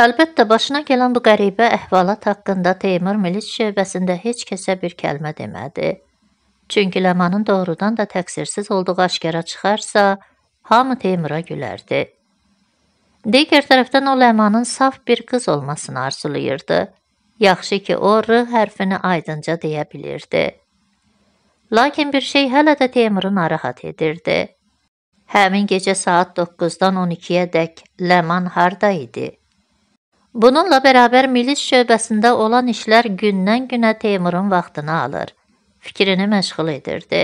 Əlbəttə, başına gələn bu qəribə əhvalat haqqında Teymur Milis şöbəsində heç kəsə bir kəlmə demədi. Çünki Ləmanın doğrudan da təqsirsiz olduğu aşkara çıxarsa, hamı Teymura gülərdi. Digər tərəfdən o Ləmanın saf bir qız olmasını arzulayırdı. Yaxşı ki, o R hərfini aydınca deyə bilirdi. Lakin bir şey hələ də Teymuru narahat edirdi. Həmin gecə saat 9-dan 12-yə dək Ləman harda idi? Bununla bərabər milis şöbəsində olan işlər gündən-günə Teymurun vaxtını alır. Fikrini məşğul edirdi.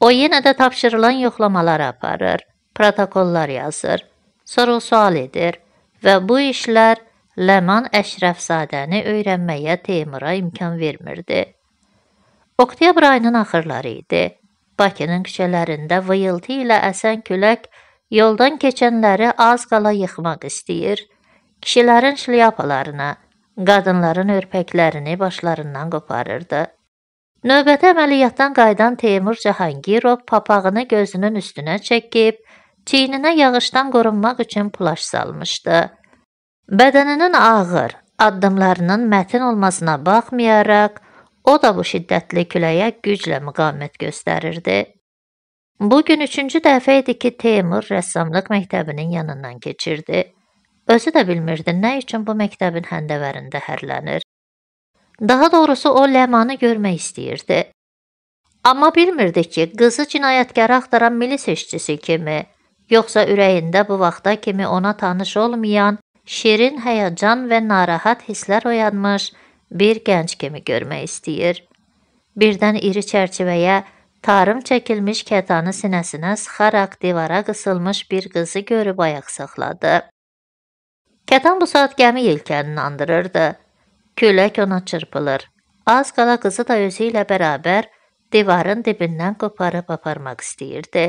O yenə də tapşırılan yoxlamalar aparır, protokollar yazır, soru-sual edir və bu işlər Ləman Əşrəfzadəni öyrənməyə Teymura imkan vermirdi. Oktyabr ayının axırları idi. Bakının küçələrində vıyıltı ilə əsən külək yoldan keçənləri az qala yıxmaq istəyir – Kişilərin şlyapalarını, qadınların örpəklərini başlarından qoparırdı. Növbəti əməliyyatdan qayıdan Teymur Cahangirov papağını gözünün üstünə çəkib, çiyninə yağışdan qorunmaq üçün plaş salmışdı. Bədəninin ağır, addımlarının mətin olmasına baxmayaraq, o da bu şiddətli küləyə güclə müqavimət göstərirdi. Bu gün üçüncü dəfə idi ki, Teymur rəssamlıq məktəbinin yanından keçirdi. Özü də bilmirdi nə üçün bu məktəbin həndəvərində hərlənir. Daha doğrusu o Ləmanı görmək istəyirdi. Amma bilmirdi ki, qızı cinayətkarı axtaran milis işçisi kimi, yoxsa ürəyində bu vaxta kimi ona tanış olmayan, şirin həyəcan və narahat hisslər oyanmış bir gənc kimi görmək istəyir. Birdən iri çərçivəyə tarım çəkilmiş kətanı sinəsinə sıxaraq divara qısılmış bir qızı görüb ayaq saxladı. Kətan bu saat gəmi yelkənini andırırdı. Külək ona çırpılır. Az qala qızı da özü ilə bərabər divarın dibindən qoparıb aparmaq istəyirdi.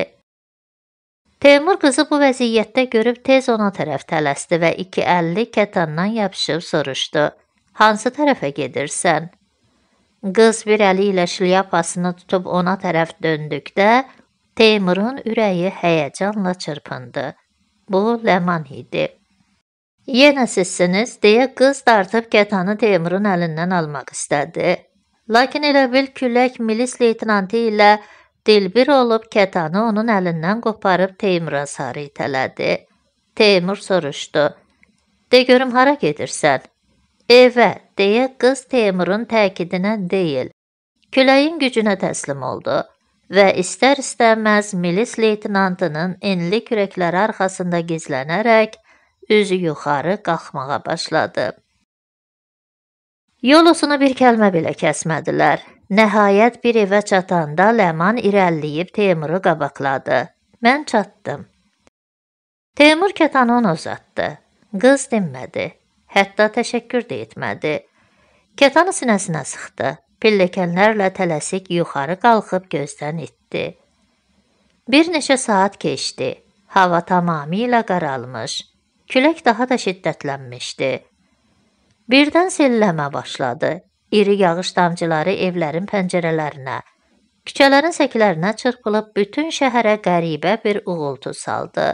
Teymur qızı bu vəziyyətdə görüb tez ona tərəf tələsdi və iki əlli kətandan yapışıb soruşdu. Hansı tərəfə gedirsən? Qız bir əli ilə şlyapasını tutub ona tərəf döndükdə, Teymurun ürəyi həyəcanla çırpındı. Bu Ləman idi. Yenə sizsiniz, deyə qız dartıb kətanı Teymurun əlindən almaq istədi. Lakin elə bil külək milis leytinantı ilə dilbir olub kətanı onun əlindən qoparıb Teymura sarı itələdi. Teymur soruşdu. De görüm hara gedirsən? Evə, deyə qız Teymurun təkidinə deyil, küləyin gücünə təslim oldu və istər-istəməz milis leytinantının enli kürəkləri arxasında gizlənərək üzü yuxarı qalxmağa başladı. Yolusunu bir kəlmə belə kəsmədilər. Nəhayət bir evə çatanda Ləman irəliləyib Teymuru qabaqladı. Mən çatdım. Teymur kətanı ona uzatdı. Qız dinmədi. Hətta təşəkkür də etmədi. Kətanı sinəsinə sıxdı. Pilləkənlərlə tələsik yuxarı qalxıb gözdən itdi. Bir neçə saat keçdi. Hava tamamilə qaralmış. Külək daha da şiddətlənmişdi. Birdən selləmə başladı. İri yağış damcıları evlərin pəncərələrinə, küçələrin səkilərinə çırpılıb bütün şəhərə qəribə bir uğultu saldı.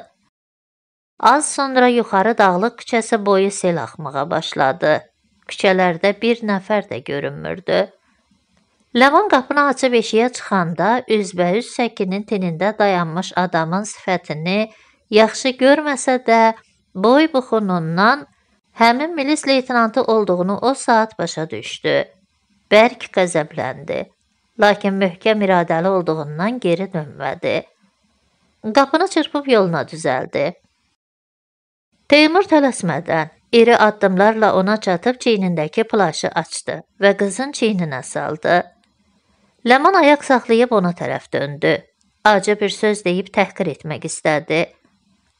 Az sonra yuxarı dağlıq küçəsi boyu sel axmağa başladı. Küçələrdə bir nəfər də görünmürdü. Ləvan qapını açıb eşiyə çıxanda üzbəüz səkinin tinində dayanmış adamın sifətini yaxşı görməsə də boy buxunundan həmin milis leytenantı olduğunu o saat başa düşdü. Bərk qəzəbləndi, lakin möhkəm iradəli olduğundan geri dönmədi. Qapını çırpıb yoluna düzəldi. Teymur tələsmədən iri addımlarla ona çatıb çiynindəki plaşı açdı və qızın çiyninə saldı. Ləman ayaq saxlayıb ona tərəf döndü. Acı bir söz deyib təhqir etmək istədi.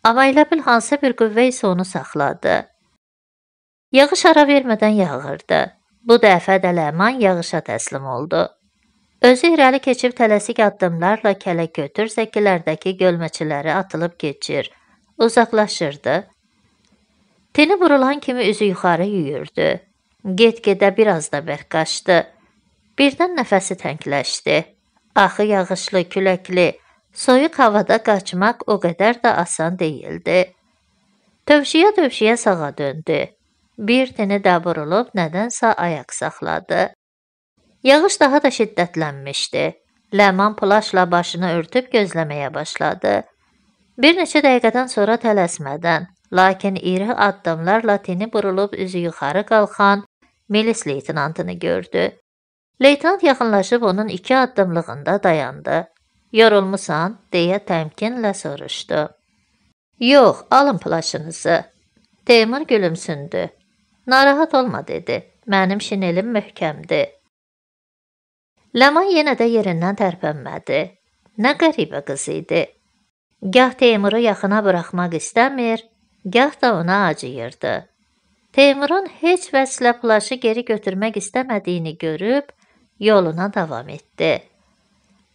Amma elə bil hansısa bir qüvvə isə onu saxladı. Yağış ara vermədən yağırdı. Bu dəfə də Ləman yağışa təslim oldu. Özü irəli keçib tələsik addımlarla kələ götür zəkilərdəki gölməçiləri atılıb keçir, uzaqlaşırdı. Tini vurulan kimi üzü yuxarı yüyürdü. Get-gedə biraz da bərk qaçdı. Birdən nəfəsi təngləşdi. Axı yağışlı, küləkli, Soyuq havada qaçmaq o qədər də asan deyildi. Tövşiyə-tövşiyə sağa döndü. Birtini də burulub nədənsə ayaq saxladı. Yağış daha da şiddətlənmişdi. Ləman plaşla başını örtüb gözləməyə başladı. Bir neçə dəqiqədən sonra tələsmədən, lakin iri addımlarla tini burulub üzü yuxarı qalxan milis leytinantını gördü. Leytinant yaxınlaşıb onun iki addımlığında dayandı. Yorulmusan, deyə təmkinlə soruşdu. Yox, alın plaşınızı. Teymur gülümsündü. Narahat olma, dedi. Mənim şinelim möhkəmdir. Ləman yenə də yerindən tərpənmədi. Nə qəribə qız idi. Gah Teymuru yaxına buraxmaq istəmir, gah da ona acıyırdı. Teymurun heç vəslə plaşı geri götürmək istəmədiyini görüb yoluna davam etdi.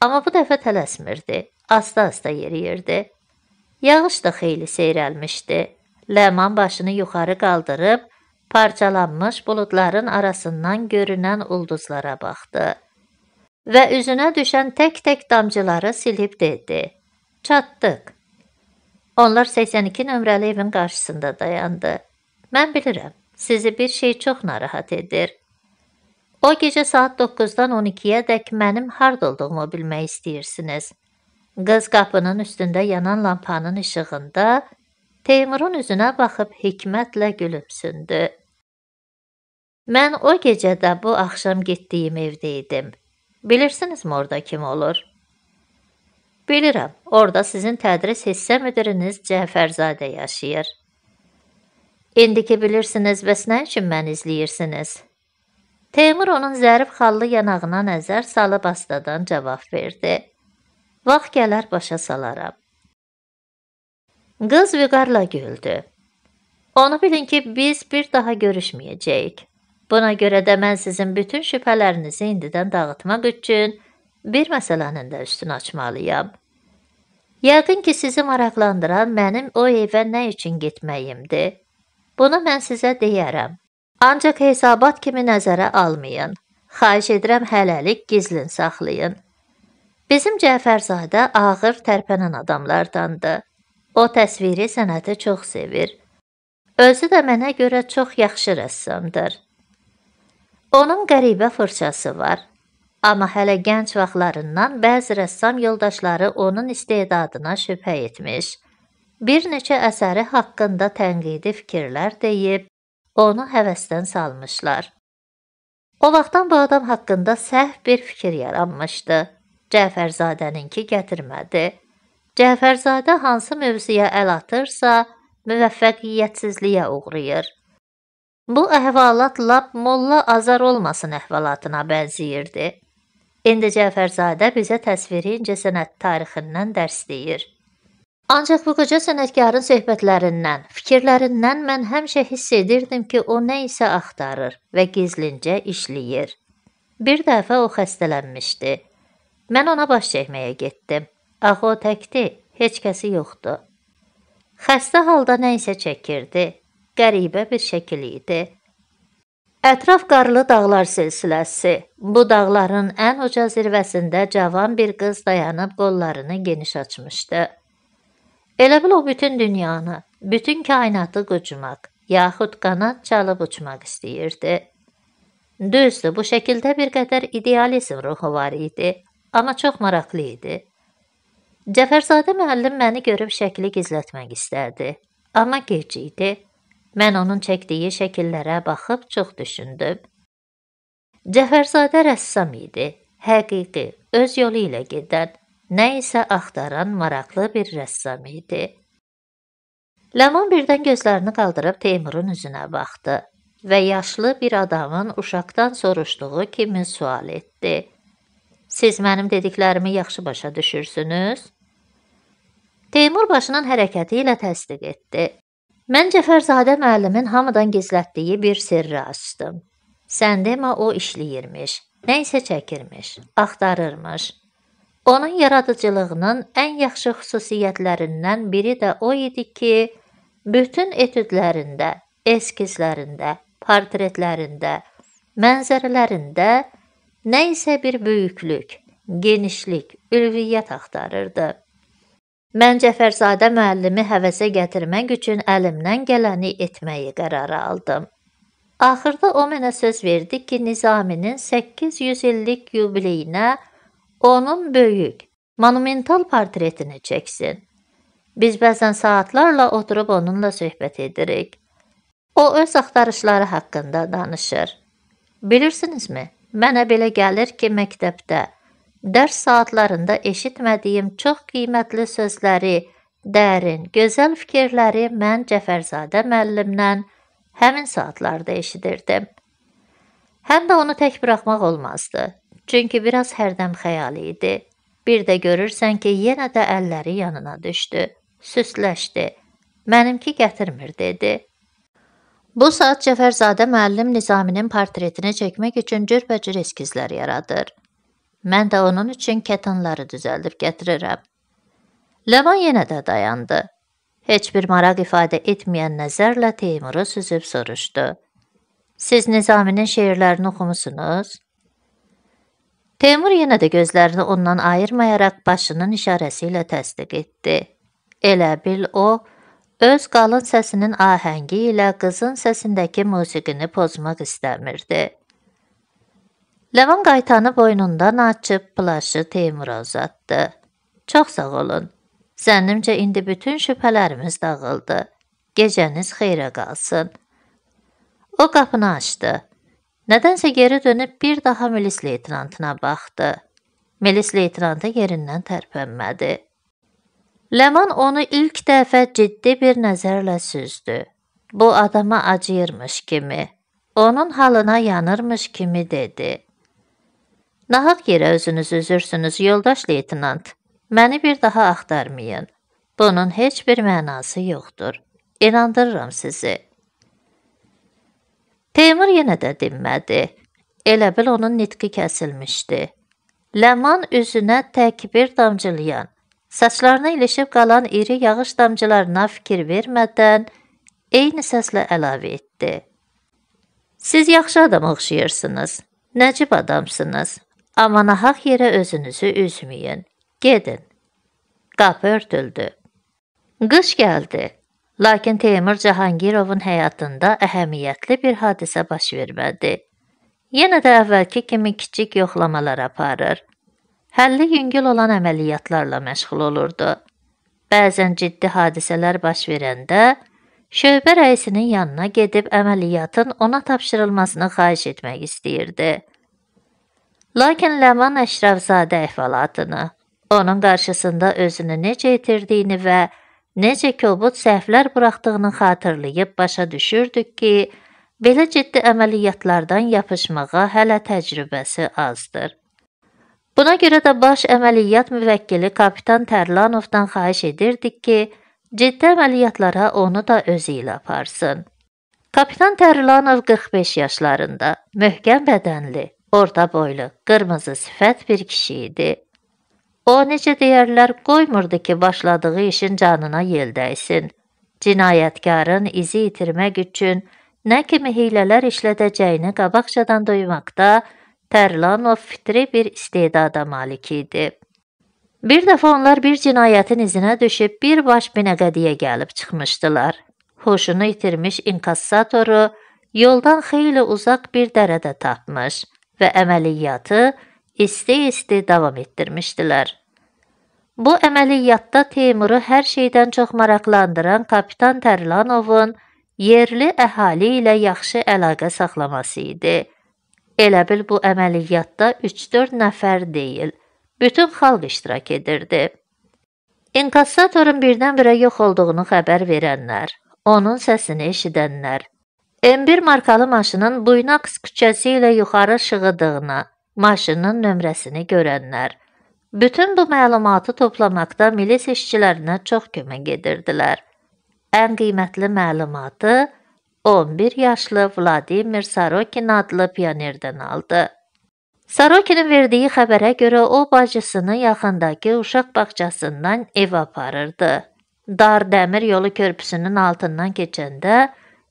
Amma bu dəfə tələsmirdi, asta-asta yeriyirdi. Yağış da xeyli seyrəlmişdi. Ləman başını yuxarı qaldırıb, parçalanmış buludların arasından görünən ulduzlara baxdı və üzünə düşən tək-tək damcıları silib dedi. Çatdıq. Onlar 82 nömrəli evin qarşısında dayandı. Mən bilirəm, sizi bir şey çox narahat edir. O gecə saat 9-dan 12-yə dək mənim harda olduğumu bilmək istəyirsiniz. Qız qapının üstündə yanan lampanın işığında Teymurun üzünə baxıb hikmətlə gülümsündü. Mən o gecə də bu axşam getdiyim evdə idim. Bilirsinizmi orada kim olur? Bilirəm, orada sizin tədris hissə müdiriniz Cəfərzadə yaşayır. İndiki bilirsiniz, bəs nə üçün məni izləyirsiniz?' Teymur onun zərif xallı yanağına nəzər salıb astadan cavab verdi. Vaxt gələr başa salaram. Qız vüqarla güldü. Onu bilin ki, biz bir daha görüşməyəcəyik. Buna görə də mən sizin bütün şübhələrinizi indidən dağıtmaq üçün bir məsələnin də üstünü açmalıyam. Yəqin ki, sizi maraqlandıran mənim o evə nə üçün getməyimdir. Bunu mən sizə deyərəm. Ancaq hesabat kimi nəzərə almayın. Xahiş edirəm hələlik gizlin saxlayın. Bizim Cəfərzadə ağır tərpənən adamlardandır. O təsviri sənəti çox sevir. Özü də mənə görə çox yaxşı rəssamdır. Onun qəribə fırçası var. Amma hələ gənc vaxtlarından bəzi rəssam yoldaşları onun istedadına şübhə etmiş. Bir neçə əsəri haqqında tənqidi fikirlər deyib, Onu həvəsdən salmışlar. O vaxtdan bu adam haqqında səhv bir fikir yaranmışdı. Cəfərzadəninki gətirmədi. Cəfərzadə hansı mövzuya əl atırsa, müvəffəqiyyətsizliyə uğrayır. Bu əhvalat lap Molla Azar olmasın əhvalatına bənzəyirdi. İndi Cəfərzadə bizə təsviri incəsənət tarixindən dərs deyir. Ancaq bu qoca sənətkarın söhbətlərindən, fikirlərindən mən həmişə hiss edirdim ki, o nə isə axtarır və gizlincə işləyir. Bir dəfə o xəstələnmişdi. Mən ona baş çəkməyə getdim. Axı o təkdi, heç kəsi yoxdu. Xəstə halda nə isə çəkirdi. Qəribə bir şəkil idi. Ətraf qarlı dağlar silsiləsi. Bu dağların ən uca zirvəsində cavan bir qız dayanıb qollarını geniş açmışdı. Elə bil o bütün dünyanı, bütün kainatı qucmaq, yaxud qanad çalıb uçmaq istəyirdi. Düzdür, bu şəkildə bir qədər idealizm ruhu var idi, amma çox maraqlı idi. Cəfərzadə müəllim məni görüb şəkli gizlətmək istədi, amma gec idi. Mən onun çəkdiyi şəkillərə baxıb çox düşündüm. Cəfərzadə rəssam idi, həqiqi, öz yolu ilə gedən, nə isə axtaran maraqlı bir rəssam idi. Ləman birdən gözlərini qaldırıb Teymurun üzünə baxdı və yaşlı bir adamın uşaqdan soruşduğu kimi sual etdi. Siz mənim dediklərimi yaxşı başa düşürsünüz? Teymur başının hərəkəti ilə təsdiq etdi. Mən Cəfərzadə müəllimin hamıdan gizlətdiyi bir sirri açdım. Sən demə o işləyirmiş, nə isə çəkirmiş, axtarırmış. Onun yaradıcılığının ən yaxşı xüsusiyyətlərindən biri də o idi ki, bütün etüdlərində, eskizlərində, portretlərində, mənzərələrində nə isə bir böyüklük, genişlik, ülviyyət axtarırdı. Mən Cəfərzadə müəllimi həvəsə gətirmək üçün əlimdən gələni etməyi qərara aldım. Axırda o mənə söz verdi ki, Nizaminin 800 illik yubileyinə Onun böyük, monumental portretini çəksin. Biz bəzən saatlarla oturub onunla söhbət edirik. O öz axtarışları haqqında danışır. Bilirsinizmi, mənə belə gəlir ki, məktəbdə dərs saatlarında eşitmədiyim çox qiymətli sözləri, dərin, gözəl fikirləri mən Cəfərzadə müəllimdən həmin saatlarda eşidirdim. Həm də onu tək buraxmaq olmazdı. Çünki biraz hərdəm xəyali idi. Bir də görürsən ki, yenə də əlləri yanına düşdü. Süsləşdi. Mənimki gətirmir, dedi. Bu saat Cəfərzadə müəllim Nizaminin portretini çəkmək üçün cürbəcür eskizlər yaradır. Mən də onun üçün kətanları düzəldib gətirirəm. Ləman yenə də dayandı. Heç bir maraq ifadə etməyən nəzərlə Teymuru süzüb soruşdu. Siz Nizaminin şeirlərini oxumusunuz? Teymur yenə də gözlərini ondan ayırmayaraq başının işarəsi ilə təsdiq etdi. Elə bil o, öz qalın səsinin ahəngi ilə qızın səsindəki musiqini pozmaq istəmirdi. Ləvan qaytanı boynundan açıb plaşı Teymura uzatdı. Çox sağ olun. Zənnimcə indi bütün şübhələrimiz dağıldı. Gecəniz xeyrə qalsın. O qapını açdı. Nədənsə geri dönüb bir daha milis leytinantına baxdı. Milis leytinantı yerindən tərpənmədi. Ləman onu ilk dəfə ciddi bir nəzərlə süzdü. Bu adama acıyırmış kimi, onun halına yanırmış kimi dedi. Nahaq yerə özünüz üzürsünüz, yoldaş leytinant. Məni bir daha axtarmayın. Bunun heç bir mənası yoxdur. İnandırıram sizi.'' Teymur yenə də dinmədi. Elə bil onun nitqi kəsilmişdi. Ləman üzünə təkbir damcılayan, saçlarına ilişib qalan iri yağış damcılarına fikir vermədən eyni səslə əlavə etdi. Siz yaxşı adam oxşayırsınız, nəcib adamsınız, amma nahaq yerə özünüzü üzməyin, gedin. Qapı örtüldü. Qış gəldi. Lakin Teymur Cahangirovun həyatında əhəmiyyətli bir hadisə baş vermədi. Yenə də əvvəlki kimi kiçik yoxlamalar aparır. Həlli yüngül olan əməliyyatlarla məşğul olurdu. Bəzən ciddi hadisələr baş verəndə şöbə rəisinin yanına gedib əməliyyatın ona tapşırılmasını xahiş etmək istəyirdi. Lakin Ləman Əşrəfzadə əhvalatını, onun qarşısında özünü necə itirdiyini və necə kobud səhvlər buraxdığını xatırlayıb başa düşürdük ki, belə ciddi əməliyyatlardan yapışmağa hələ təcrübəsi azdır. Buna görə də baş əməliyyat müvəkkili kapitan Tərlanovdan xahiş edirdik ki, ciddi əməliyyatlara onu da özü ilə aparsın. Kapitan Tərlanov 45 yaşlarında, möhkəm bədənli, orta boylu, qırmızı sifət bir kişi idi. O necə deyərlər, qoymurdu ki, başladığı işin canına yel dəysin. Cinayətkarın izi itirmək üçün nə kimi hilələr işlədəcəyini qabaqcadan duymaqda Tərlanov fitri bir istedada malik idi. Bir dəfə onlar bir cinayətin izinə düşüb birbaş binəqədiyə gəlib çıxmışdılar. Hoşunu itirmiş inkassatoru yoldan xeyli uzaq bir dərədə tapmış və əməliyyatı isti-isti davam etdirmişdilər. Bu əməliyyatda Teymuru hər şeydən çox maraqlandıran kapitan Tərlanovun yerli əhali ilə yaxşı əlaqə saxlaması idi. Elə bil bu əməliyyatda 3-4 nəfər deyil, bütün xalq iştirak edirdi. İnkassatorun birdən-birə yox olduğunu xəbər verənlər, onun səsini eşidənlər, M1 markalı maşının Buynaks küçəsi ilə yuxarı şığıdığına, Maşının nömrəsini görənlər. Bütün bu məlumatı toplamaqda milis işçilərinə çox kömək edirdilər. Ən qiymətli məlumatı 11 yaşlı Vladimir Sarokin adlı pionerdən aldı. Sarokinin verdiyi xəbərə görə o bacısını yaxındakı uşaq bağçasından ev aparırdı. Dar dəmir yolu körpüsünün altından keçəndə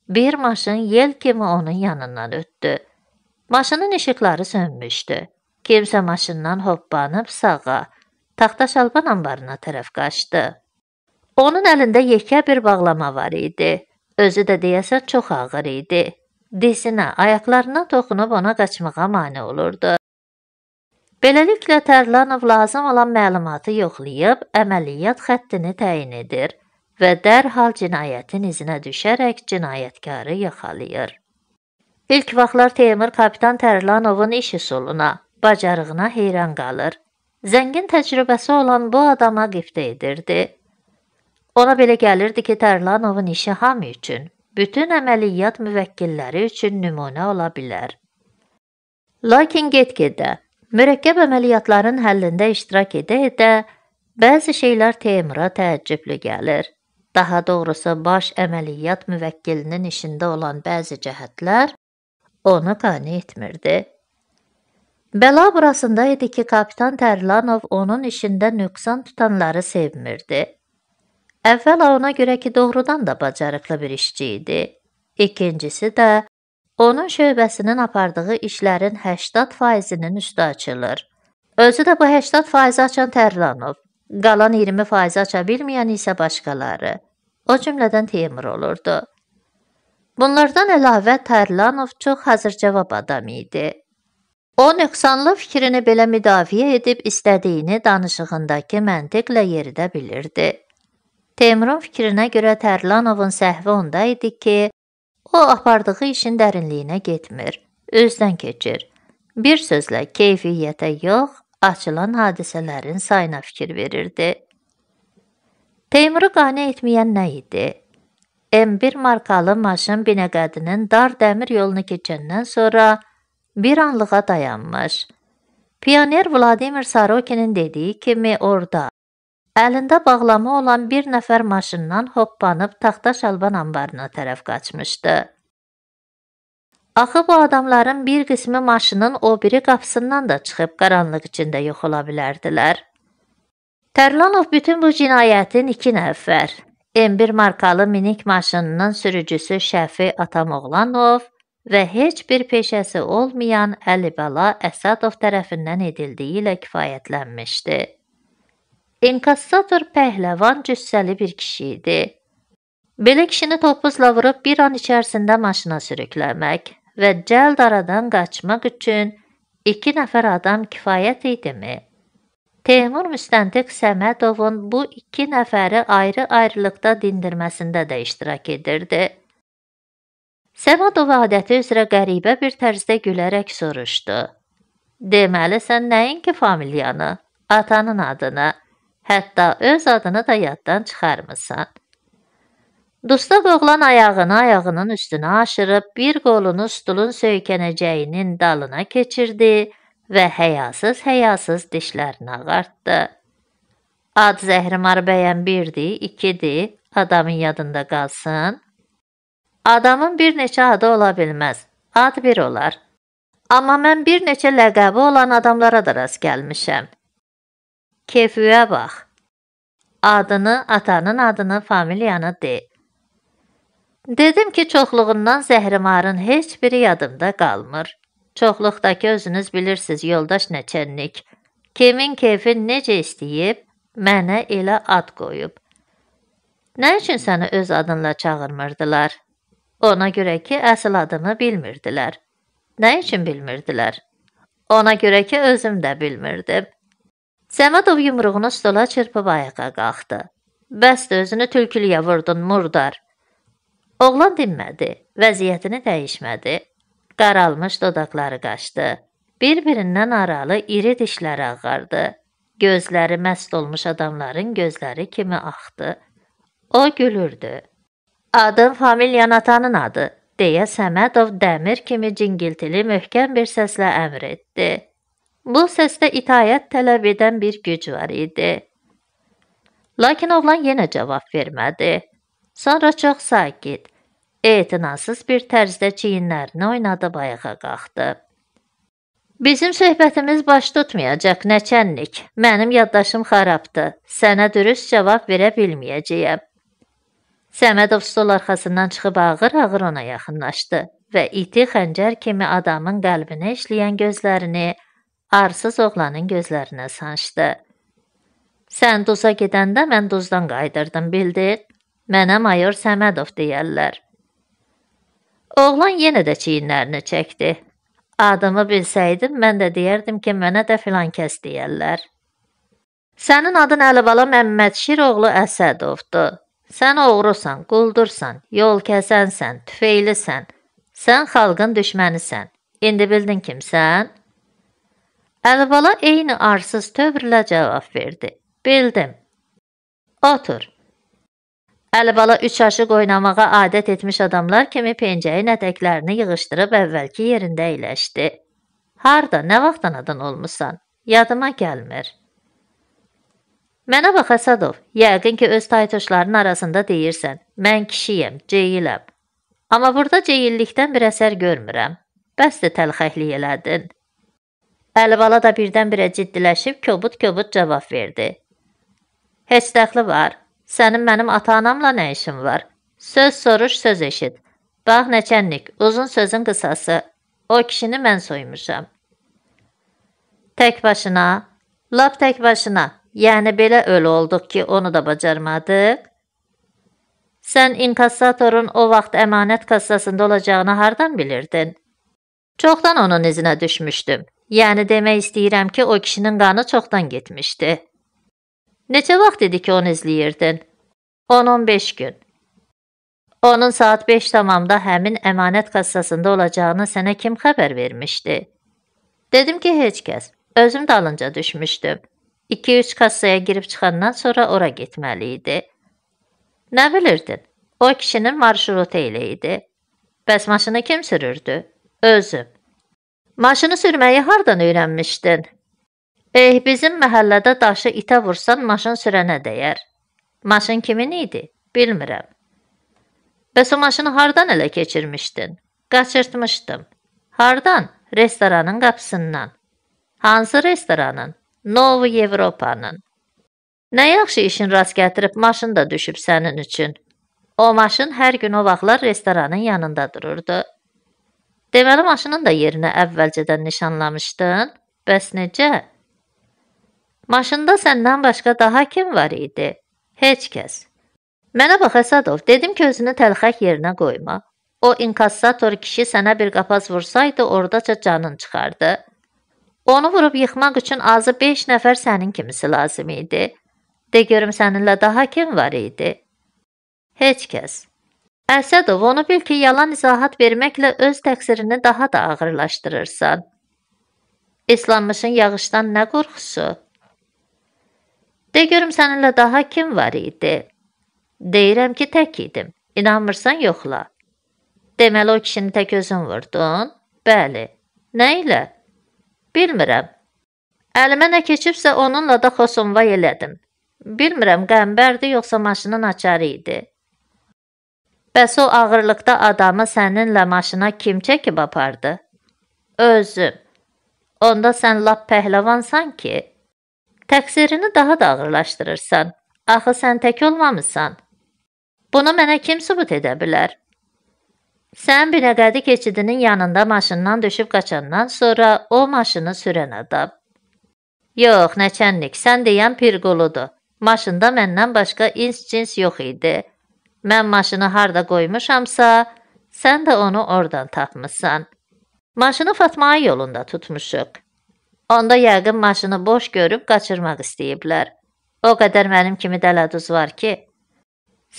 bir maşın yel kimi onun yanından ötdü. Maşının işıqları sönmüşdü. Kimsə maşından hoppanıb sağa, taxta şalban anbarına tərəf qaçdı. Onun əlində yekə bir bağlama var idi. Özü də deyəsən çox ağır idi. Dizinə, ayaqlarına toxunub ona qaçmağa mane olurdu. Beləliklə Tərlanov lazım olan məlumatı yoxlayıb əməliyyat xəttini təyin edir və dərhal cinayətin izinə düşərək cinayətkarı yaxalayır. İlk vaxtlar Teymur kapitan Tərlanovun iş üsuluna, bacarığına heyran qalır. Zəngin təcrübəsi olan bu adama qiftə edirdi. Ona belə gəlirdi ki, Tərlanovun işi hamı üçün, bütün əməliyyat müvəkkilləri üçün nümunə ola bilər. Lakin get-gedə, mürəkkəb əməliyyatların həllində iştirak edə-edə, bəzi şeylər Teymura təəccüblü gəlir. Daha doğrusu baş əməliyyat müvəkkilinin işində olan bəzi cəhətlər onu qane etmirdi. Bəla burasında idi ki, kapitan Tərlanov onun işində nöqsan tutanları sevmirdi. Əvvəla ona görə ki, doğrudan da bacarıqlı bir işçi idi. İkincisi də onun şöbəsinin apardığı işlərin 80 faizinin üstü açılır. Özü də bu 80 faizi açan Tərlanov, qalan 20 faizi aça bilməyən isə başqaları, o cümlədən Temur olurdu. Bunlardan əlavə Tərlanov çox hazır cavab adamı idi. O nöqsanlı fikrini belə müdafiə edib istədiyini danışığındakı məntiqlə yeridə bilirdi. Teymurun fikrinə görə Tərlanovun səhvi onda idi ki, o apardığı işin dərinliyinə getmir, özdən keçir. Bir sözlə keyfiyyətə yox, açılan hadisələrin sayına fikir verirdi. Teymuru qane etməyən nə idi? M1 markalı maşın Binəqədinin dar dəmir yolunu keçəndən sonra bir anlığa dayanmış. Pioner Vladimir Sarokinin dediyi kimi orada əlində bağlama olan bir nəfər maşından hoppanıb taxta şalban anbarına tərəf qaçmışdı. Axı bu adamların bir qismi maşının o biri qapısından da çıxıb qaranlıq içində yox ola bilərdilər. Tərlanov bütün bu cinayətin iki nəfər, M1 markalı minik maşınının sürücüsü Şəfi Atamoğlanov və heç bir peşəsi olmayan Əlibala Əsadov tərəfindən edildiyi ilə kifayətlənmişdi. İnkassator pəhləvan cüssəli bir kişi idi. Belə kişini topuzla vurub bir an içərisində maşına sürükləmək və cəld aradan qaçmaq üçün iki nəfər adam kifayət idimi? Teymur Müstəntiq Səmədovun bu iki nəfəri ayrı-ayrılıqda dindirməsində də iştirak edirdi. Səmədov adəti üzrə qəribə bir tərzdə gülərək soruşdu. Deməli, sən nəyin ki familyanı, atanın adını, hətta öz adını da yaddan çıxarmısan. Dustaq oğlan ayağını ayağının üstünə aşırıb bir qolunu stulun söykənəcəyinin dalına keçirdi və həyasız-həyasız dişlərini ağartdı. Ad zəhrimar bəyən birdi, ikidir, adamın yadında qalsın. Adamın bir neçə adı ola bilməz, ad bir olar. Amma mən bir neçə ləqəbi olan adamlara da rast gəlmişəm. Kefüyə bax. Adını, atanın adını, familiyanı de. Dedim ki, çoxluğundan zəhrimarın heç biri yadımda qalmır. Çoxluqdakı özünüz bilirsiniz, yoldaş nəçənlik. Kimin keyfin necə istəyib, mənə elə ad qoyub. Nə üçün səni öz adınla çağırmırdılar? Ona görə ki, əsl adımı bilmirdilər. Nə üçün bilmirdilər? Ona görə ki, özüm də bilmirdim. Səmədov yumruğunu stola çırpıb ayağa qalxdı. Bəs də özünü tülkülüyə vurdun, murdar. Oğlan dinmədi, vəziyyətini dəyişmədi. Qaralmış dodaqları qaçdı. Bir-birindən aralı iri dişləri ağardı. Gözləri məst olmuş adamların gözləri kimi axdı. O gülürdü. Adın familyan atanın adı, deyə Səmədov dəmir kimi cingiltili möhkəm bir səslə əmr etdi. Bu səsdə itayət tələb edən bir güc var idi. Lakin oğlan yenə cavab vermədi. Sonra çox sakit, Etinasız bir tərzdə çiyinlərini oynadıb ayağa qalxdı. Bizim söhbətimiz baş tutmayacaq, nəçənlik. Mənim yaddaşım xarabdır. Sənə dürüst cavab verə bilməyəcəyəm. Səmədov stol arxasından çıxıb ağır-ağır ona yaxınlaşdı və iti xəncər kimi adamın qəlbinə işləyən gözlərini arsız oğlanın gözlərinə sancdı. Sən duza gedəndə mən duzdan qaydırdım, bildin? Mənə mayor Səmədov deyərlər. Oğlan yenə də çiyinlərini çəkdi. Adımı bilsəydim, mən də deyərdim ki, mənə də filan kəs deyərlər. Sənin adın Əlibala Məmmədşir oğlu Əsədovdur. Sən oğrusan, quldursan, yol kəsənsən, tüfeylisən. Sən xalqın düşmənisən. İndi bildin kimsən? Əlibala eyni arsız tövrlə cavab verdi. Bildim. Otur. Əlibala üç aşıq oynamağa adət etmiş adamlar kimi pencəyin ətəklərini yığışdırıb əvvəlki yerində əyləşdi. Harda, nə vaxt anadan olmusan? Yadıma gəlmir. Mənə bax, Əsadov, yəqin ki, öz taytuşların arasında deyirsən, mən kişiyəm, ceyiləm. Amma burada ceyillikdən bir əsər görmürəm. Bəsdir təlxəklik elədin. Əlibala da birdən-birə ciddiləşib köbut-köbut cavab verdi. Heç dəxli var, Sənin mənim ata-anamla nə işin var? Söz soruş, söz eşit. Bax, nəçənlik, uzun sözün qısası. O kişini mən soymuşam. Tək başına, lap tək başına. Yəni belə ölü olduq ki, onu da bacarmadıq. Sən inkassatorun o vaxt əmanət kassasında olacağını hardan bilirdin? Çoxdan onun izinə düşmüşdüm. Yəni demək istəyirəm ki, o kişinin qanı çoxdan getmişdi. Neçə vaxt idi ki, onu izləyirdin? 10-15 gün. Onun saat 5 tamamda həmin əmanət kassasında olacağını sənə kim xəbər vermişdi? Dedim ki, heç kəs. Özüm dalınca düşmüşdüm. 2-3 kassaya girib çıxandan sonra ora getməli idi. Nə bilirdin? O kişinin marşrutu elə idi. Bəs maşını kim sürürdü? Özüm. Maşını sürməyi hardan öyrənmişdin? Eh, bizim məhəllədə daşı itə vursan maşın sürənə dəyər. Maşın kimin idi? Bilmirəm. Bəs o maşını hardan elə keçirmişdin? Qaçırtmışdım. Hardan? Restoranın qapısından. Hansı restoranın? Novu Yevropanın. Nə yaxşı işin rast gətirib maşın da düşüb sənin üçün. O maşın hər gün o vaxtlar restoranın yanında dururdu. Deməli maşının da yerinə əvvəlcədən nişanlamışdın? Bəs necə? Maşında səndən başqa daha kim var idi? Heç kəs. Mənə bax, Əsədov, dedim ki, özünü təlxək yerinə qoyma. O inkassator kişi sənə bir qapaz vursaydı, oradaca canın çıxardı. Onu vurub yıxmaq üçün azı 5 nəfər sənin kimisi lazım idi. De görüm səninlə daha kim var idi? Heç kəs. Əsədov, onu bil ki, yalan izahat verməklə öz təqsirini daha da ağırlaşdırırsan. İslanmışın yağışdan nə qorxusu? De görüm səninlə daha kim var idi? Deyirəm ki, tək idim. İnanmırsan, yoxla. Deməli, o kişini tək özün vurdun? Bəli. Nə ilə? Bilmirəm. Əlimə nə keçibsə, onunla da xosunva elədim. Bilmirəm, qəmbərdi, yoxsa maşının açarı idi. Bəs o ağırlıqda adamı səninlə maşına kim çəkib apardı? Özüm. Onda sən lap pəhləvansan ki. Təqsirini daha da ağırlaşdırırsan. Axı sən tək olmamısan. Bunu mənə kim sübut edə bilər? Sən Binəqədi keçidinin yanında maşından düşüb qaçandan sonra o maşını sürən adam. Yox, nəçənlik, sən deyən pirquludur. Maşında məndən başqa ins-cins yox idi. Mən maşını harda qoymuşamsa, sən də onu oradan tapmısan. Maşını Fatma'nın yolunda tutmuşuq. Onda yəqin maşını boş görüb qaçırmaq istəyiblər. O qədər mənim kimi dələduz var ki.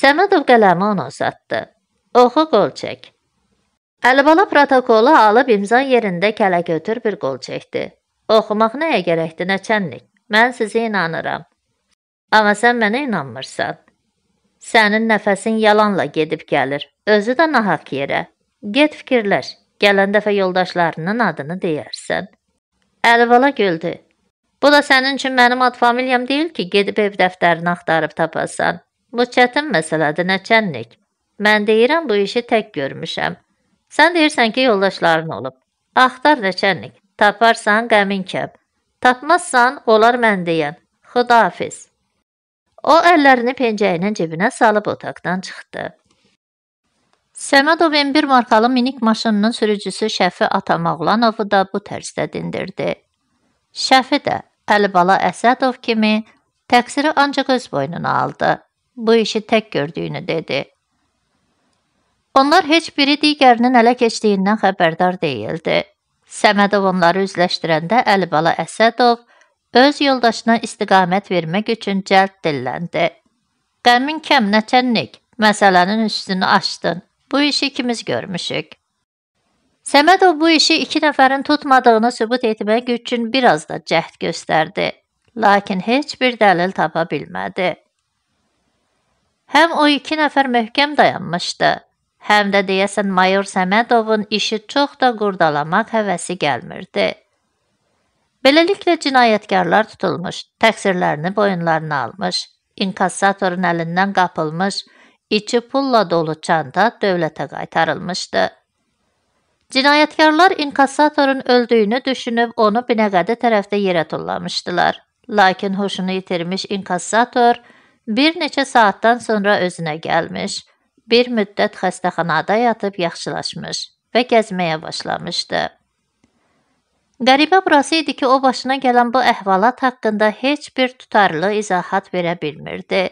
Səmədov qələmi ona uzatdı. Oxu qol çək. Əlibala protokolu alıb imza yerində kələ götür bir qol çəkdi. Oxumaq nəyə gərəkdi, nəçənlik? Mən sizə inanıram. Amma sən mənə inanmırsan. Sənin nəfəsin yalanla gedib gəlir, özü də nahaq yerə. Get fikirləş, gələn dəfə yoldaşlarının adını deyərsən.'' Əlivala güldü. Bu da sənin üçün mənim ad familiyam deyil ki, gedib ev dəftərini axtarıb tapasan. Bu çətin məsələdir, nəçənlik. Mən deyirəm, bu işi tək görmüşəm. Sən deyirsən ki, yoldaşların olub. Axtar nəçənlik, taparsan qəmin kəb. Tapmazsan, olar mən deyən. Xudahafiz. O əllərini pencəyinin cibinə salıb otaqdan çıxdı. Səmədov M1 markalı minik maşınının sürücüsü Şəfi Atamağlanovu da bu tərzdə dindirdi. Şəfi də Əlibala Əsədov kimi təqsiri ancaq öz boynuna aldı. Bu işi tək gördüyünü dedi. Onlar heç biri digərinin ələ keçdiyindən xəbərdar deyildi. Səmədov onları üzləşdirəndə Əlibala Əsədov öz yoldaşına istiqamət vermək üçün cəld dilləndi. Qəmin kəm nəçənlik, məsələnin üstünü açdın. Bu işi ikimiz görmüşük. Səmədov bu işi iki nəfərin tutmadığını sübut etmək üçün biraz da cəhd göstərdi, lakin heç bir dəlil tapa bilmədi. Həm o iki nəfər möhkəm dayanmışdı, həm də deyəsən mayor Səmədovun işi çox da qurdalamaq həvəsi gəlmirdi. Beləliklə cinayətkarlar tutulmuş, təqsirlərini boyunlarına almış, inkassatorun əlindən qapılmış, İçi pulla dolu çanta dövlətə qaytarılmışdı. Cinayətkarlar inkassatorun öldüyünü düşünüb onu binəqədi tərəfdə yerə tullamışdılar. Lakin huşunu itirmiş inkassator bir neçə saatdan sonra özünə gəlmiş, bir müddət xəstəxanada yatıb yaxşılaşmış və gəzməyə başlamışdı. Qəribə burası idi ki, o başına gələn bu əhvalat haqqında heç bir tutarlı izahat verə bilmirdi.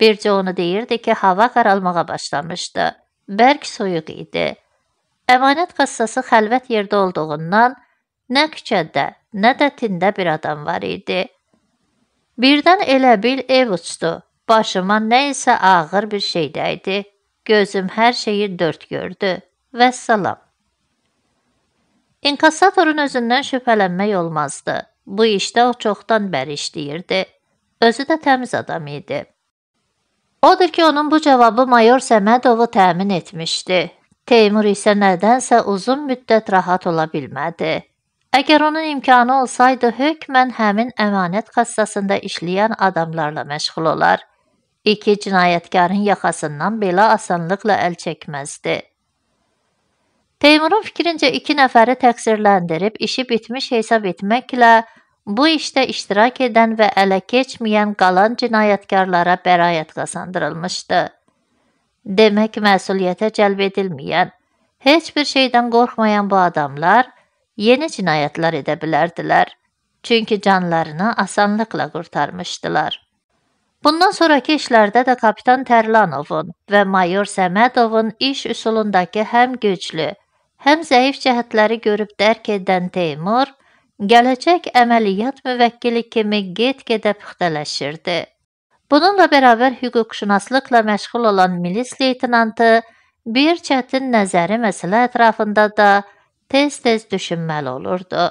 Bircə onu deyirdi ki, hava qaralmağa başlamışdı. Bərk soyuq idi. Əmanət qassası xəlvət yerdə olduğundan nə küçədə, nə də tində bir adam var idi. Birdən elə bil ev uçdu. Başıma nə isə ağır bir şey dəydi. Gözüm hər şeyi dörd gördü. Vəssalam. İnkasatorun özündən şübhələnmək olmazdı. Bu işdə o çoxdan bəri işləyirdi. Özü də təmiz adam idi. Odur ki, onun bu cavabı mayor Səmədovu təmin etmişdi. Teymur isə nədənsə uzun müddət rahat ola bilmədi. Əgər onun imkanı olsaydı, hökmən həmin əmanət xəssasında işləyən adamlarla məşğul olar. İki cinayətkarın yaxasından belə asanlıqla əl çəkməzdi. Teymurun fikrincə iki nəfəri təqsirləndirib işi bitmiş hesab etməklə Bu işdə iştirak edən və ələ keçməyən qalan cinayətkarlara bəraət qazandırılmışdı. Demək, məsuliyyətə cəlb edilməyən, heç bir şeydən qorxmayan bu adamlar yeni cinayətlər edə bilərdilər. Çünki canlarını asanlıqla qurtarmışdılar. Bundan sonraki işlərdə də kapitan Tərlanovun və mayor Səmədovun iş üsulundakı həm güclü, həm zəif cəhətləri görüb dərk edən Teymur – gələcək əməliyyat müvəkkili kimi get-gedə püxtələşirdi. Bununla bərabər hüquqşünaslıqla məşğul olan milis leytinantı bir çətin nəzəri məsələ ətrafında da tez-tez düşünməli olurdu.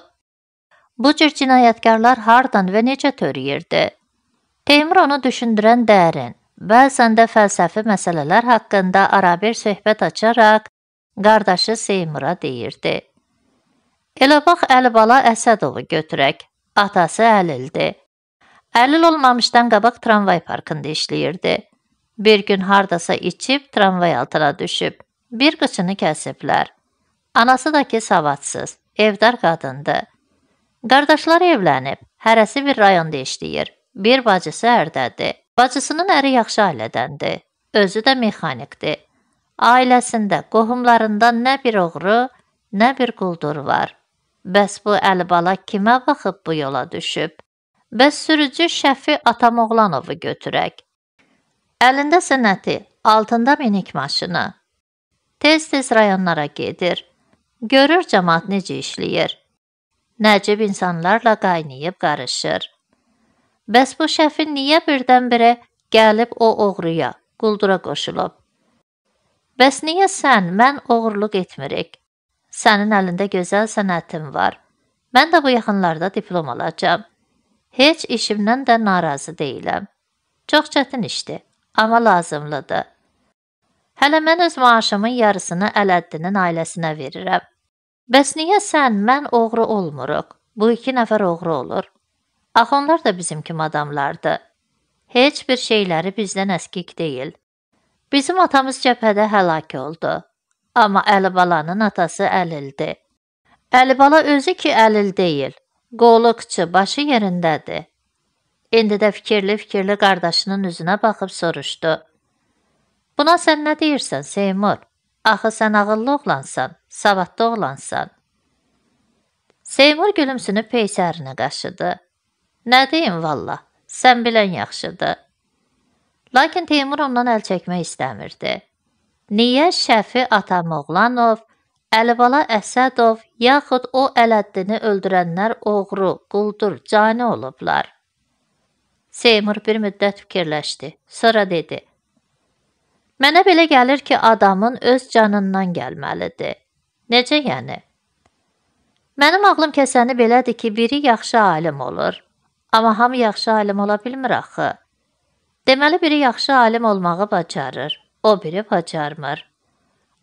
Bu cür cinayətkarlar hardan və necə törəyirdi? Teymur onu düşündürən dərin, bəzən də fəlsəfi məsələlər haqqında arabir söhbət açaraq qardaşı Seymura deyirdi. Elə bax Əlibala Əsədovu götürək. Atası Əlildir. Əlil olmamışdan qabaq tramvay parkında işləyirdi. Bir gün hardasa içib tramvay altına düşüb. Bir qıçını kəsiblər. Anası da ki savadsız, evdar qadındı. Qardaşları evlənib, hərəsi bir rayonda işləyir. Bir bacısı Ərdədir. Bacısının əri yaxşı ailədəndir. Özü də mexanikdir. Ailəsində, qohumlarında nə bir oğru, nə bir quldur var. Bəs bu Əlibala kimə baxıb bu yola düşüb? Bəs sürücü Şəfi Atamoğlanovu götürək. Əlində sənəti, altında minik maşını. Tez-tez rayonlara gedir. Görür cəmaət necə işləyir. Nəcib insanlarla qaynayıb qarışır. Bəs bu Şəfi niyə birdən-birə gəlib o oğruya, quldura qoşulub? Bəs niyə sən, mən oğurluq etmirik? Sənin əlində gözəl sənətin var. Mən də bu yaxınlarda diplom alacağam. Heç işimdən də narazı deyiləm. Çox çətin işdir, amma lazımlıdır. Hələ mən öz maaşımın yarısını Ələddinin ailəsinə verirəm. Bəs niyə sən, mən oğru olmuruq? Bu iki nəfər oğru olur. Axı onlar da bizim kimi adamlardı. Heç bir şeyləri bizdən əskik deyil. Bizim atamız cəbhədə həlak oldu. Amma Əlibalanın atası əlildir. Əlibala özü ki əlil deyil, qoluqçu, başı yerindədir. İndi də fikirli-fikirli qardaşının üzünə baxıb soruşdu. Buna sən nə deyirsən, Seymur? Axı sən ağıllı oğlansan, savadlı oğlansan. Seymur gülümsünüb peysərini qaşıdı. Nə deyim valla, sən bilən yaxşıdır. Lakin Teymur ondan əl çəkmək istəmirdi. Niyə Şəfi Atamoğlanov, Əlibala Əsədov yaxud o Ələddini öldürənlər oğru, quldur, cani olublar? Seymur bir müddət fikirləşdi. Sonra dedi: Mənə belə gəlir ki, adamın öz canından gəlməlidir. Necə yəni? Mənim ağlım kəsəni belədir ki, biri yaxşı alim olur, amma hamı yaxşı alim ola bilmir axı. Deməli biri yaxşı alim olmağı bacarır. O biri bacarmır.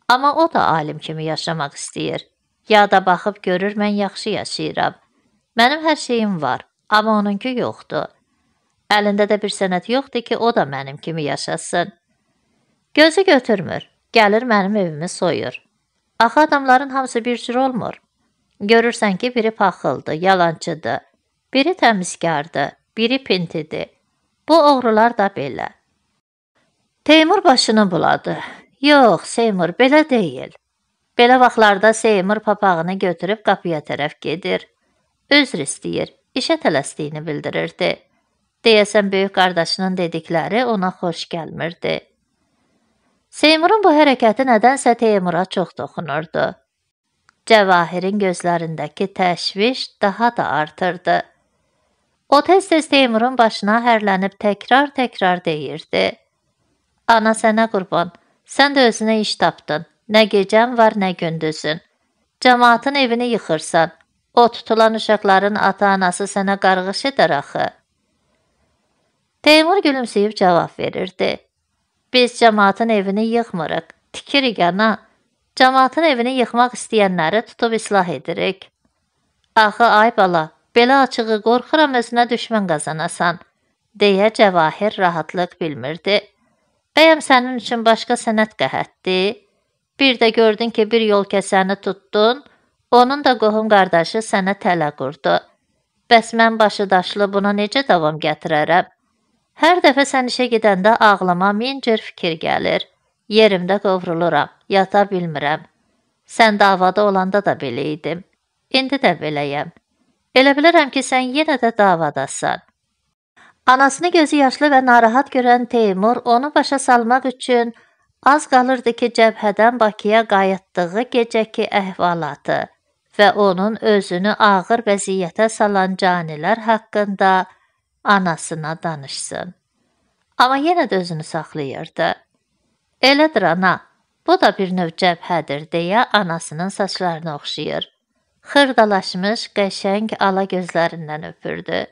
Amma o da alim kimi yaşamaq istəyir. Ya da baxıb görür mən yaxşı yaşayıram. Mənim hər şeyim var, amma onunki yoxdur. Əlində də bir sənət yoxdur ki, o da mənim kimi yaşasın. Gözü götürmür. Gəlir mənim evimi soyur. Axı adamların hamısı bir cür olmur. Görürsən ki, biri paxıldı, yalancıdır. Biri təmizkardı, biri pintidir. Bu oğrular da belə. Teymur başını buladı. Yox, Seymur, belə deyil. Belə vaxtlarda Seymur papağını götürüb qapıya tərəf gedir. Özr istəyir, işə tələsdiyini bildirirdi. Deyəsən, böyük qardaşının dedikləri ona xoş gəlmirdi. Seymurun bu hərəkəti nədənsə Teymura çox toxunurdu. Cəvahirin gözlərindəki təşviş daha da artırdı. O tez-tez Teymurun başına hərlənib təkrar-təkrar deyirdi. Ana sənə qurban, sən də özünə iş tapdın, nə gecən var, nə gündüzün. Cəmaatın evini yıxırsan, o tutulan uşaqların ata-anası sənə qarğış edər axı. Teymur gülümsəyib cavab verirdi. Biz cəmaatın evini yıxmırıq, tikirik ana. Cəmaatın evini yıxmaq istəyənləri tutub islah edirik. Axı ay bala, belə açığı qorxuram özünə düşmən qazanasan, deyə Cəvahir rahatlıq bilmirdi. Bəyəm sənin üçün başqa sənət qəhətdir? Bir də gördün ki, bir yol kəsəni tutdun, onun da qohum qardaşı sənə tələ qurdu. Bəs mən başı daşlı buna necə davam gətirərəm? Hər dəfə sən işə gedəndə ağlıma min cür fikir gəlir. Yerimdə qovruluram, yata bilmirəm. Sən davada olanda da belə idim. İndi də beləyəm. Elə bilirəm ki, sən yenə də davadasan. Anasını gözü yaşlı və narahat görən Teymur onu başa salmaq üçün az qalırdı ki, cəbhədən Bakıya qayıtdığı gecəki əhvalatı və onun özünü ağır vəziyyətə salan canilər haqqında anasına danışsın. Amma yenə də özünü saxlayırdı. Elədir ana, bu da bir növ cəbhədir deyə anasının saçlarını oxşayır. Xırdalaşmış, qəşəng ala gözlərindən öpürdü.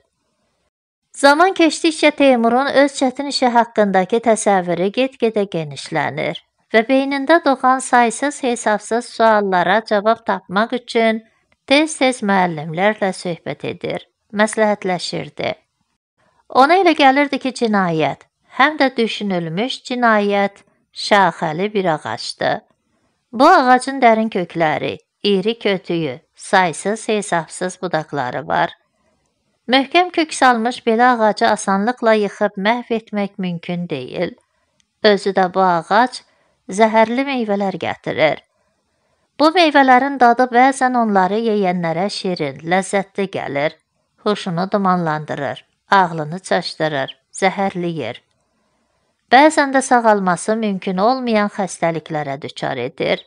Zaman keçdikcə Teymurun öz çətin işi haqqındakı təsəvvürü get-gedə genişlənir və beynində doğan saysız-hesabsız suallara cavab tapmaq üçün tez-tez müəllimlərlə söhbət edir, məsləhətləşirdi. Ona elə gəlirdi ki, cinayət, həm də düşünülmüş cinayət şaxəli bir ağacdı. Bu ağacın dərin kökləri, iri kötüyü, saysız-hesabsız budaqları var – Möhkəm kök salmış belə ağacı asanlıqla yıxıb məhv etmək mümkün deyil. Özü də bu ağac zəhərli meyvələr gətirir. Bu meyvələrin dadı bəzən onları yeyənlərə şirin, ləzzətli gəlir, huşunu dumanlandırır, ağlını çaşdırır, zəhərləyir. Bəzən də sağalması mümkün olmayan xəstəliklərə düçar edir.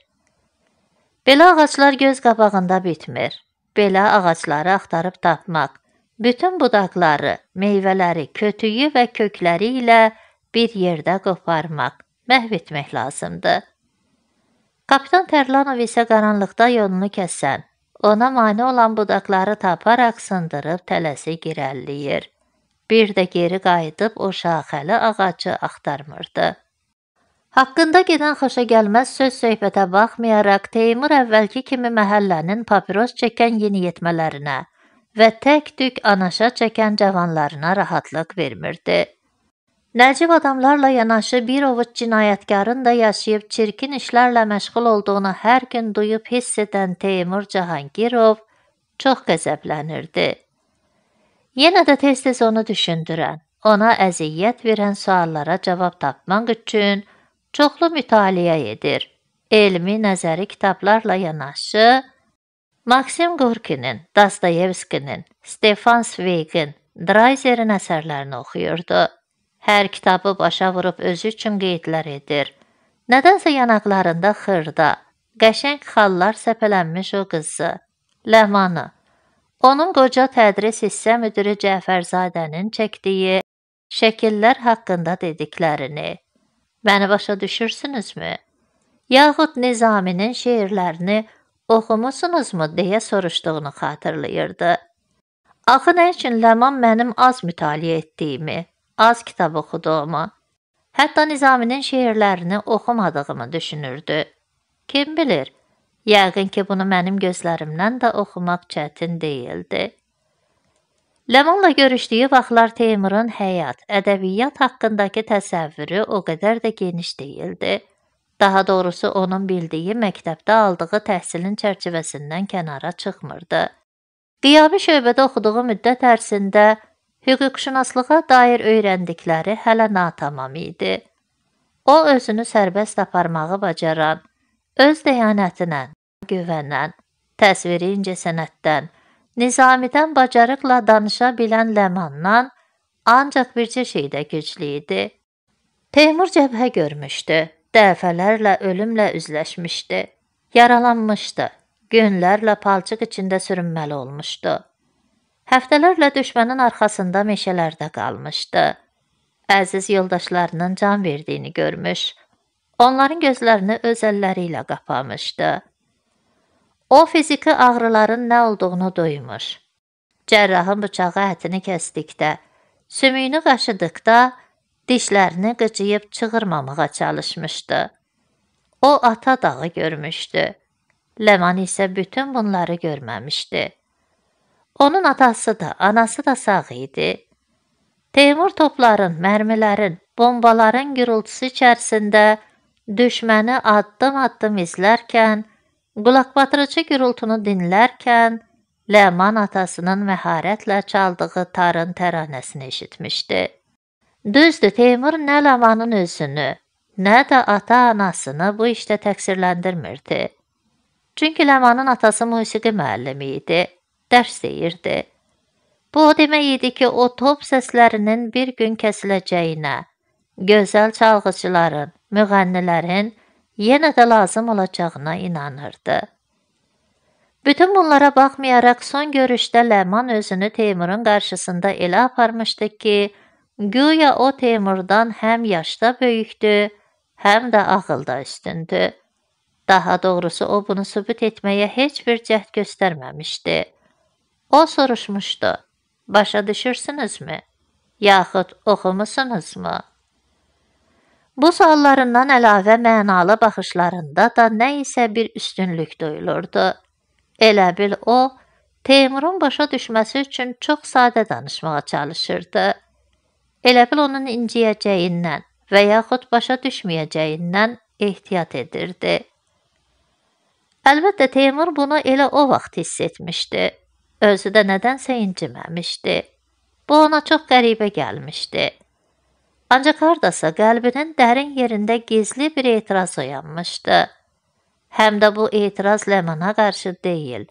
Belə ağaclar göz qabağında bitmir. Belə ağacları axtarıb tapmaq, Bütün budaqları, meyvələri, kötüyü və kökləri ilə bir yerdə qoparmaq, məhv etmək lazımdır. Kapitan Tərlanov isə qaranlıqda yolunu kəsən, ona mane olan budaqları taparaq sındırıb tələsik irəliləyir. Bir də geri qayıdıb o şaxəli ağacı axtarmırdı. Haqqında gedən xoşa gəlməz söz söhbətə baxmayaraq Teymur əvvəlki kimi məhəllənin papiros çəkən yeniyetmələrinə, və tək-tük anaşa çəkən cavanlarına rahatlıq vermirdi. Nəcib adamlarla yanaşı bir ovuc cinayətkarın da yaşayıb çirkin işlərlə məşğul olduğunu hər gün duyub hiss edən Teymur Cahangirov çox qəzəblənirdi. Yenə də tez-tez onu düşündürən, ona əziyyət verən suallara cavab tapmaq üçün çoxlu mütaliə edir. Elmi nəzəri kitablarla yanaşı, Maksim Gorkinin, Dostoyevskinin, Stefan Sveigin, Drayzerin əsərlərini oxuyurdu. Hər kitabı başa vurub özü üçün qeydlər edir. Nədənsə yanaqlarında xırda, qəşəng xallar səpələnmiş o qızı, Ləhmanı. Onun qoca tədris hissə müdiri Cəfərzadənin çəkdiyi şəkillər haqqında dediklərini. Məni başa düşürsünüzmü? Yaxud Nizaminin şeirlərini oxuyurdu oxumusunuzmu deyə soruşduğunu xatırlayırdı. Axı nə üçün Ləman mənim az mütaliə etdiyimi, az kitab oxuduğumu, hətta Nizaminin şeirlərini oxumadığımı düşünürdü. Kim bilir, yəqin ki, bunu mənim gözlərimdən də oxumaq çətin deyildi. Ləmanla görüşdüyü vaxtlar Teymurun həyat, ədəbiyyat haqqındakı təsəvvürü o qədər də geniş deyildi. Daha doğrusu onun bildiyi məktəbdə aldığı təhsilin çərçivəsindən kənara çıxmırdı. Qiyabi şöbədə oxuduğu müddət ərzində hüquqşünaslığa dair öyrəndikləri hələ natamam idi. O özünü sərbəst aparmağı bacaran, öz dəyanətinə, güvənən, təsviri incəsənətdən, nizamidən bacarıqla danışa bilən Ləmandan ancaq bircə şeydə güclü idi. Teymur cəbhə görmüşdü. Dəfələrlə ölümlə üzləşmişdi. Yaralanmışdı. Günlərlə palçıq içində sürünməli olmuşdu. Həftələrlə düşmənin arxasında meşələrdə qalmışdı. Əziz yoldaşlarının can verdiyini görmüş. Onların gözlərini öz əlləri ilə qapamışdı. O fiziki ağrıların nə olduğunu duymuş. Cərrahın bıçağı ətini kəsdikdə, sümüyünü qaşıdıqda dişlərini qıcıyıb çığırmamağa çalışmışdı. O ata dağı görmüşdü. Ləman isə bütün bunları görməmişdi. Onun atası da, anası da sağ idi. Teymur topların, mərmilərin, bombaların gürültüsü içərisində düşməni addım-addım izlərkən, qulaqbatırıcı gürültünü dinlərkən, Ləman atasının məharətlə çaldığı tarın təranəsini eşitmişdi. Düzdür, Teymur nə Lavanın özünü, nə də ata-anasını bu işdə təqsirləndirmirdi. Çünki Lavanın atası musiqi müəllimi idi, dərs deyirdi. Bu o demək idi ki, o top səslərinin bir gün kəsiləcəyinə, gözəl çalğıçıların, müğənnilərin yenə də lazım olacağına inanırdı. Bütün bunlara baxmayaraq son görüşdə Ləman özünü Teymurun qarşısında elə aparmışdı ki, Güya o Teymurdan həm yaşda böyükdü, həm də ağılda üstündü. Daha doğrusu o bunu sübut etməyə heç bir cəhd göstərməmişdi. O soruşmuşdu, başa düşürsünüzmü? Yaxud oxumusunuzmu? Bu suallarından əlavə mənalı baxışlarında da nə isə bir üstünlük duyulurdu. Elə bil o, Teymurun başa düşməsi üçün çox sadə danışmağa çalışırdı. Elə bil onun inciyəcəyindən və yaxud başa düşməyəcəyindən ehtiyat edirdi. Əlbəttə Teymur bunu elə o vaxt hiss etmişdi. Özü də nədənsə inciməmişdi. Bu ona çox qəribə gəlmişdi. Ancaq hardasa qəlbinin dərin yerində gizli bir etiraz oyanmışdı. Həm də bu etiraz Ləmana qarşı deyil,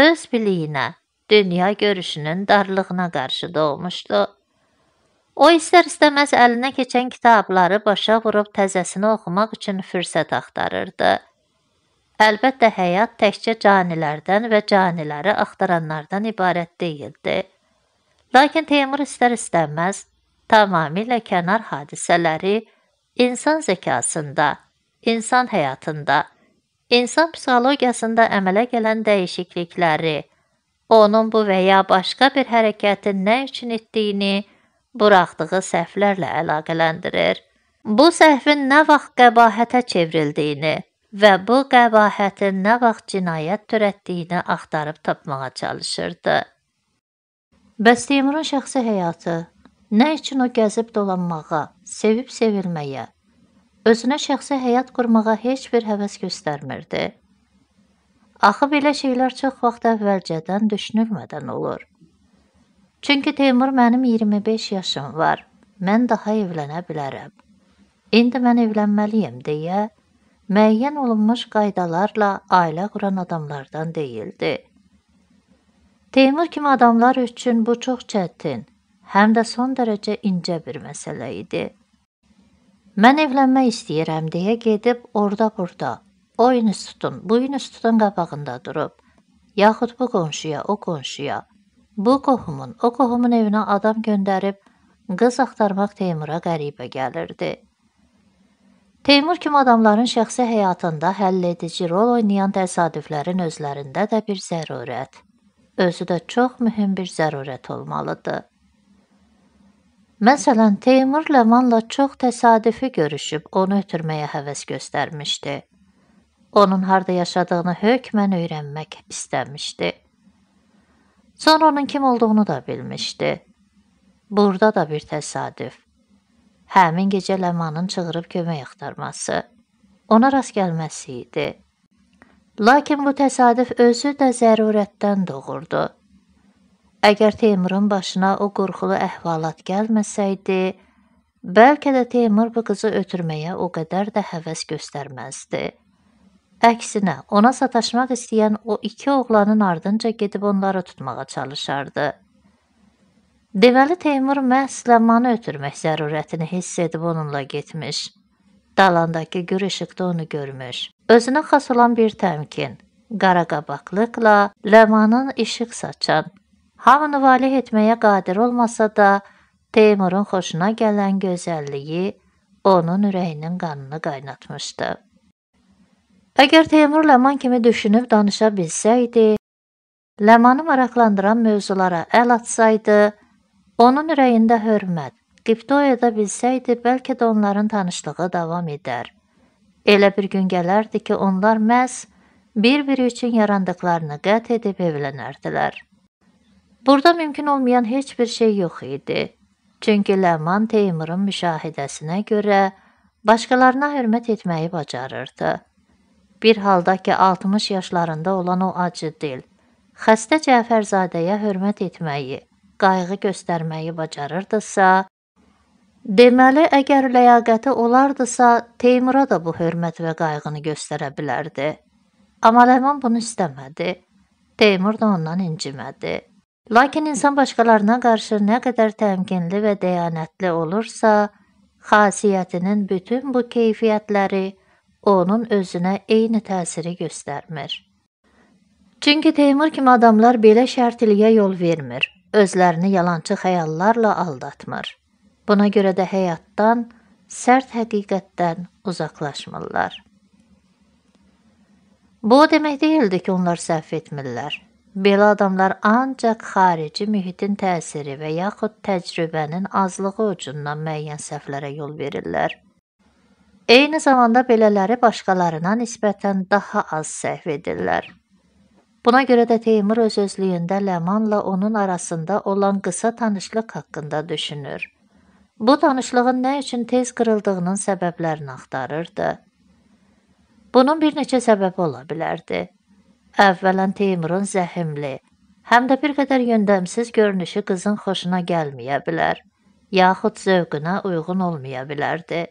öz biliyinə, dünya görüşünün darlığına qarşı doğmuşdu. O istər-istəməz əlinə keçən kitabları başa vurub təzəsini oxumaq üçün fürsət axtarırdı. Əlbəttə, həyat təkcə canilərdən və caniləri axtaranlardan ibarət deyildi. Lakin Teymur istər-istəməz tamamilə kənar hadisələri insan zəkasında, insan həyatında, insan psixologiyasında əmələ gələn dəyişiklikləri, onun bu və ya başqa bir hərəkətin nə üçün etdiyini, buraxdığı səhvlərlə əlaqələndirir. Bu səhvin nə vaxt qəbahətə çevrildiyini və bu qəbahətin nə vaxt cinayət törətdiyini axtarıb tapmağa çalışırdı. Bəs Teymurun şəxsi həyatı nə üçün o gəzib dolanmağa, sevib sevilməyə, özünə şəxsi həyat qurmağa heç bir həvəs göstərmirdi? Axı belə şeylər çox vaxt əvvəlcədən düşünülmədən olur. Çünki Teymur mənim 25 yaşım var. Mən daha evlənə bilərəm. İndi mən evlənməliyəm deyə müəyyən olunmuş qaydalarla ailə quran adamlardan deyildi. Teymur kimi adamlar üçün bu çox çətin, həm də son dərəcə incə bir məsələ idi. Mən evlənmək istəyirəm deyə gedib orada-burada, o institutun, bu institutun qabağında durub, yaxud bu qonşuya, o qonşuya, Bu qohumun o qohumun evinə adam göndərib qız axtarmaq Teymura qəribə gəlirdi. Teymur kimi adamların şəxsi həyatında həll edici rol oynayan təsadüflərin özlərində də bir zərurət, özü də çox mühüm bir zərurət olmalıdır. Məsələn, Teymur Ləmanla çox təsadüfi görüşüb onu ötürməyə həvəs göstərmişdi. Onun harda yaşadığını hökmən öyrənmək istəmişdi. Sonra onun kim olduğunu da bilmişdi. Burada da bir təsadüf. Həmin gecə Ləmanın çığırıb kömək axtarması ona rast gəlməsi idi. Lakin bu təsadüf özü də zərurətdən doğurdu. Əgər Teymurun başına o qorxulu əhvalat gəlməsəydi, bəlkə də Teymur bu qızı ötürməyə o qədər də həvəs göstərməzdi. Əksinə, ona sataşmaq istəyən o iki oğlanın ardınca gedib onları tutmağa çalışardı. Deməli Teymur məhz Ləmmanı ötürmək zərurətini hiss edib onunla getmiş. Dalandakı gür işıqda onu görmüş. Özünə xas olan bir təmkin, qara qabaqlıqla Ləmanın işıq saçan, hamını valeh etməyə qadir olmasa da, Teymurun xoşuna gələn gözəlliyi onun ürəyinin qanını qaynatmışdı. Əgər Teymur Ləman kimi düşünüb danışa bilsəydi, Ləmanı maraqlandıran mövzulara əl atsaydı, onun ürəyində hörmət, qiptoy edə bilsəydi, bəlkə də onların tanışlığı davam edər. Elə bir gün gələrdi ki, onlar məhz bir-biri üçün yarandıqlarını qət edib evlənərdilər. Burada mümkün olmayan heç bir şey yox idi. Çünki Ləman Teymurun müşahidəsinə görə başqalarına hörmət etməyi bacarırdı. Bir halda ki, 60 yaşlarında olan o acı dil, xəstə Cəfərzadəyə hörmət etməyi, qayğı göstərməyi bacarırdısa, deməli, əgər ləyaqəti olardısa, Teymura da bu hörmət və qayğını göstərə bilərdi. Amma Ləman bunu istəmədi. Teymur da ondan incimədi. Lakin insan başqalarına qarşı nə qədər təmkinli və dəyanətli olursa, xasiyyətinin bütün bu keyfiyyətləri onun özünə eyni təsiri göstərmir. Çünki Teymur kimi adamlar belə şərtiliyə yol vermir, özlərini yalançı xəyallarla aldatmır. Buna görə də həyatdan, sərt həqiqətdən uzaqlaşmırlar. Bu o demək deyildi ki, onlar səhv etmirlər. Belə adamlar ancaq xarici mühitin təsiri və yaxud təcrübənin azlığı ucundan müəyyən səhvlərə yol verirlər. Eyni zamanda belələri başqalarına nisbətən daha az səhv edirlər. Buna görə də Teymur öz özlüyündə Ləmanla onun arasında olan qısa tanışlıq haqqında düşünür. Bu tanışlığın nə üçün tez qırıldığının səbəblərini axtarırdı. Bunun bir neçə səbəbi ola bilərdi. Əvvələn Teymurun zəhimli, həm də bir qədər yöndəmsiz görünüşü qızın xoşuna gəlməyə bilər, yaxud zövqünə uyğun olmaya bilərdi.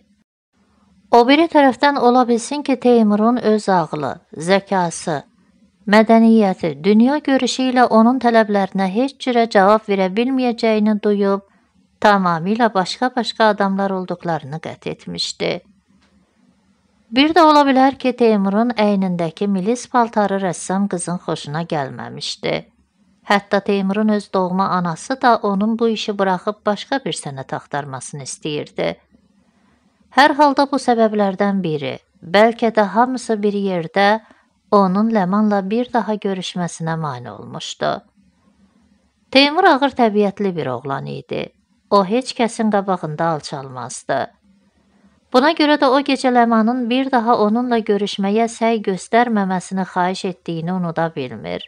O biri tərəfdən ola bilsin ki, Teymurun öz ağlı, zəkası, mədəniyyəti, dünya görüşü ilə onun tələblərinə heç cürə cavab verə bilməyəcəyini duyub, tamamilə başqa-başqa adamlar olduqlarını qət etmişdi. Bir də ola bilər ki, Teymurun əynindəki milis paltarı rəssam qızın xoşuna gəlməmişdi. Hətta Teymurun öz doğma anası da onun bu işi buraxıb başqa bir sənət axtarmasını istəyirdi. Hər halda bu səbəblərdən biri, bəlkə də hamısı bir yerdə onun Ləmanla bir daha görüşməsinə mane olmuşdu. Teymur ağır təbiətli bir oğlan idi. O heç kəsin qabağında alçalmazdı. Buna görə də o gecə Ləmanın bir daha onunla görüşməyə səy göstərməməsini xahiş etdiyini unuda bilmir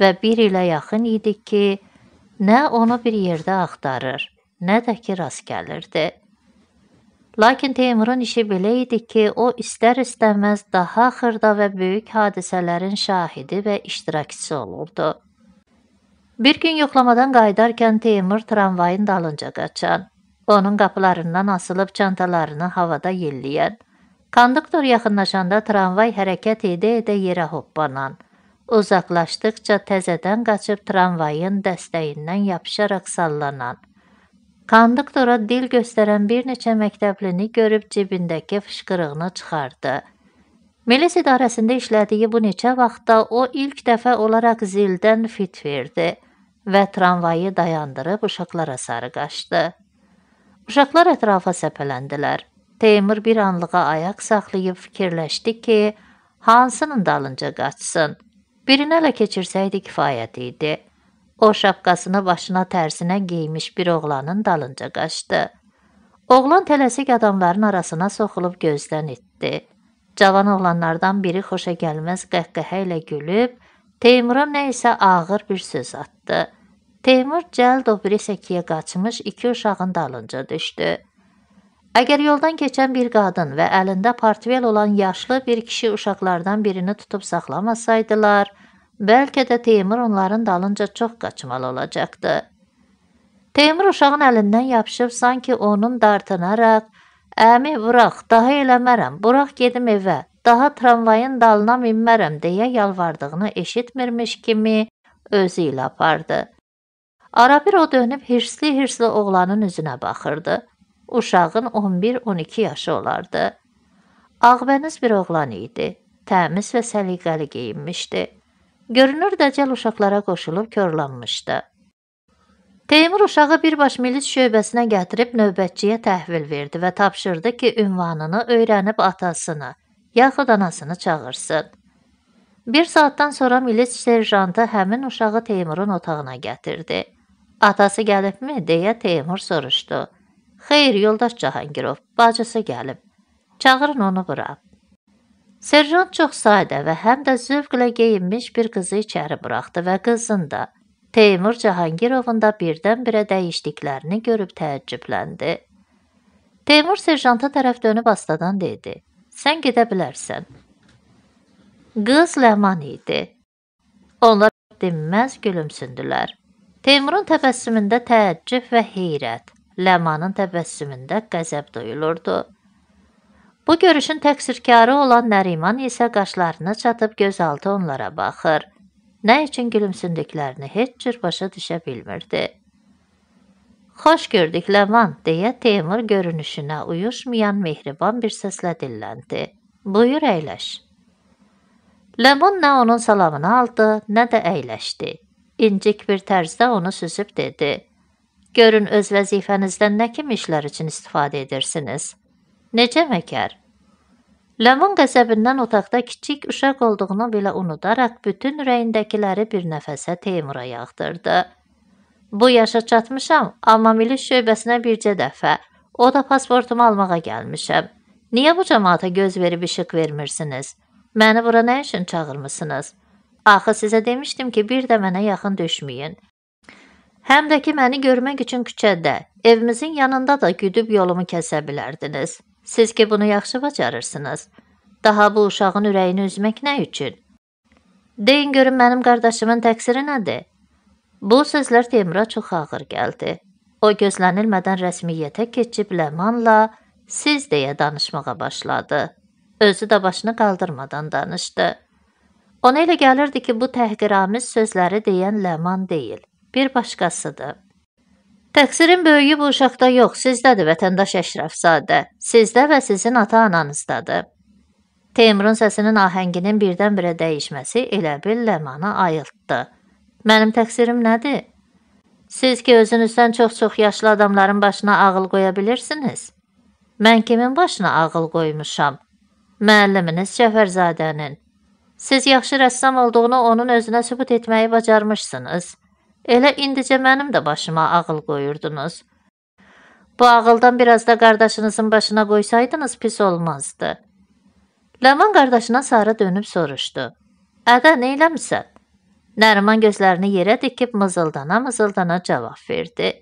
və bir ilə yaxın idi ki, nə onu bir yerdə axtarır, nə də ki rast gəlirdi. Lakin Teymurun işi belə idi ki, o istər-istəməz daha xırda və böyük hadisələrin şahidi və iştirakçısı olurdu. Bir gün yoxlamadan qayıdarkən Teymur tramvayın dalınca qaçan, onun qapılarından asılıb çantalarını havada yelləyən, konduktor yaxınlaşanda tramvay hərəkət edə-edə yerə hoppanan, uzaqlaşdıkca təzədən qaçıb tramvayın dəstəyindən yapışaraq sallanan, Konduktora dil göstərən bir neçə məktəblini görüb cibindəki fışqırığını çıxardı. Milis idarəsində işlədiyi bu neçə vaxtda o ilk dəfə olaraq zildən fit verdi və tramvayı dayandırıb uşaqlara sarı qaçdı. Uşaqlar ətrafa səpələndilər. Teymur bir anlığa ayaq saxlayıb fikirləşdi ki, hansının dalınca qaçsın. Birini ələ keçirsəydi kifayət idi.'' O şapkasını başına tərsinə geymiş bir oğlanın dalınca qaçdı. Oğlan tələsik adamların arasına soxulub gözdən itdi. Cavan oğlanlardan biri xoşa gəlməz qəhqəhə ilə gülüb, Teymura nə isə ağır bir söz atdı. Teymur cəld o biri səkiyə qaçmış iki uşağın dalınca düşdü. Əgər yoldan keçən bir qadın və əlində portvel olan yaşlı bir kişi uşaqlardan birini tutub saxlamasaydılar, Bəlkə də Teymur onların dalınca çox qaçmalı olacaqdı. Teymur uşağın əlindən yapışıb sanki onun dartınaraq "Əmi, burax, daha eləmərəm. Burax gedim evə. Daha tramvayın dalına minmərəm" deyə yalvardığını eşitmirmiş kimi özü ilə apardı. Arabir o dönüb hirsli-hirsli oğlanın üzünə baxırdı. Uşağın 11-12 yaşı olardı. Ağbəniz bir oğlan idi. Təmiz və səliqəli geyinmişdi. Görünür dəcəl uşaqlara qoşulub körlanmışdı. Teymur uşağı birbaş milis şöbəsinə gətirib növbətçiyə təhvil verdi və tapşırdı ki, ünvanını öyrənib atasını, yaxud anasını çağırsın. Bir saatdan sonra milis serjantı həmin uşağı Teymurun otağına gətirdi. Atası gəlibmi, deyə Teymur soruşdu. Xeyr, yoldaş Cahangirov, bacısı gəlib. Çağırın onu bura. Serjant çox sadə və həm də zövqlə geyinmiş bir qızı içəri buraxdı və qızın da Teymur Cahangirovun da birdən-birə dəyişdiklərini görüb təəccübləndi. Teymur serjanta tərəf dönüb astadan dedi: "Sən gedə bilərsən." Qız Ləman idi. Onlar dinməz gülümsündülər. Teymurun təbəssümündə təəccüb və heyrət, Ləmanın təbəssümündə qəzəb duyulurdu. Bu görüşün təqsirkarı olan Nəriman isə qaşlarını çatıb gözaltı onlara baxır. Nə üçün gülümsündüklərini heç cür başa düşə bilmirdi. Xoş gördük Ləman, deyə Teymur görünüşünə uyuşmayan mehriban bir səslə dilləndi. Buyur əyləş. Ləman nə onun salamını aldı, nə də əyləşdi. İncik bir tərzdə onu süzüb dedi. Görün öz vəzifənizdən nə kimi işlər üçün istifadə edirsiniz?' Necə məkər? Er? Ləmun qəzəbindən otaqda kiçik uşaq olduğunu belə unudaraq bütün ürəyindəkiləri bir nəfəsə Teymura yağdırdı. Bu yaşa çatmışam, amma milis şöbəsinə bircə dəfə, o da pasportumu almağa gəlmişəm. Niyə bu cəmaata göz verib işıq vermirsiniz? Məni bura nə üçün çağırmısınız? Axı sizə demişdim ki, bir də mənə yaxın düşməyin. Həm də ki, məni görmək üçün küçədə, evimizin yanında da güdüb yolumu kəsə bilərdiniz.'' Siz ki bunu yaxşı bacarırsınız. Daha bu uşağın ürəyini üzmək nə üçün? Deyin görün mənim qardaşımın təqsiri nədir? Bu sözlər Teymura çox ağır gəldi. O gözlənilmədən rəsmiyyətə keçib ləmanla siz deyə danışmağa başladı. Özü də başını qaldırmadan danışdı. Ona elə gəlirdi ki, bu təhqiramiz sözləri deyən Ləman deyil, bir başqasıdır. Təqsirin böyüyü bu uşaqda yox, sizdədir vətəndaş Əşrəfzadə. Sizdə və sizin ata-ananızdadır. Teymurun səsinin ahənginin birdən-birə dəyişməsi elə bil Ləmanı ayıltdı. Mənim təqsirim nədir? Siz ki özünüzdən çox-çox yaşlı adamların başına ağıl qoya bilirsiniz. Mən kimin başına ağıl qoymuşam? Müəlliminiz Cəfərzadənin. Siz yaxşı rəssam olduğunu onun özünə sübut etməyi bacarmışsınız. Elə indicə mənim də başıma ağıl qoyurdunuz. Bu ağıldan biraz da qardaşınızın başına qoysaydınız pis olmazdı. Ləman qardaşına sarı dönüb soruşdu. Ədə, neyləmisən? Nəriman gözlərini yerə dikib mızıldana-mızıldana cavab verdi.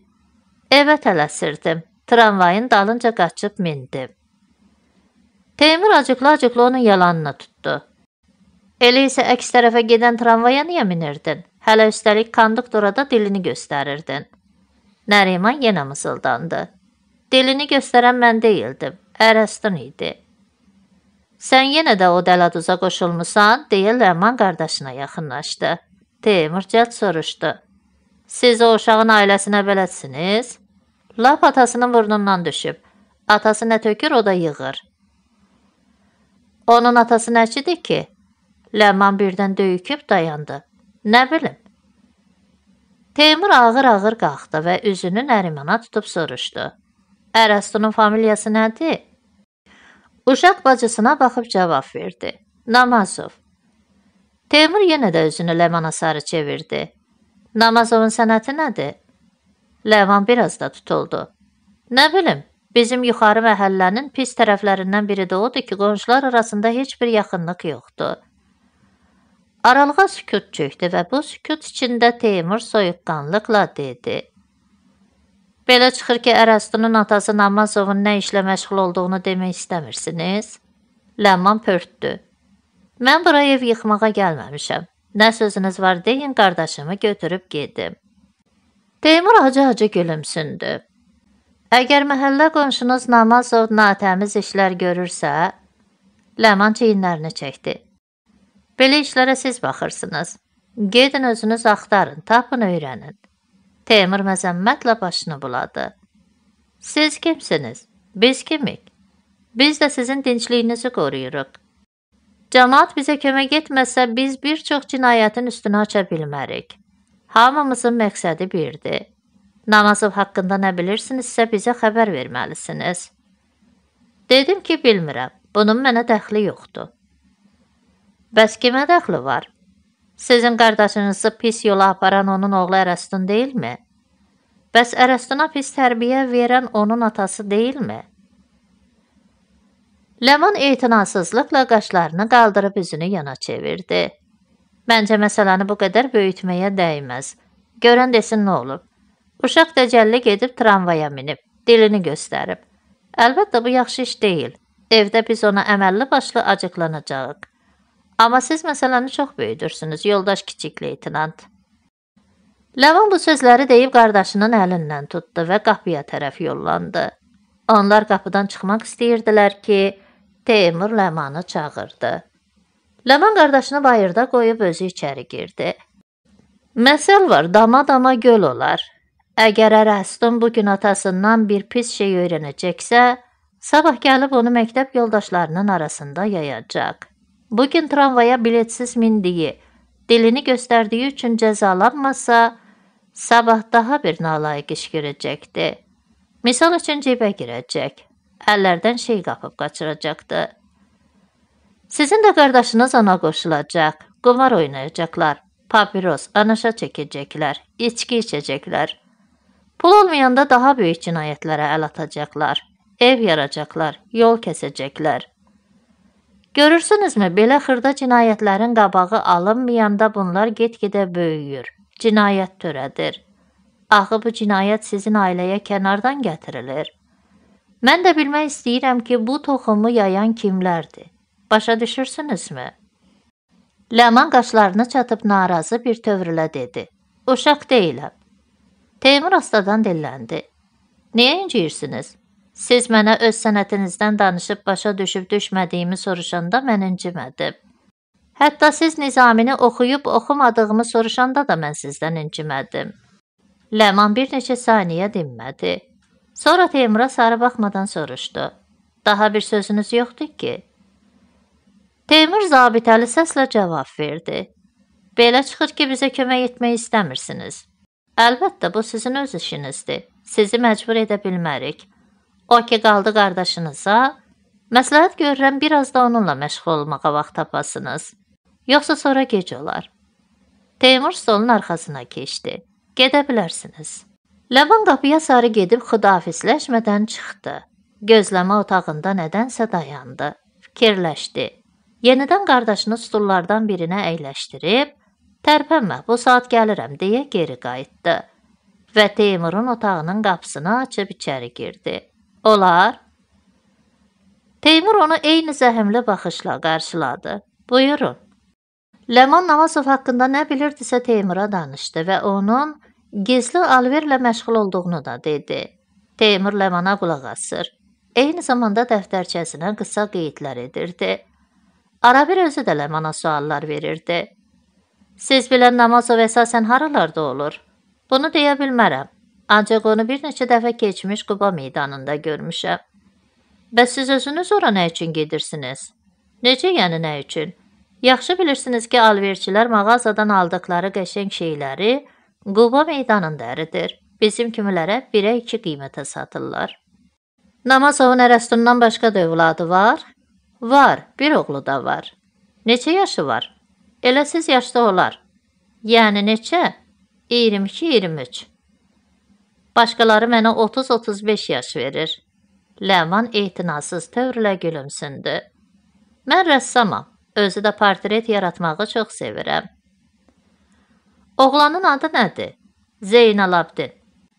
Evə tələsirdim. Tramvayın dalınca qaçıb mindim. Teymur acıqlı-acıqlı onun yalanını tutdu. Elə isə əks tərəfə gedən tramvaya niyə minirdin? Hələ üstəlik konduktora da dilini göstərirdin. Nəriman yenə mızıldandı. Dilini göstərən mən deyildim, Ərəstin idi. Sən yenə də o dələduza qoşulmusan, deyə Ləman qardaşına yaxınlaşdı. Teymur cəld soruşdu. Siz o uşağın ailəsinə belətsiniz? Lap atasının burnundan düşüb. Atası nə tökür, o da yığır. Onun atası nəçidir ki? Ləman birdən döyüküb dayandı. Nə bilim? Teymur ağır-ağır qalxdı və üzünü Nərimana tutub soruşdu. Ərəstunun familiyası nədir? Uşaq bacısına baxıb cavab verdi. Namazov. Teymur yenə də üzünü Ləmana sarı çevirdi. Namazovun sənəti nədir? Ləvan biraz da tutuldu. Nə bilim, bizim yuxarı məhəllənin pis tərəflərindən biri də odur ki, qonşular arasında heç bir yaxınlıq yoxdur. Aralığa sükut çökdü və bu sükut içində Teymur soyuqqanlıqla dedi. Belə çıxır ki, Ərəstunun atası Namazovun nə işlə məşğul olduğunu demək istəmirsiniz? Ləmman pörtdü. Mən bura ev yıxmağa gəlməmişəm. Nə sözünüz var deyin, qardaşımı götürüb gedim. Teymur acı-acı gülümsündü. Əgər məhəllə qonşunuz Namazov natəmiz işlər görürsə, Ləman çiyinlərini çəkdi. Belə işlərə siz baxırsınız. Gedin özünüz axtarın, tapın, öyrənin. Teymur məzəmmətlə başını buladı. Siz kimsiniz? Biz kimik? Biz də sizin dinçliyinizi qoruyuruq. Cəmaat bizə kömək etməsə biz bir çox cinayətin üstünü aça bilmərik. Hamımızın məqsədi birdir. Namazov haqqında nə bilirsinizsə bizə xəbər verməlisiniz. Dedim ki, bilmirəm. Bunun mənə dəxli yoxdur. Bəs kimə dəxli var? Sizin qardaşınızı pis yola aparan onun oğlu Ərəstun deyilmi? Bəs Ərəstuna pis tərbiyə verən onun atası deyilmi? Ləman etinasızlıqla qaşlarını qaldırıb üzünü yana çevirdi. Məncə məsələni bu qədər böyütməyə dəyməz. Görən desin nə olub. Uşaq dəcəlli gedib tramvaya minib, dilini göstərib. Əlbəttə bu yaxşı iş deyil. Evdə biz ona əməlli başlı acıqlanacağıq. Amma siz məsələni çox böyüdürsünüz, yoldaş kiçik leytenant. Ləvan bu sözləri deyib qardaşının əlindən tutdu və qapıya tərəf yollandı. Onlar qapıdan çıxmaq istəyirdilər ki, Teymur Ləmanı çağırdı. Ləman qardaşını bayırda qoyub özü içəri girdi. Məsəl var, dama-dama göl olar. Əgər Ərəstun bu gün atasından bir pis şey öyrənəcəksə, sabah gəlib onu məktəb yoldaşlarının arasında yayacaq. Bugün tramvaya biletsiz mindiyi, dilini göstərdiyi üçün cəzalanmasa, sabah daha bir nalayiq iş görəcəkdi. Misal üçün cibə girəcək, əllərdən şey qapıb qaçıracaqdı. Sizin də qardaşınız ona qoşulacaq, qumar oynayacaqlar, papiros, anaşa çəkəcəklər, içki içəcəklər. Pul olmayanda daha böyük cinayətlərə əl atacaqlar, ev yaracaqlar, yol kəsəcəklər. Görürsünüzmü, belə xırda cinayətlərin qabağı alınmayanda bunlar get-gedə böyüyür, cinayət törədir. Axı bu cinayət sizin ailəyə kənardan gətirilir. Mən də bilmək istəyirəm ki, bu toxumu yayan kimlərdir? Başa düşürsünüzmü? Ləman qaşlarını çatıb narazı bir tövrlə dedi. Uşaq deyiləm. Teymur astadan dilləndi. Niyə inciyirsiniz? Siz mənə öz sənətinizdən danışıb başa düşüb düşmədiyimi soruşanda mən incimədim. Hətta siz nizamini oxuyub oxumadığımı soruşanda da mən sizdən incimədim. Ləman bir neçə saniyə dinmədi. Sonra Teymura sarı baxmadan soruşdu. Daha bir sözünüz yoxdur ki? Teymur zabitəli səslə cavab verdi. Belə çıxır ki, bizə kömək etmək istəmirsiniz. Əlbəttə, bu sizin öz işinizdir. Sizi məcbur edə bilmərik. O ki qaldı qardaşınıza, məsləhət görürəm biraz da onunla məşğul olmağa vaxt tapasınız. Yoxsa sonra gec olar. Teymur stolun arxasına keçdi. Gedə bilərsiniz. Ləvan qapıya sarı gedib xudafisləşmədən çıxdı. Gözləmə otağında nədənsə dayandı. Fikirləşdi. Yenidən qardaşını stullardan birinə əyləşdirib, tərpənmə, bu saat gəlirəm deyə geri qayıtdı və Teymurun otağının qapısını açıb içəri girdi. Olar? Teymur onu eyni zəhmli baxışla qarşıladı. Buyurun. Ləman Navasov haqqında nə bilirdisə Teymura danışdı və onun gizli alverlə məşğul olduğunu da dedi. Teymur Ləmana qulaq asır. Eyni zamanda dəftərçəsinə qısa qeydlər edirdi. Arabir özü də Ləmana suallar verirdi. Siz bilən Namazov əsasən haralarda olur? Bunu deyə bilmərəm. Ancaq onu bir neçə dəfə keçmiş Quba meydanında görmüşəm. Bəs siz özünüz ora nə üçün gedirsiniz? Necə yəni nə üçün? Yaxşı bilirsiniz ki, alverçilər mağazadan aldıqları qəşəng şeyləri Quba meydanında əridir. Bizim kimilərə 1-ə 2 qiymətə satırlar. Namazovun Ərəstundan başqa da övladı var? Var, bir oğlu da var. Neçə yaşı var? Elə siz yaşda olar. Yəni neçə? 22-23. Başqaları mənə 30-35 yaş verir. Ləman ehtinasız tövrlə gülümsündü. Mən rəssamam, özü də portret yaratmağı çox sevirəm. Oğlanın adı nədir? Zeynalabdin.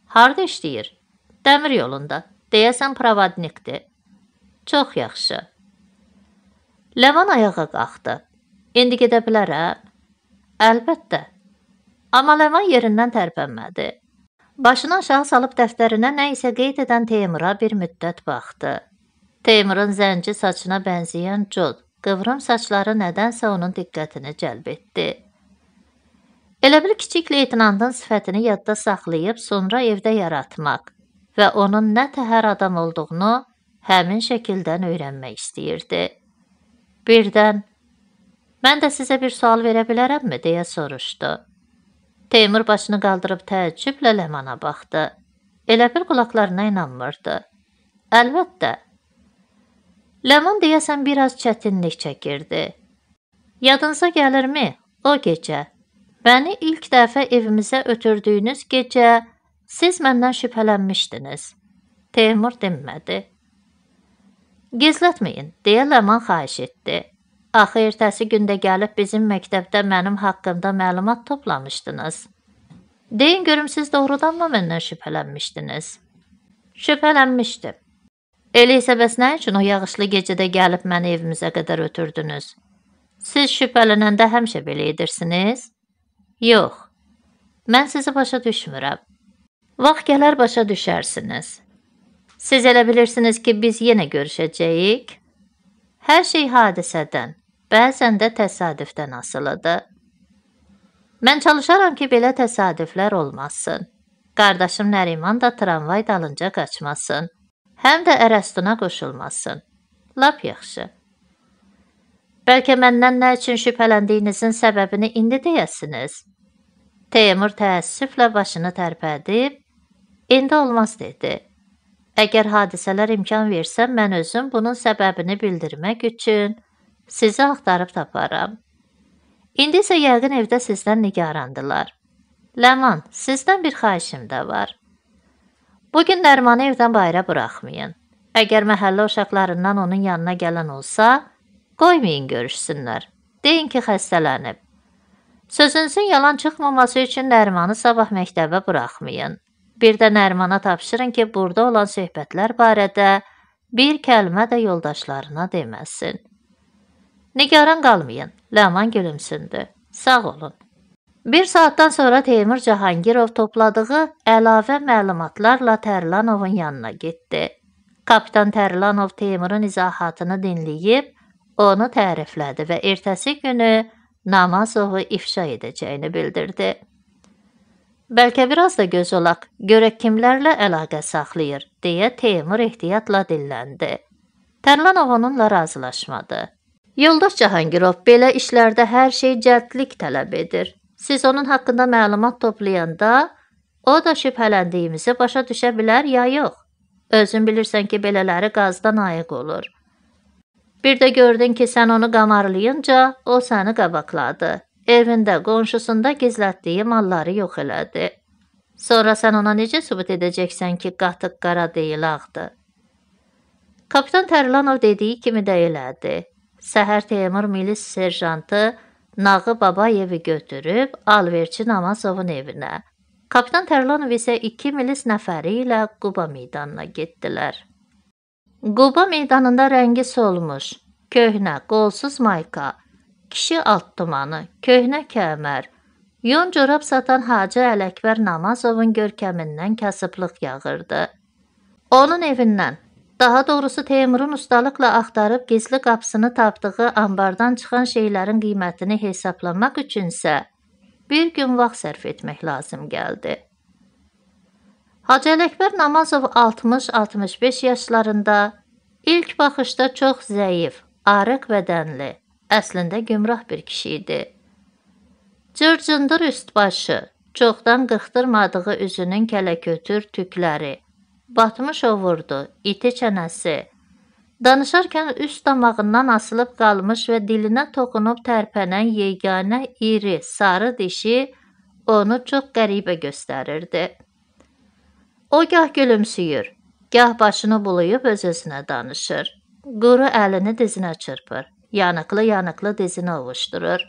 Harda işləyir? Dəmir yolunda. Deyəsən pravadnikdir. Çox yaxşı. Ləvan ayağa qalxdı. İndi gedə bilərəm? Hə? Əlbəttə. Amma Ləvan yerindən tərpənmədi. Başını aşağı salıb dəftərinə nə isə qeyd edən Teymura bir müddət baxdı. Teymurun zənci saçına bənzəyən cod, qıvrım saçları nədənsə onun diqqətini cəlb etdi. Elə bil kiçik leytinantın sifətini yadda saxlayıb sonra evdə yaratmaq və onun nə təhər adam olduğunu həmin şəkildən öyrənmək istəyirdi. Birdən, mən də sizə bir sual verə bilərəmmi, deyə soruşdu. Teymur başını qaldırıb təəccüblə Ləmana baxdı. Elə bir qulaqlarına inanmırdı. Əlbəttə. Ləman deyəsən biraz çətinlik çəkirdi. Yadınıza gəlirmi o gecə? Məni ilk dəfə evimizə ötürdüyünüz gecə siz məndən şübhələnmişdiniz. Teymur dinmədi. Gizlətməyin, deyə Ləman xahiş etdi. Axı ertəsi gündə gəlib bizim məktəbdə mənim haqqımda məlumat toplamışdınız. Deyin görüm siz doğrudanmı məndən şübhələnmişdiniz? Şübhələnmişdim. Elə isə bəs nə üçün o yağışlı gecədə gəlib məni evimizə qədər ötürdünüz? Siz şübhələnəndə həmişə belə edirsiniz? Yox. Mən sizi başa düşmürəm. Vaxt gələr başa düşərsiniz. Siz elə bilirsiniz ki, biz yenə görüşəcəyik. Hər şey hadisədən, Bəzən də təsadüfdən asılıdır. Mən çalışaram ki, belə təsadüflər olmasın. Qardaşım Nəriman da tramvay dalınca qaçmasın. Həm də Ərəstuna qoşulmasın. Lap yaxşı. Bəlkə məndən nə üçün şübhələndiyinizin səbəbini indi deyəsiniz. Teymur təəssüflə başını tərpədib, indi olmaz dedi. Əgər hadisələr imkan versəm, mən özüm bunun səbəbini bildirmək üçün Sizi axtarıb taparam. İndi isə yəqin evdə sizdən nigarandılar. Ləman, sizdən bir xahişim də var. Bu gün Nərmanı evdən bayıra buraxmayın. Əgər məhəllə uşaqlarından onun yanına gələn olsa, qoymayın görüşsünlər. Deyin ki, xəstələnib. Sözünüzün yalan çıxmaması üçün Nərmanı sabah məktəbə buraxmayın. Bir də Nərmana tapşırın ki, burada olan söhbətlər barədə bir kəlmə də yoldaşlarına deməsin. Nigaran qalmayın, Ləman gülümsündü. Sağ olun. Bir saatdan sonra Teymur Cahangirov topladığı əlavə məlumatlarla Tərlanovun yanına getdi. Kapitan Tərlanov Teymurun izahatını dinləyib, onu təriflədi və ertəsi günü Namazovu ifşa edəcəyini bildirdi. Bəlkə biraz da göz olaq, görək kimlərlə əlaqə saxlayır, deyə Teymur ehtiyatla dilləndi. Tərlanov onunla razılaşmadı. Yoldaş Cahangirov, belə işlərdə hər şey cəldlik tələb edir. Siz onun haqqında məlumat toplayanda o da şübhələndiyimizi başa düşə bilər ya yox. Özün bilirsən ki, belələri qazdan ayıq olur. Bir də gördün ki, sən onu qamarlayınca o səni qabaqladı. Evində, qonşusunda gizlətdiyi malları yox elədi. Sonra sən ona necə sübut edəcəksən ki, qatıq qara deyil ağdı? Kapitan Tərlanov dediyi kimi də elədi. Səhər Teymur milis serjantı Nağı Babayevi götürüb alverçi Namazovun evinə. Kapitan Tərlanov isə 2 milis nəfəri ilə Quba meydanına getdilər. Quba meydanında rəngi solmuş, köhnə, qolsuz mayka, kişi alt tumanı, köhnə kəmər, yon corab satan Hacı Ələkbər Namazovun görkəmindən kasıblıq yağırdı. Onun evindən Daha doğrusu Teymurun ustalıqla axtarıb gizli qapısını tapdığı anbardan çıxan şeylərin qiymətini hesablamaq üçünsə bir gün vaxt sərf etmək lazım gəldi. Hacı Ələkbər Namazov 60-65 yaşlarında ilk baxışda çox zəif, arıq bədənli, əslində gümrah bir kişi idi. Cırcındır üst başı, çoxdan qıxdırmadığı üzünün kələkötür tükləri, Batmış o vurdu, iti çənəsi. Danışarkən üst damağından asılıb qalmış və dilinə toxunub tərpənən yeganə iri, sarı dişi onu çox qəribə göstərirdi. O gah gülümsüyür, gah başını bulayıb öz-özünə danışır. Quru əlini dizinə çırpır, yanıqlı-yanıqlı dizini ovuşdurur.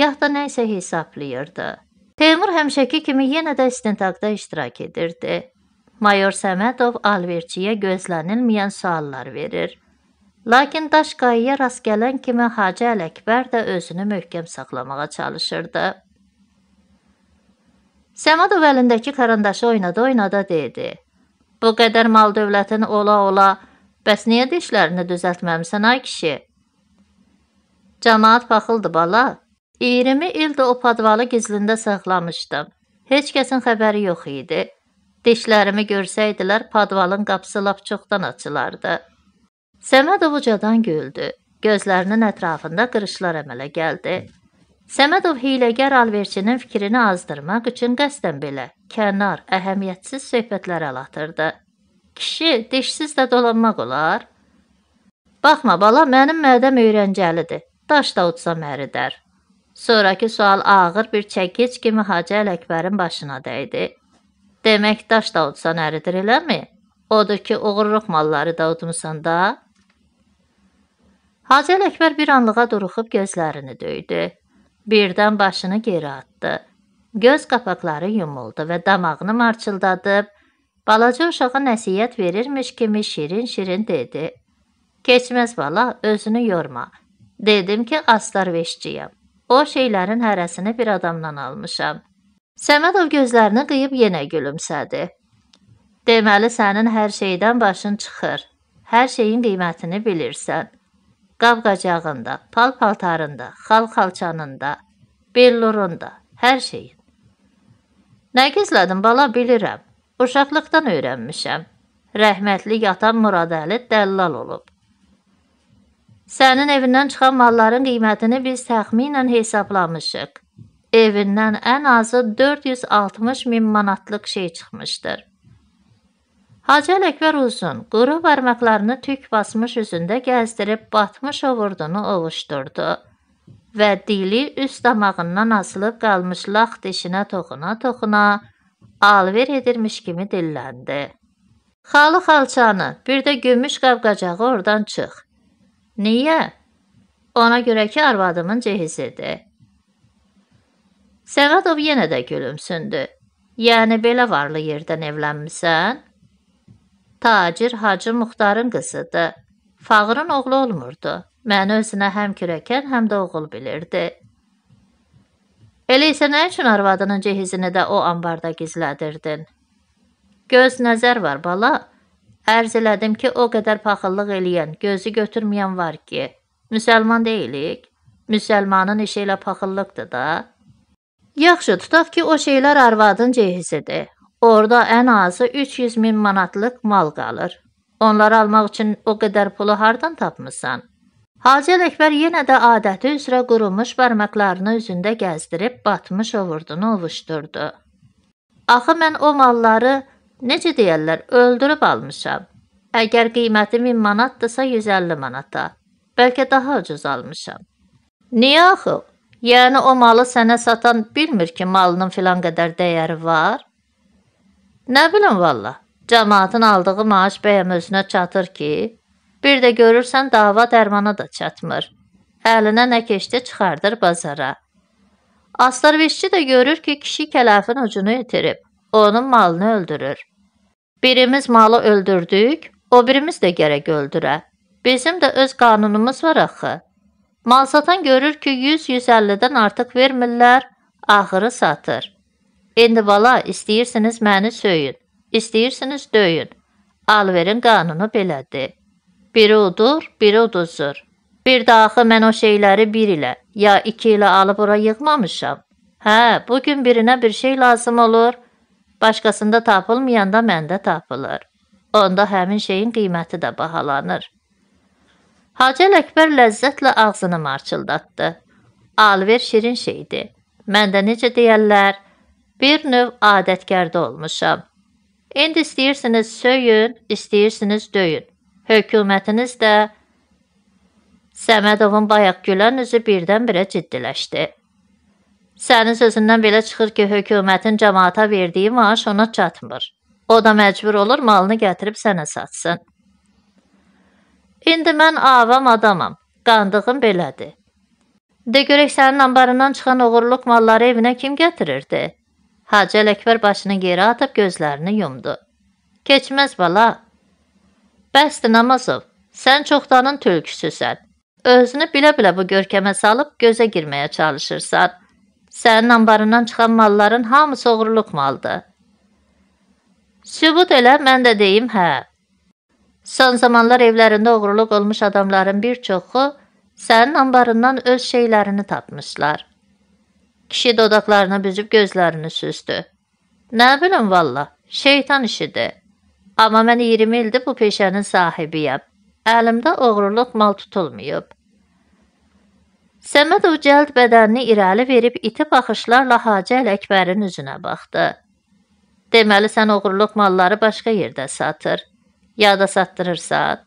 Gah da nə isə hesablayırdı. Teymur həmişəki kimi yenə də istintaqda iştirak edirdi. Mayor Səmədov alverçiyə gözlənilməyən suallar verir. Lakin Daşqayıya rast gələn kimi Hacı Ələkbər də özünü möhkəm saxlamağa çalışırdı. Səmədov əlindəki karandaşı oynada-oynada dedi. Bu qədər mal dövlətin ola-ola, bəs niyə dişlərini düzəltməmisən ay kişi? Cəmaat baxıldı bala. 20 ildir o padvalı gizlində saxlamışdım. Heç kəsin xəbəri yox idi. Dişlərimi görsəydilər, padvalın qapısı lap çoxdan açılardı. Səmədov ucadan güldü. Gözlərinin ətrafında qırışlar əmələ gəldi. Səmədov hiyləgər alverçinin fikrini azdırmaq üçün qəsdən belə kənar, əhəmiyyətsiz söhbətlərə əl atırdı. Kişi, dişsiz də dolanmaq olar? Baxma bala, mənim mədəm öyrəncəlidir. Daş da uçsam əridər. Sonrakı sual ağır bir çəkic kimi Hacı Ələkbərin başına dəydi. Deməkdaş davudsan əridir, eləmi? Odur ki, oğurluq malları davudmusan da. Hacı Ələkbər bir anlığa duruxub gözlərini döydü. Birdən başını geri atdı. Göz qapaqları yumuldu və damağını marçıldadıb, balaca uşağa nəsihət verirmiş kimi şirin-şirin dedi. Keçməz bala, özünü yorma. Dedim ki, astarveşçiyəm. O şeylərin hərəsini bir adamdan almışam. Səmədov gözlərini qıyıb yenə gülümsədi. Deməli sənin hər şeydən başın çıxır. Hər şeyin qiymətini bilirsən. Qavqacağında, pal-paltarında, xal-xalçanında, bellurunda, hər şeyin. Nə gizlədin bala bilirəm. Uşaqlıqdan öyrənmişəm. Rəhmətli atam Muradəli dəllal olub. Sənin evindən çıxan malların qiymətini biz təxminən hesablamışıq evindən ən azı 460 min manatlıq şey çıxmışdır. Hacı Ələkbər uzun, quru barmaqlarını tük basmış üzündə gəzdirib batmış ovurdunu ovuşdurdu və dili üst damağından asılıb qalmış lax dişinə toxuna-toxuna alver edirmiş kimi dilləndi. Xalı xalçanı, bir də gümüş qavqacağı oradan çıx. Niyə? Ona görə ki, arvadımın cehizidir. Səvətov yenə də gülümsündü. Yəni belə varlı yerdən evlənmisən? Tacir Hacı Muxtarın qızıdır. Fağırın oğlu olmurdu. Məni özünə həm kürəkən, həm də oğul bilirdi. Elə isə nə üçün arvadının cehizini də o ambarda gizlədirdin? Göz nəzər var, bala. Ərz elədim ki, o qədər paxıllıq eləyən, gözü götürməyən var ki, müsəlman deyilik. Müsəlmanın işi ilə paxıllıqdır da. Yaxşı, tutaq ki, o şeylər arvadın cehisidir. Orda ən azı 300 min manatlıq mal qalır. Onları almaq üçün o qədər pulu hardan tapmısan? Hacı Ələkbər yenə də adəti üzrə qurumuş barmaqlarını üzündə gəzdirib batmış ovurdunu ovuşdurdu. Axı mən o malları necə deyirlər, öldürüb almışam. Əgər qiyməti 1000 manatdırsa 150 manata, bəlkə daha ucuz almışam. Niyə axı? Yəni o malı sənə satan bilmir ki, malının filan qədər dəyəri var. Nə bilim valla, cəmaatın aldığı maaş bəyəm özünə çatır ki, bir də görürsən dava dərmana da çatmır. Əlinə nə keçdi çıxardır bazara. Astarveşçi də görür ki, kişi kələfin ucunu itirib, onun malını öldürür. Birimiz malı öldürdük, o birimiz də gərək öldürə. Bizim də öz qanunumuz var axı. Mal satan görür ki, 100-150-dən artıq vermirlər, axırı satır. İndi bala, istəyirsiniz məni söyün, istəyirsiniz döyün. Alverin qanunu belədir. Biri udur, biri uduzur. Bir də axı mən o şeyləri bir ilə, ya iki ilə alıb ora yığmamışam. Hə, bugün birinə bir şey lazım olur. Başqasında tapılmayanda məndə tapılır. Onda həmin şeyin qiyməti də bahalanır. Hacı Ələkbər ləzzətlə ağzını marçıldatdı. Alver şirin şeydi. Mən də necə deyərlər, bir növ adətkarda olmuşam. İndi istəyirsiniz söyün, istəyirsiniz döyün. Hökumətiniz də Səmədovun bayaq gülən üzü birdən-birə ciddiləşdi. Sənin sözündən belə çıxır ki, hökumətin cəmaata verdiyi maaş ona çatmır. O da məcbur olur malını gətirib sənə satsın. İndi mən avam adamam. Qandığım belədir. De görək sənin ambarından çıxan oğurluq malları evinə kim gətirirdi? Hacı Ələkbər başını geri atıb gözlərini yumdu. Keçməz bala. Bəsdir Namazov, sən çoxdanın tülküsüsən. Özünü bilə-bilə bu görkəmə salıb gözə girməyə çalışırsan. Sənin ambarından çıxan malların hamısı oğurluq maldır. Sübut elə, mən də deyim hə. Son zamanlar evlərində oğurluq olmuş adamların bir çoxu sənin anbarından öz şeylərini tapmışlar. Kişi dodaqlarını büzüb gözlərini süzdü. Nə bilim valla, şeytan işidir. Amma mən 20 ildir bu peşənin sahibiyəm. Əlimdə oğurluq mal tutulmayıb. Səmədov cəld bədənini irəli verib iti baxışlarla Hacı Ələkbərin üzünə baxdı. Deməli sən oğurluq malları başqa yerdə satır ya da satdırırsan.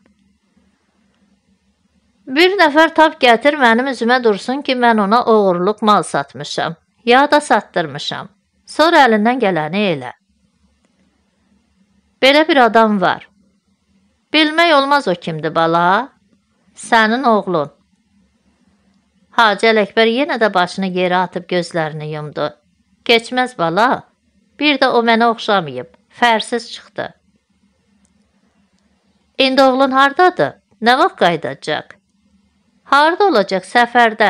Bir nəfər tap gətir mənim üzümə dursun ki, mən ona oğurluq mal satmışam, ya da satdırmışam. Sonra əlindən gələni elə. Belə bir adam var. Bilmək olmaz o kimdir bala? Sənin oğlun. Hacı Ələkbər yenə də başını yerə atıb gözlərini yumdu. Keçməz bala. Bir də o mənə oxşamayıb. Fərsiz çıxdı. İndi oğlun hardadır? Nə vaxt qayıdacaq? Harda olacaq səfərdə?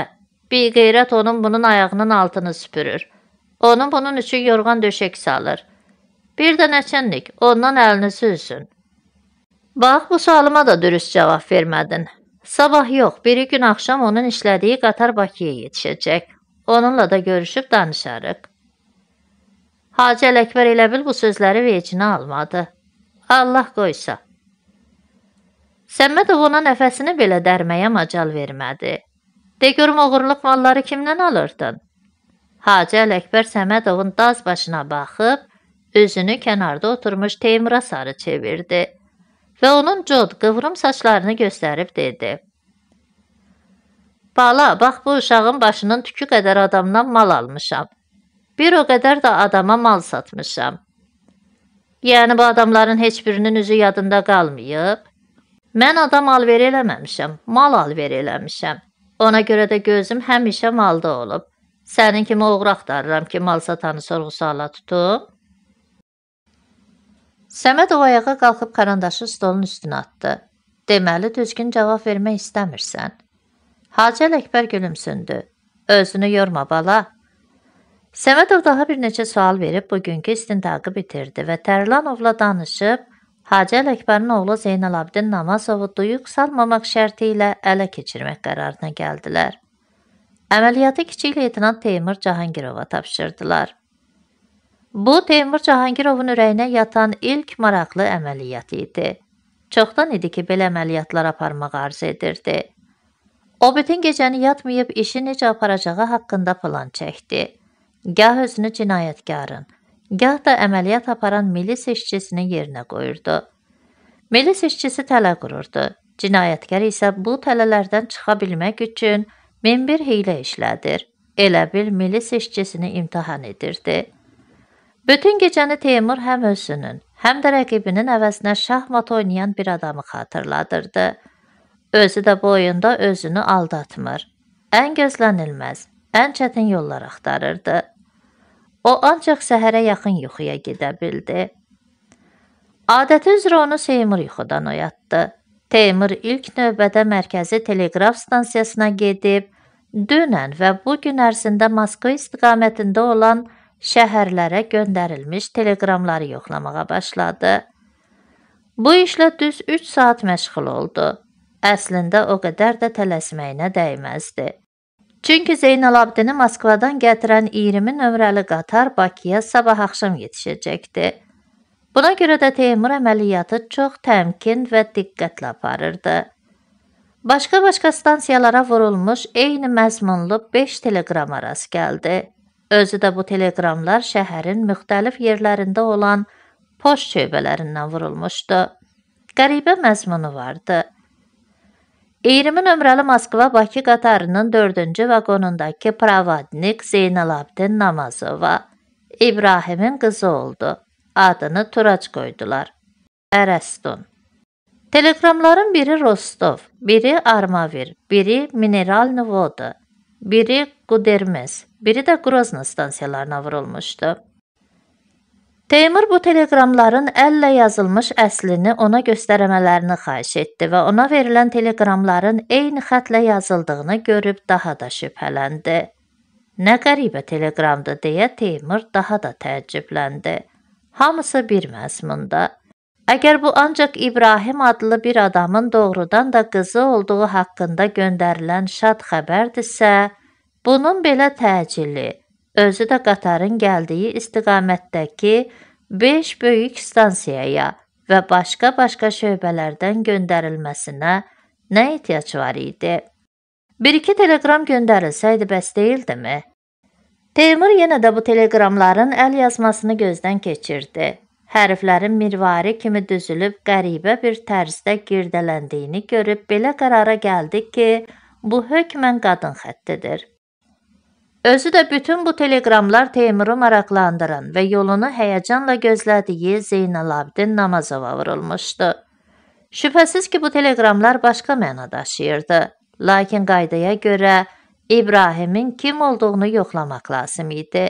Bir qeyrət onun bunun ayağının altını süpürür. Onun bunun üçün yorğan döşək salır. Bir də nəçənlik, ondan əlini sülsün. Bax, bu sualıma da dürüst cavab vermədin. Sabah yox, biri gün axşam onun işlədiyi qatar Bakıya yetişəcək. Onunla da görüşüb danışarıq. Hacı Ələkbər elə bil bu sözləri vecinə almadı. Allah qoysa. Səmmədov ona nəfəsini belə dərməyə macal vermədi. De görüm oğurluq malları kimdən alırdın? Hacı Ələkbər Səmədovun daz başına baxıb, özünü kənarda oturmuş Teymura sarı çevirdi və onun cod qıvrım saçlarını göstərib dedi. Bala, bax bu uşağın başının tükü qədər adamdan mal almışam. Bir o qədər də adama mal satmışam. Yəni bu adamların heç birinin üzü yadında qalmayıb. Mən adam alver eləməmişəm, mal alver eləmişəm. Ona görə də gözüm həmişə malda olub. Sənin kimi oğru axtarıram ki, mal satanı sorğu-suala tutum. Səməd o ayağa qalxıb karandaşı stolun üstünə atdı. Deməli, düzgün cavab vermək istəmirsən. Hacı Ələkbər gülümsündü. Özünü yorma, bala. Səmədov daha bir neçə sual verib bugünkü istintaqı bitirdi və Tərlanovla danışıb Hacı Ələkbərin oğlu Zeynalabdin Namazovu duyuq salmamaq şərti ilə ələ keçirmək qərarına gəldilər. Əməliyyatı kiçik leytinant Teymur Cahangirova tapşırdılar. Bu, Teymur Cahangirovun ürəyinə yatan ilk maraqlı əməliyyat idi. Çoxdan idi ki, belə əməliyyatlar aparmaq arz edirdi. O, bütün gecəni yatmayıb işi necə aparacağı haqqında plan çəkdi. Gah özünü cinayətkarın, gah da əməliyyat aparan milis işçisini yerinə qoyurdu. Milis işçisi tələ qururdu. Cinayətkar isə bu tələlərdən çıxa bilmək üçün min bir hiylə işlədir. Elə bil milis işçisini imtahan edirdi. Bütün gecəni Teymur həm özünün, həm də rəqibinin əvəzinə şahmat oynayan bir adamı xatırladırdı. Özü də bu oyunda özünü aldatmır. Ən gözlənilməz, ən çətin yollar axtarırdı. O ancaq səhərə yaxın yuxuya gedə bildi. Adəti üzrə onu Seymur yuxudan oyatdı. Teymur ilk növbədə mərkəzi teleqraf stansiyasına gedib, dünən və bu gün ərzində Moskva istiqamətində olan şəhərlərə göndərilmiş teleqramları yoxlamağa başladı. Bu işlə düz 3 saat məşğul oldu. Əslində o qədər də tələsməyinə dəyməzdi. Çünki Zeynalabdini Moskvadan gətirən 20 nömrəli qatar Bakıya sabah axşam yetişəcəkdi. Buna görə də Teymur əməliyyatı çox təmkin və diqqətlə aparırdı. Başqa-başqa stansiyalara vurulmuş eyni məzmunlu 5 teleqrama rast gəldi. Özü də bu teleqramlar şəhərin müxtəlif yerlərində olan poçt şöbələrindən vurulmuşdu. Qəribə məzmunu vardı. 20 nömrəli Moskva-Bakı qatarının 4-cü vaqonundakı pravodnik Zeynalabdin Namazova İbrahimin qızı oldu. Adını Turac qoydular. Ərəstun. Telegramların biri Rostov, biri Armavir, biri Mineralnı Voda, biri Qudermes, biri də Grozna stansiyalarına vurulmuşdu. Teymur bu teleqramların əllə yazılmış əslini ona göstərmələrini xahiş etdi və ona verilən teleqramların eyni xətlə yazıldığını görüb daha da şübhələndi. Nə qəribə teleqramdı deyə Teymur daha da təəccübləndi. Hamısı bir məzmunda. Əgər bu ancaq İbrahim adlı bir adamın doğrudan da qızı olduğu haqqında göndərilən şad xəbərdirsə, bunun belə təcili Özü də qatarın gəldiyi istiqamətdəki 5 böyük stansiyaya və başqa-başqa şöbələrdən göndərilməsinə nə ehtiyac var idi? Bir-iki teleqram göndərilsəydi bəs deyildimi? Teymur yenə də bu teleqramların əl yazmasını gözdən keçirdi. Hərflərin mirvari kimi düzülüb qəribə bir tərzdə girdələndiyini görüb belə qərara gəldi ki, bu hökmən qadın xəttidir. Özü də bütün bu teleqramlar Teymuru maraqlandıran və yolunu həyəcanla gözlədiyi Zeynalabdin Namazova vurulmuşdu. Şübhəsiz ki, bu teleqramlar başqa məna daşıyırdı. Lakin qaydaya görə İbrahimin kim olduğunu yoxlamaq lazım idi.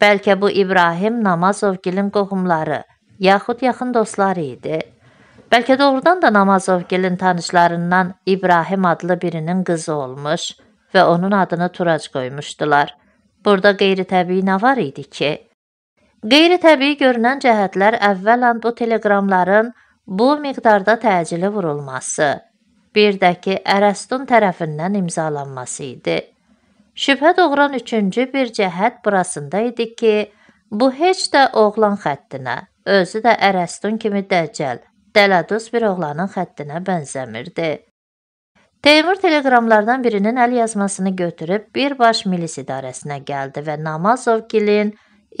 Bəlkə bu İbrahim Namazovgilin qohumları, yaxud yaxın dostları idi. Bəlkə doğrudan da Namazovgilin tanışlarından İbrahim adlı birinin qızı olmuş və onun adını Turac qoymuşdular. Burada qeyri-təbii nə var idi ki? Qeyri-təbii görünən cəhətlər əvvələn bu teleqramların bu miqdarda təcili vurulması, bir də ki, Ərəstun tərəfindən imzalanması idi. Şübhə doğuran üçüncü bir cəhət burasında idi ki, bu heç də oğlan xəttinə, özü də Ərəstun kimi dəccəl, dələduz bir oğlanın xəttinə bənzəmirdi. Teymur teleqramlardan birinin əl yazmasını götürüb birbaş milis idarəsinə gəldi və Namazovgilin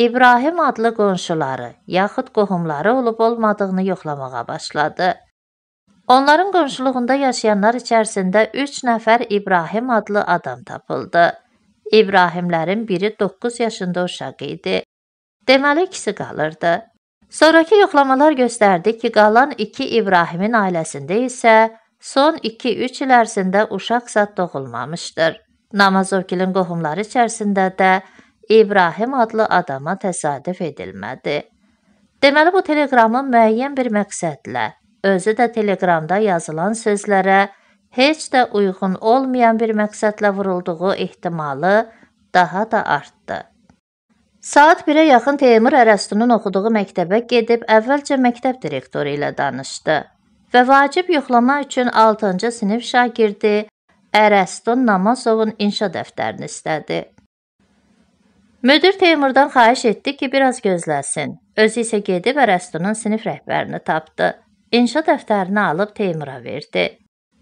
İbrahim adlı qonşuları, yaxud qohumları olub olmadığını yoxlamağa başladı. Onların qonşuluğunda yaşayanlar içərisində 3 nəfər İbrahim adlı adam tapıldı. İbrahimlərin biri 9 yaşında uşaq idi. Deməli ikisi qalırdı. Sonrakı yoxlamalar göstərdi ki, qalan 2 İbrahimin ailəsində isə son 2-3 il ərzində uşaq zad doğulmamışdır. Namazovgilin qohumları içərisində də İbrahim adlı adama təsadüf edilmədi. Deməli bu teleqramın müəyyən bir məqsədlə, özü də teleqramda yazılan sözlərə heç də uyğun olmayan bir məqsədlə vurulduğu ehtimalı daha da artdı. Saat 1-ə yaxın Teymur Ərəstunun oxuduğu məktəbə gedib əvvəlcə məktəb direktoru ilə danışdı və vacib yoxlama üçün 6-cı sinif şagirdi Ərəston Namazovun inşa dəftərini istədi. Müdir Teymurdan xahiş etdi ki, biraz gözləsin. Özü isə gedib Ərəstonun sinif rəhbərini tapdı. İnşa dəftərini alıb Teymura verdi.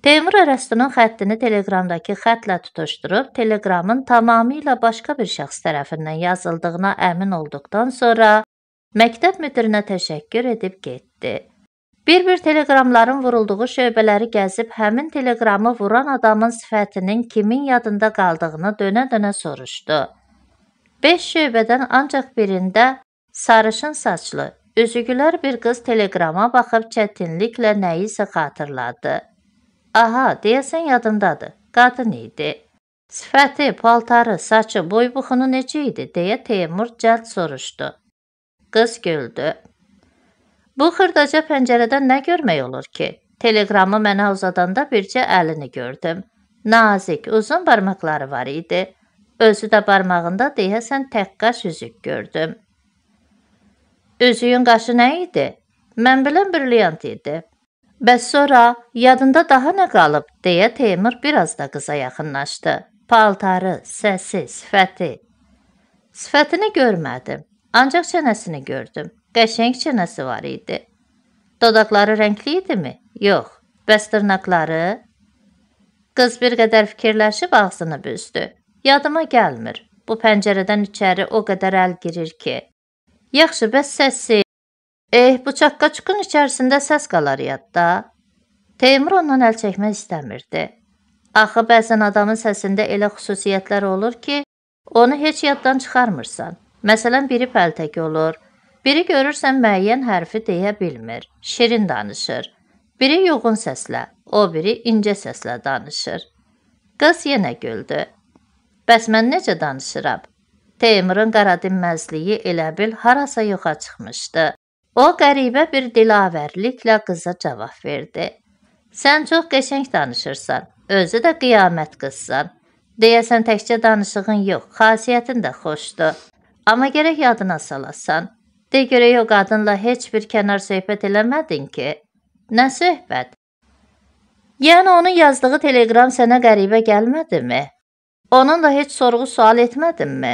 Teymur Ərəstonun xəttini Telegramdakı xətlə tutuşdurub, Telegramın tamamilə başqa bir şəxs tərəfindən yazıldığına əmin olduqdan sonra məktəb müdirinə təşəkkür edib getdi. Bir-bir teleqramların vurulduğu şöbələri gəzib həmin teleqramı vuran adamın sifətinin kimin yadında qaldığını dönə-dönə soruşdu. 5 şöbədən ancaq birində sarışın saçlı, üzügülər bir qız teleqrama baxıb çətinliklə nəyisə xatırladı. Aha, deyəsən yadındadır. Qadın idi. Sifəti, paltarı, saçı, boy buxunu necə idi deyə Teymur cəld soruşdu. Qız güldü. Bu xırdaca pəncərədən nə görmək olur ki? Teleqramı mənə uzadanda bircə əlini gördüm. Nazik, uzun barmaqları var idi. Özü də barmağında deyəsən təqqaş üzük gördüm. Üzüyün qaşı nə idi? Mən bilən brilyant idi. Bəs sonra yadında daha nə qalıb deyə Teymur biraz da qıza yaxınlaşdı. Paltarı, səsi, sifəti. Sifətini görmədim, ancaq çənəsini gördüm. Qəşəng çənəsi var idi. Dodaqları rəngli idimi? Yox. Bəs dırnaqları? Qız bir qədər fikirləşib ağzını büzdü. Yadıma gəlmir. Bu pəncərədən içəri o qədər əl girir ki. Yaxşı, bəs səsi? Eh, bu çaqqaçuqun içərisində səs qalar yadda. Teymur ondan əl çəkmək istəmirdi. Axı bəzən adamın səsində elə xüsusiyyətlər olur ki, onu heç yaddan çıxarmırsan. Məsələn, biri pəltək olur, Biri görürsən müəyyən hərfi deyə bilmir, şirin danışır. Biri yoğun səslə, o biri incə səslə danışır. Qız yenə güldü. Bəs mən necə danışıram? Teymurun qaradinməzliyi elə bil harasa yoxa çıxmışdı. O qəribə bir dilavərliklə qıza cavab verdi. Sən çox qəşəng danışırsan, özü də qiyamət qızsan. Deyəsən təkcə danışığın yox, xasiyyətin də xoşdur. Amma gərək yadına salasan. De görək o qadınla heç bir kənar söhbət eləmədin ki? Nə söhbət? Yəni onun yazdığı teleqram sənə qəribə gəlmədimi? Onunla heç sorğu-sual etmədinmi?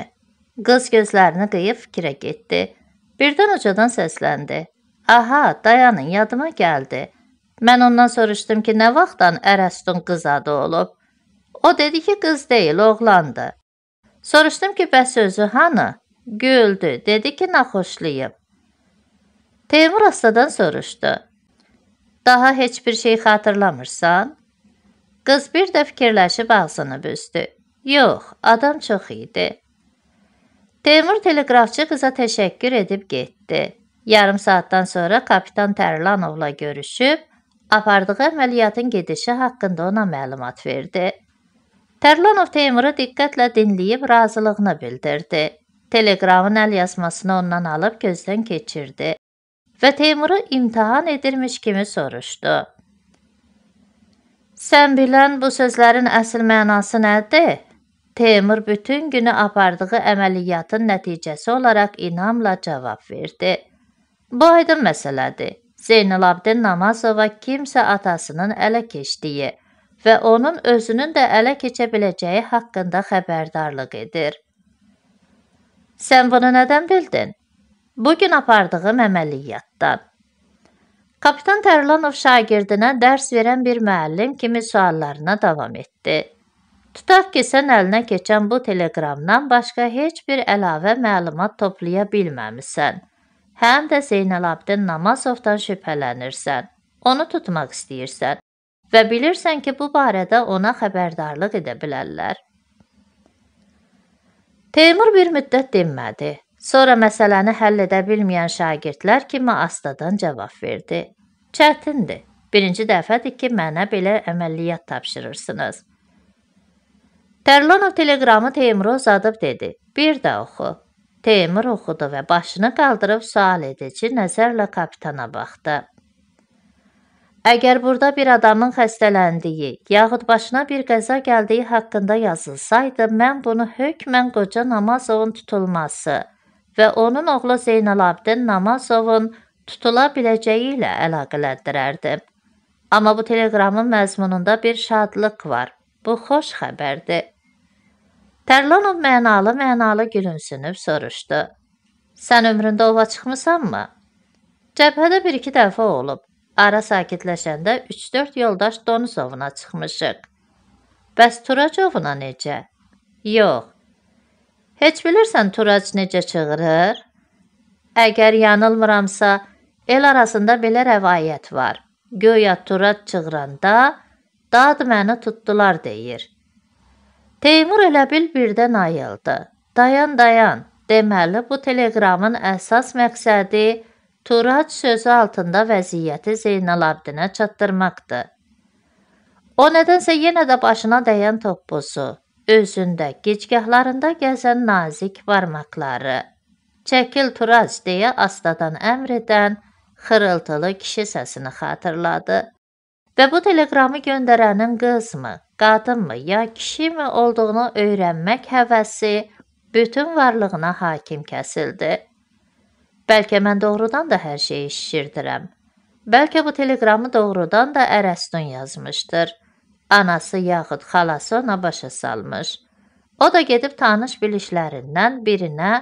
Qız gözlərini qıyıb fikrə getdi. Birdən ucadan səsləndi. Aha, dayanın, yadıma gəldi. Mən ondan soruşdum ki, nə vaxtdan Ərəstun qız adı olub? O dedi ki, qız deyil, oğlandı. Soruşdum ki, bəs özü hanı? Güldü, dedi ki, naxoşlayıb. Teymur astadan soruşdu. Daha heç bir şey xatırlamırsan? Qız bir də fikirləşib ağzını büzdü. Yox, adam çox idi. Teymur teleqrafçı qıza təşəkkür edib getdi. Yarım saatdan sonra kapitan Tərlanovla görüşüb, apardığı əməliyyatın gedişi haqqında ona məlumat verdi. Tərlanov Teymuru diqqətlə dinləyib razılığını bildirdi. Telegramın əl yazmasını ondan alıb gözdən keçirdi və Teymuru imtahan edirmiş kimi soruşdu. Sən bilən bu sözlərin əsl mənası nədir? Teymur bütün günü apardığı əməliyyatın nəticəsi olaraq inamla cavab verdi. Bu aydın məsələdir. Zeynalabdin Namazova kimsə atasının ələ keçdiyi və onun özünün də ələ keçə biləcəyi haqqında xəbərdarlıq edir. Sən bunu nədən bildin? Bu gün apardığım əməliyyatdan. Kapitan Tərlanov şagirdinə dərs verən bir müəllim kimi suallarına davam etdi. Tutaq ki, sən əlinə keçən bu teleqramdan başqa heç bir əlavə məlumat toplaya bilməmisən. Həm də Zeynəlabdin Namazovdan şübhələnirsən. Onu tutmaq istəyirsən və bilirsən ki, bu barədə ona xəbərdarlıq edə bilərlər. Teymur bir müddət dinmədi. Sonra məsələni həll edə bilməyən şagirdlər kimi astadan cavab verdi. Çətindir. Birinci dəfədir ki, mənə belə əməliyyat tapşırırsınız. Tərlanov teleqramı Teymura uzadıb dedi. Bir də oxu. Teymur oxudu və başını qaldırıb sual edici nəzərlə kapitana baxdı. Əgər burada bir adamın xəstələndiyi, yaxud başına bir qəza gəldiyi haqqında yazılsaydı, mən bunu hökmən qoca Namazovun tutulması və onun oğlu Zeynalabdin Namazovun tutula biləcəyi ilə əlaqələndirərdim. Amma bu teleqramın məzmununda bir şadlıq var. Bu xoş xəbərdir. Tərlanov mənalı-mənalı gülümsünüb soruşdu. Sən ömründə ova çıxmısanmı? Cəbhədə bir-iki dəfə olub. Ara sakitləşəndə 3-4 yoldaş Donuzovuna çıxmışıq. Bəs Turacovuna necə? Yox. Heç bilirsən Turac necə çığırır? Əgər yanılmıramsa, el arasında belə rəvayət var. Göya Turac çığıranda dad məni tutdular deyir. Teymur elə bil birdən ayıldı. Dayan, dayan. Deməli bu teleqramın əsas məqsədi Turac sözü altında vəziyyəti Zeynalabdinə çatdırmaqdı. O nədənsə yenə də başına dəyən toppuzu, özündə, gicgahlarında gəzən nazik barmaqları. Çəkil Turac deyə astadan əmr edən xırıltılı kişi səsini xatırladı. Və bu teleqramı göndərənin qızmı, qadınmı ya kişimi olduğunu öyrənmək həvəsi bütün varlığına hakim kəsildi. Bəlkə mən doğrudan da hər şeyi şişirdirəm. Bəlkə bu teleqramı doğrudan da Ərəstun yazmışdır. Anası yaxud xalası ona başa salmış. O da gedib tanış bilişlərindən birinə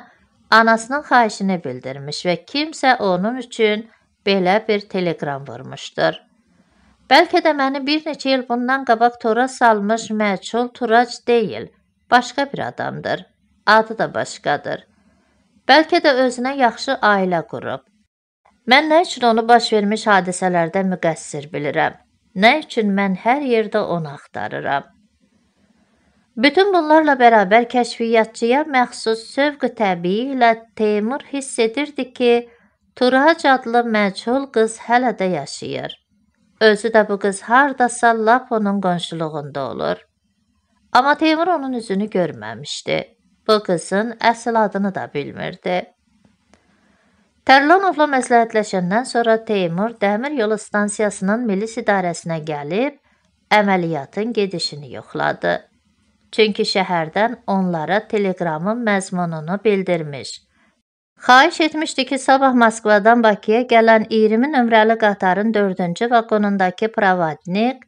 anasının xahişini bildirmiş və kimsə onun üçün belə bir teleqram vurmuşdur. Bəlkə də məni bir neçə il bundan qabaq tora salmış məçul Turac deyil, başqa bir adamdır. Adı da başqadır. Bəlkə də özünə yaxşı ailə qurub. Mən nə üçün onu baş vermiş hadisələrdə müqəssir bilirəm? Nə üçün mən hər yerdə onu axtarıram? Bütün bunlarla bərabər kəşfiyyatçıya məxsus sövq-ü təbii ilə Teymur hiss edirdi ki, Turac adlı məchul qız hələ də yaşayır. Özü də bu qız hardasa lap onun qonşuluğunda olur. Amma Teymur onun üzünü görməmişdi. Bu qızın əsl adını da bilmirdi. Tərlanovla məsləhətləşəndən sonra Teymur dəmir yolu stansiyasının milis idarəsinə gəlib əməliyyatın gedişini yoxladı. Çünki şəhərdən onlara teleqramın məzmununu bildirmiş. Xahiş etmişdi ki, sabah Moskvadan Bakıya gələn 20 nömrəli qatarın 4-cü vaqonundakı provodnik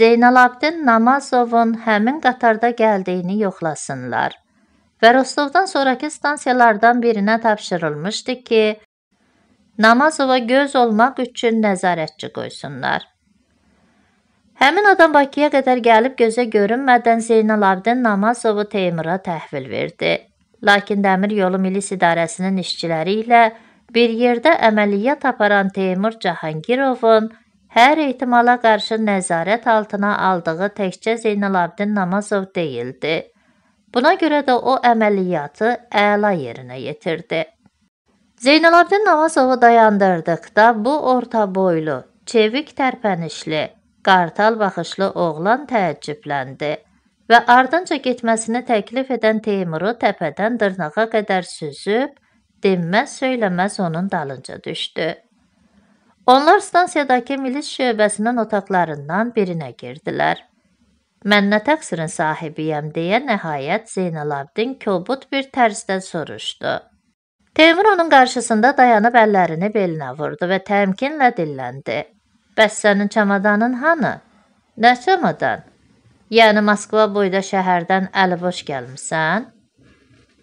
Zeynalabdin Namazovun həmin qatarda gəldiyini yoxlasınlar və Rostovdan sonrakı stansiyalardan birinə tapşırılmışdı ki, Namazova göz olmaq üçün nəzarətçi qoysunlar. Həmin adam Bakıya qədər gəlib gözə görünmədən Zeynalabdin Namazovu Teymura təhvil verdi. Lakin dəmir yolu milis idarəsinin işçiləri ilə bir yerdə əməliyyat aparan Teymur Cahangirovun hər ehtimala qarşı nəzarət altına aldığı təkcə Zeynalabdin Namazov deyildi. Buna görə də o əməliyyatı əla yerinə yetirdi. Zeynalabdin Navazovu dayandırdıqda bu orta boylu, çevik tərpənişli, qartal baxışlı oğlan təəccübləndi və ardınca getməsini təklif edən Teymuru təpədən dırnağa qədər süzüb, dinməz söyləməz onun dalınca düşdü. Onlar stansiyadakı milis şöbəsinin otaqlarından birinə girdilər. Mən nə təqsirin sahibiyəm deyə nəhayət Zeynalabdin kobud bir tərzdə soruşdu. Teymur onun qarşısında dayanıb əllərini belinə vurdu və təmkinlə dilləndi. Bəs sənin çamadanın hanı? Nə çamadan? Yəni Moskva boyda şəhərdən əliboş gəlmisən?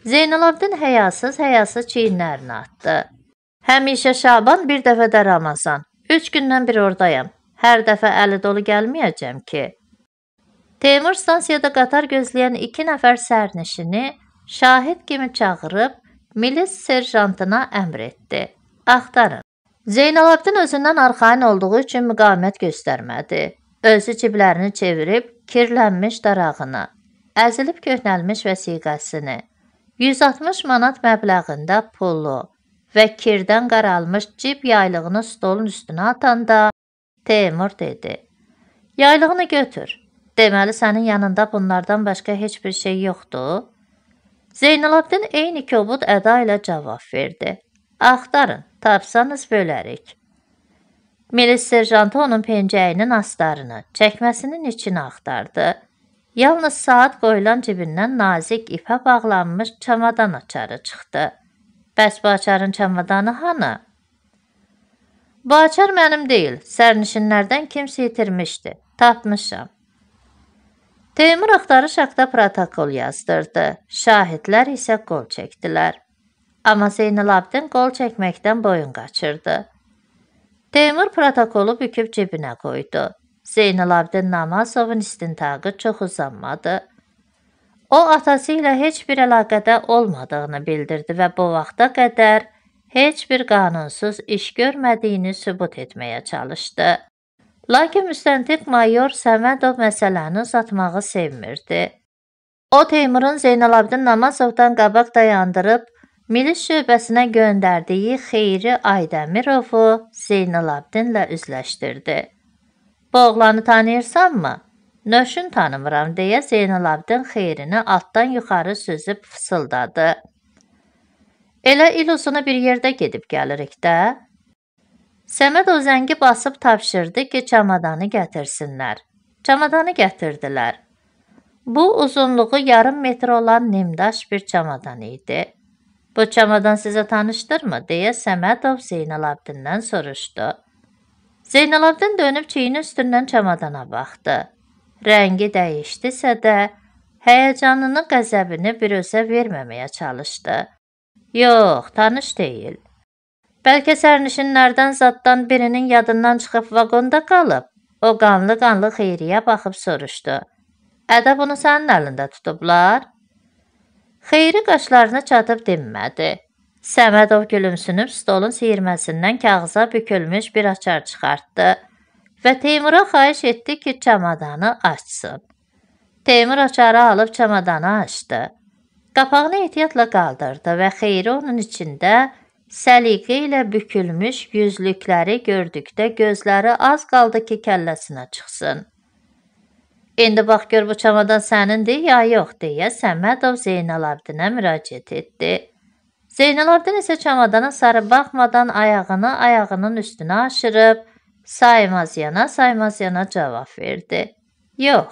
Zeynalabdin həyasız-həyasız çiyinlərini atdı. Həmişə Şaban, bir dəfə də Ramazan. Üç gündən bir ordayam. Hər dəfə əli dolu gəlməyəcəm ki. Teymur stansiyada qatar gözləyən iki nəfər sərnişini şahid kimi çağırıb milis serjantına əmr etdi. Axtarın. Zeynalabdin özündən arxayın olduğu üçün müqavimət göstərmədi. Özü ciblərini çevirib kirlənmiş darağını, əzilib köhnəlmiş vəsiqəsini, 160 manat məbləğində pulu və kirdən qaralmış cib yaylığını stolun üstünə atanda Teymur dedi: "Yaylığını götür. Deməli sənin yanında bunlardan başqa heç bir şey yoxdur? Zeynalabdin eyni kobud əda ilə cavab verdi. Axtarın, tapsanız bölərik. Melis serjantı onun pencəyinin astarını, çəkməsinin içini axtardı. Yalnız saat qoyulan cibindən nazik ipə bağlanmış çamadan açarı çıxdı. Bəs bu açarın çamadanı hanı? Bu açar mənim deyil, sərnişinlərdən kimsə itirmişdi. Tapmışam. Teymur axtarış haqda protokol yazdırdı. Şahidlər isə qol çəkdilər. Amma Zeynalabdin qol çəkməkdən boyun qaçırdı. Teymur protokolu büküb cibinə qoydu. Zeynalabdin Namazovun istintaqı çox uzanmadı. O atası ilə heç bir əlaqədə olmadığını bildirdi və bu vaxta qədər heç bir qanunsuz iş görmədiyini sübut etməyə çalışdı. Lakin müstəntiq mayor Səmədov məsələni uzatmağı sevmirdi. O Teymurun Zeynalabdin Namazovdan qabaq dayandırıb Milis şöbəsinə göndərdiyi Xeyri Aydəmirovu Zeynalabdinlə üzləşdirdi. "Bu oğlanı tanıyırsanmı?" "Nöşün tanımıram" deyə Zeynalabdin Xeyrini altdan yuxarı süzüb fısıldadı. Elə il uzunu bir yerdə gedib gəlirik də. Səməd o zəngi basıb tapşırdı ki, çamadanı gətirsinlər. Çamadanı gətirdilər. Bu uzunluğu yarım metr olan nimdaş bir çamadan idi. Bu çamadan sizə tanışdırmı? deyə Səmədov Zeynalabdindən soruşdu. Zeynalabdin dönüb çiyini üstündən çamadana baxdı. Rəngi dəyişdisə də, həyəcanını, qəzəbini bir özə verməməyə çalışdı. Yox, tanış deyil. Bəlkə sərnişinlərdən zaddan birinin yadından çıxıb vaqonda qalıb. O qanlı-qanlı xeyriyə baxıb soruşdu. Ədə bunu sənin əlində tutublar? Xeyri qaşlarını çatıb dinmədi. Səmədov gülümsünüb stolun siyirməsindən kağıza bükülmüş bir açar çıxartdı və Teymura xahiş etdi ki, çamadanı açsın. Teymur açarı alıb çamadanı açdı. Qapağını ehtiyatla qaldırdı və xeyri onun içində Səliqə ilə bükülmüş yüzlükləri gördükdə gözləri az qaldı ki, kəlləsinə çıxsın. İndi bax gör bu çamadan sənindir ya yox deyə Səmədov Zeynalabdinə müraciət etdi. Zeynalabdin isə çamadana sarı baxmadan ayağını ayağının üstünə aşırıb saymaz yana saymaz yana cavab verdi. Yox.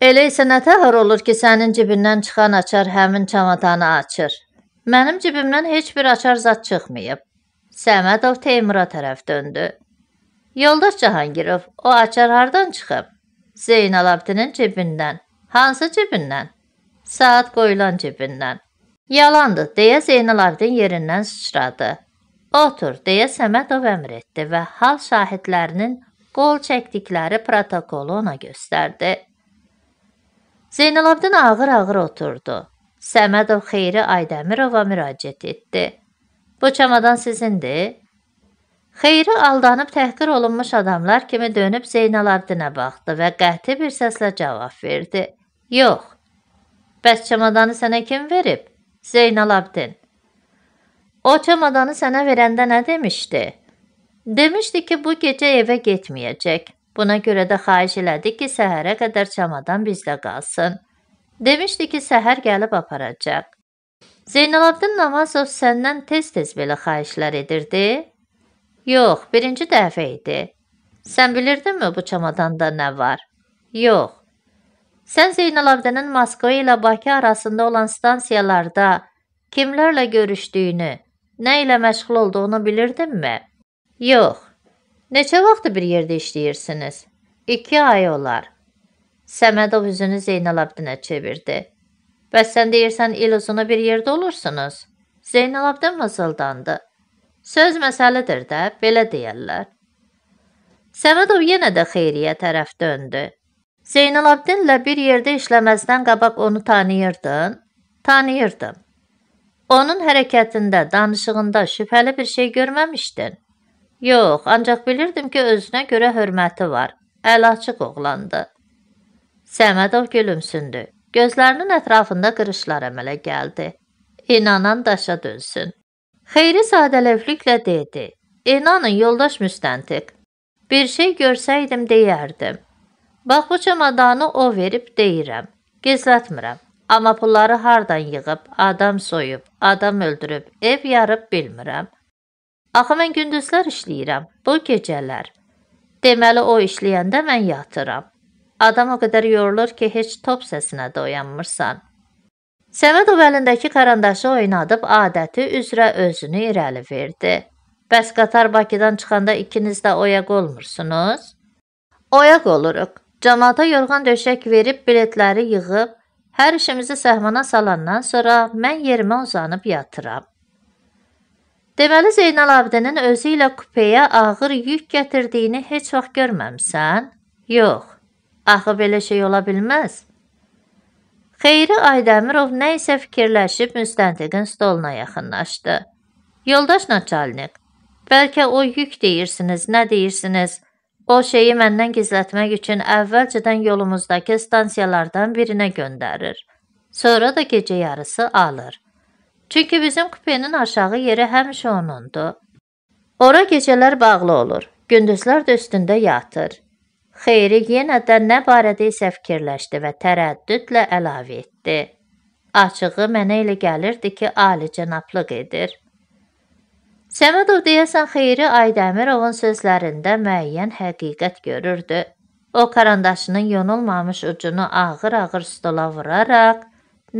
Elə isə nə təhər olur ki, sənin cibindən çıxan açar həmin çamadanı açır. Mənim cibimdən heç bir açar zad çıxmayıb. Səmədov Teymura tərəf döndü. Yoldaş Cahangirov, o açar hardan çıxıb? Zeynalabdinin cibindən. Hansı cibindən? Saat qoyulan cibindən. Yalandır, deyə Zeynalabdin yerindən sıçradı. Otur, deyə Səmədov əmr etdi və hal şahidlərinin qol çəkdikləri protokolu ona göstərdi. Zeynalabdin ağır-ağır oturdu. Səmədov Xeyri Aydəmirova müraciət etdi. Bu çamadan sizindir? Xeyri aldanıb təhqir olunmuş adamlar kimi dönüb Zeynalabdinə baxdı və qəti bir səslə cavab verdi. Yox. Bəs çamadanı sənə kim verib? Zeynalabdin. O çamadanı sənə verəndə nə demişdi? Demişdi ki, bu gecə evə getməyəcək. Buna görə də xahiş elədi ki, səhərə qədər çamadan bizdə qalsın.'' Demişdi ki, səhər gəlib aparacaq. Zeynalabdin Namazov səndən tez-tez belə xahişlər edirdi? Yox, birinci dəfə idi. Sən bilirdinmi bu çamadanda nə var? Yox. Sən Zeynalabdinin Moskva ilə Bakı arasında olan stansiyalarda kimlərlə görüşdüyünü, nə ilə məşğul olduğunu bilirdinmi? Yox. Neçə vaxtı bir yerdə işləyirsiniz? İki ay olar. Səmədov üzünü Zeynalabdinə çevirdi. Bəs sən deyirsən il uzunu bir yerdə olursunuz? Zeynalabdin mızıldandı. Söz məsəlidir də, belə deyərlər. Səmədov yenə də xeyriyə tərəf döndü. Zeynalabdinlə bir yerdə işləməzdən qabaq onu tanıyırdın? Tanıyırdım. Onun hərəkətində, danışığında şübhəli bir şey görməmişdin. Yox, ancaq bilirdim ki, özünə görə hörməti var. Əl açıq oğlandı. Səmədov gülümsündü. Gözlərinin ətrafında qırışlar əmələ gəldi. İnanan daşa dönsün. Xeyri sadəlövlüklə dedi. İnanın yoldaş müstəntiq. Bir şey görsəydim deyərdim. Bax bu çamadanı o verib deyirəm. Gizlətmirəm. Amma pulları hardan yığıb, adam soyub, adam öldürüb, ev yarıb bilmirəm. Axı mən gündüzlər işləyirəm, bu gecələr. Deməli o işləyəndə mən yatıram. Adam o qədər yorulur ki, heç top səsinə doyanmırsan. Səmədov əlindəki karandaşı oynadıb adəti üzrə özünü irəli verdi. Bəs qatar Bakıdan çıxanda ikiniz də oyaq olmursunuz? Oyaq oluruq. Cəmaata yorğan döşək verib biletləri yığıb, hər işimizi səhmana salandan sonra mən yerimə uzanıb yatıram. Deməli Zeynalabdinin özü ilə kupeyə ağır yük gətirdiyini heç vaxt görməmsən? Yox. Axı belə şey ola bilməz. Xeyri Aydəmirov nə isə fikirləşib müstəntiqin stoluna yaxınlaşdı. Yoldaş naçalnik, bəlkə o yük deyirsiniz, nə deyirsiniz? O şeyi məndən gizlətmək üçün əvvəlcədən yolumuzdakı stansiyalardan birinə göndərir. Sonra da gecə yarısı alır. Çünki bizim kupenin aşağı yeri həmişə onundur. Ora gecələr bağlı olur, gündüzlər də üstündə yatır. Xeyri yenə də nə barədə isə fikirləşdi və tərəddüdlə əlavə etdi. Açığı mənə elə gəlirdi ki, ali cənablıq edir. Səmədov deyəsən Xeyri Aydəmirovun sözlərində müəyyən həqiqət görürdü. O karandaşının yonulmamış ucunu ağır-ağır stola vuraraq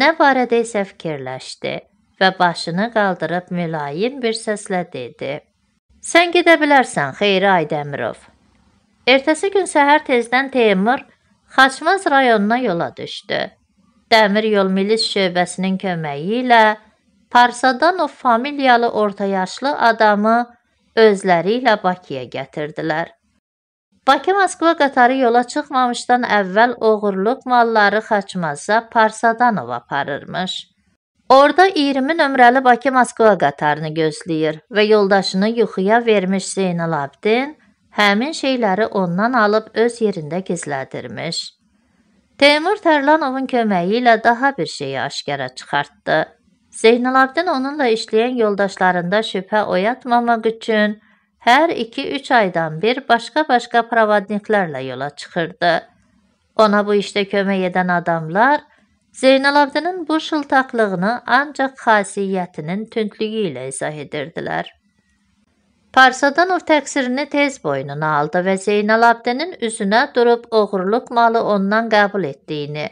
nə barədə isə fikirləşdi və başını qaldırıb mülayim bir səslə dedi. Sən gedə bilərsən, Xeyri Aydəmirov. Ertəsi gün səhər tezdən Teymur Xaçmaz rayonuna yola düşdü. Dəmir yol milis şöbəsinin köməyi ilə Parsadanov familiyalı orta yaşlı adamı özləri ilə Bakıya gətirdilər. Bakı-Moskva qatarı yola çıxmamışdan əvvəl oğurluq malları Xaçmaza Parsadanov aparırmış. Orda 20 nömrəli Bakı-Moskva qatarını gözləyir və yoldaşını yuxuya vermiş Zeynalabdin həmin şeyləri ondan alıb öz yerində gizlədirmiş. Teymur Tərlanovun köməyi ilə daha bir şeyi aşkara çıxartdı. Zeynalabdin onunla işləyən yoldaşlarında şübhə oyatmamaq üçün hər 2-3 aydan bir başqa-başqa provodniklərlə yola çıxırdı. Ona bu işdə kömək edən adamlar Zeynalabdinin bu şıltaqlığını ancaq xasiyyətinin tündlüyü ilə izah edirdilər. Parsadanov təqsirini tez boynuna aldı və Zeynalabdinin üzünə durub oğurluq malı ondan qəbul etdiyini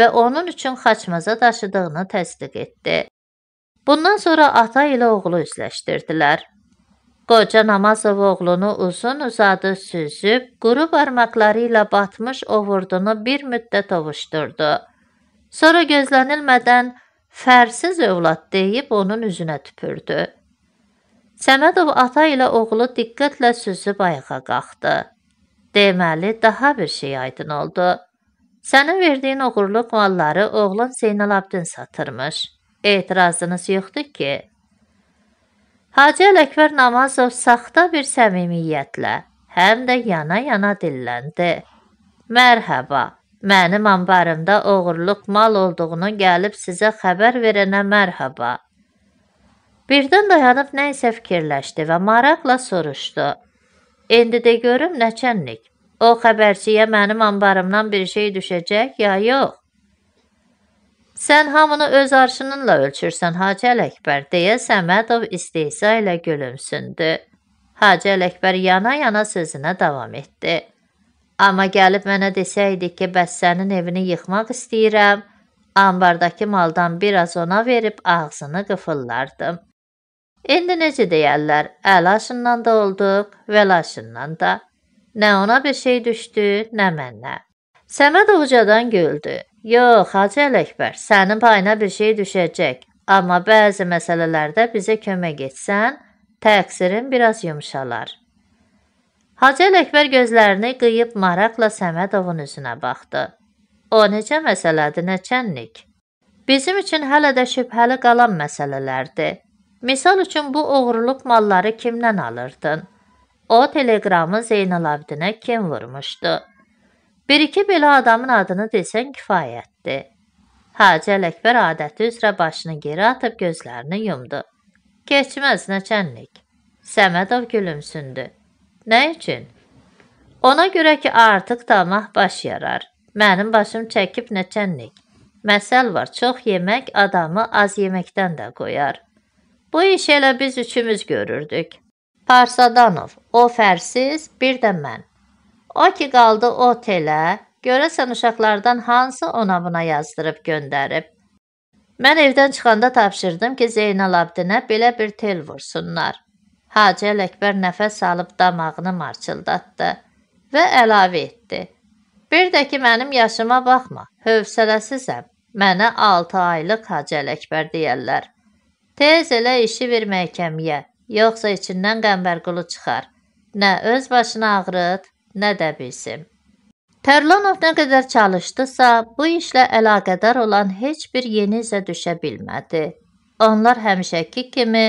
və onun üçün xaçmaza daşıdığını təsdiq etdi. Bundan sonra ata ilə oğlu üzləşdirdilər. Qoca Namazov oğlunu uzun-uzadı süzüb, quru barmaqları ilə batmış ovurdunu bir müddət ovuşdurdu. Sonra gözlənilmədən fərsiz övlad deyib onun üzünə tüpürdü. Səmədov ata ilə oğlu diqqətlə süzüb ayağa qalxdı. Deməli, daha bir şey aydın oldu. Sənin verdiyin oğurluq malları oğlun Zeynalabdin satırmış. Etirazınız yoxdur ki? Hacı Ələkbər Namazov saxta bir səmimiyyətlə, həm də yana-yana dilləndi. Mərhəba, mənim ambarımda oğurluq mal olduğunu gəlib sizə xəbər verənə mərhəba. Birdən dayanıb nə isə fikirləşdi və maraqla soruşdu. İndi də görüm nəçənlik. O xəbərçiyə mənim anbarımdan bir şey düşəcək ya yox? Sən hamını öz arşınınla ölçürsən, Hacı Ələkbər, deyə Səmədov istehza ilə gülümsündü. Hacı Ələkbər yana-yana sözünə davam etdi. Amma gəlib mənə desəydik ki, bəs sənin evini yıxmaq istəyirəm, ambardakı maldan biraz ona verib ağzını qıfıllardım. İndi necə deyərlər, əlaşından da olduq, vəlaşından da. Nə ona bir şey düşdü, nə mənə. Səməd ucadan güldü. Yox, Hacı Ələkbər, sənin payına bir şey düşəcək, amma bəzi məsələlərdə bizə kömək etsən, təqsirin biraz yumşalar. Hacı Ələkbər gözlərini qıyıb maraqla Səmədovun üzünə baxdı. O necə məsələdir, nəçənlik? Bizim üçün hələ də şübhəli qalan məsələlərdir. Misal üçün bu oğurluq malları kimdən alırdın? O teleqramı Zeynalabdinə kim vurmuşdu? Bir-iki belə adamın adını desən kifayətdir. Hacı Ələkbər adəti üzrə başını geri atıb gözlərini yumdu. Keçməz nəçənlik. Səmədov gülümsündü. Nə üçün? Ona görə ki, artıq damah baş yarar. Mənim başım çəkib nəçənlik. Məsəl var, çox yemək adamı az yeməkdən də qoyar. Bu iş elə biz üçümüz görürdük. Parsadanov, o fərsiz, bir də mən. O ki qaldı otelə, görəsən uşaqlardan hansı ona buna yazdırıb göndərib. Mən evdən çıxanda tapşırdım ki, Zeynalabdinə belə bir tel vursunlar. Hacı Ələkbər nəfəs alıb damağını marçıldatdı və əlavə etdi. Bir də ki, mənim yaşıma baxma, hövsələsizəm. Mənə 6 aylıq Hacı Ələkbər deyərlər. Tez elə işi ver məhkəməyə, yoxsa içindən Qəmbərqulu çıxar. Nə öz başına ağrıt, nə də bilsin. Tərlanov nə qədər çalışdısa, bu işlə əlaqədar olan heç bir yeni izə düşə bilmədi. Onlar həmişəki kimi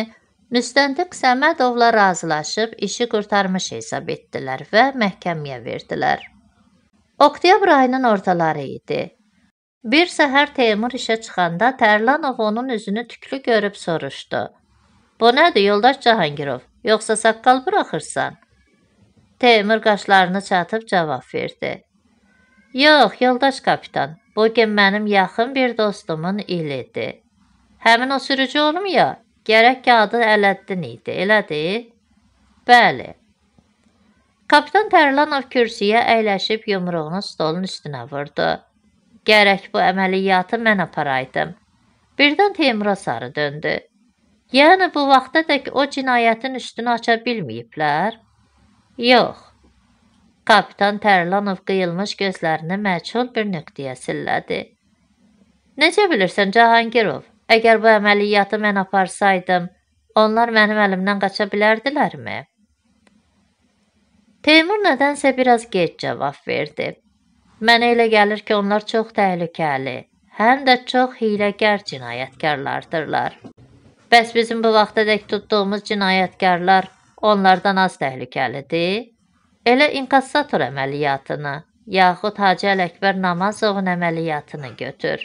müstəntiq Səmədovla razılaşıb işi qurtarmış hesab etdilər və məhkəməyə verdilər. Oktyabr ayının ortaları idi. Bir səhər Teymur işə çıxanda Tərlanov onun üzünü tüklü görüb soruşdu. "Bu nədir, yoldaş Cahangirov? Yoxsa saqqal buraxırsan?" Teymur qaşlarını çatıb cavab verdi. "Yox, yoldaş kapitan. Bu gün mənim yaxın bir dostumun ilidir. Həmin o sürücü olmuyor? Gərək ki, adı Ələddin idi, elədir?" "Bəli." Kapitan Tərlanov kürsüyə əyləşib yumruğunu stolun üstünə vurdu. Gərək bu əməliyyatı mən aparaydım. Birdən Teymura sarı döndü. Yəni bu vaxta tək o cinayətin üstünü aça bilməyiblər? Yox. Kapitan Tərlanov qıyılmış gözlərini məchul bir nöqtəyə sillədi. Necə bilirsən Cahangirov, əgər bu əməliyyatı mən aparsaydım, onlar mənim əlimdən qaça bilərdilərmi? Teymur nədənsə biraz gec cavab verdi. Mənə elə gəlir ki, onlar çox təhlükəli, həm də çox hiyləgər cinayətkarlardırlar. Bəs bizim bu vaxtadək tutduğumuz cinayətkarlar onlardan az təhlükəlidir? Elə inkassator əməliyyatını, yaxud Hacı Ələkbər Namazovun əməliyyatını götür.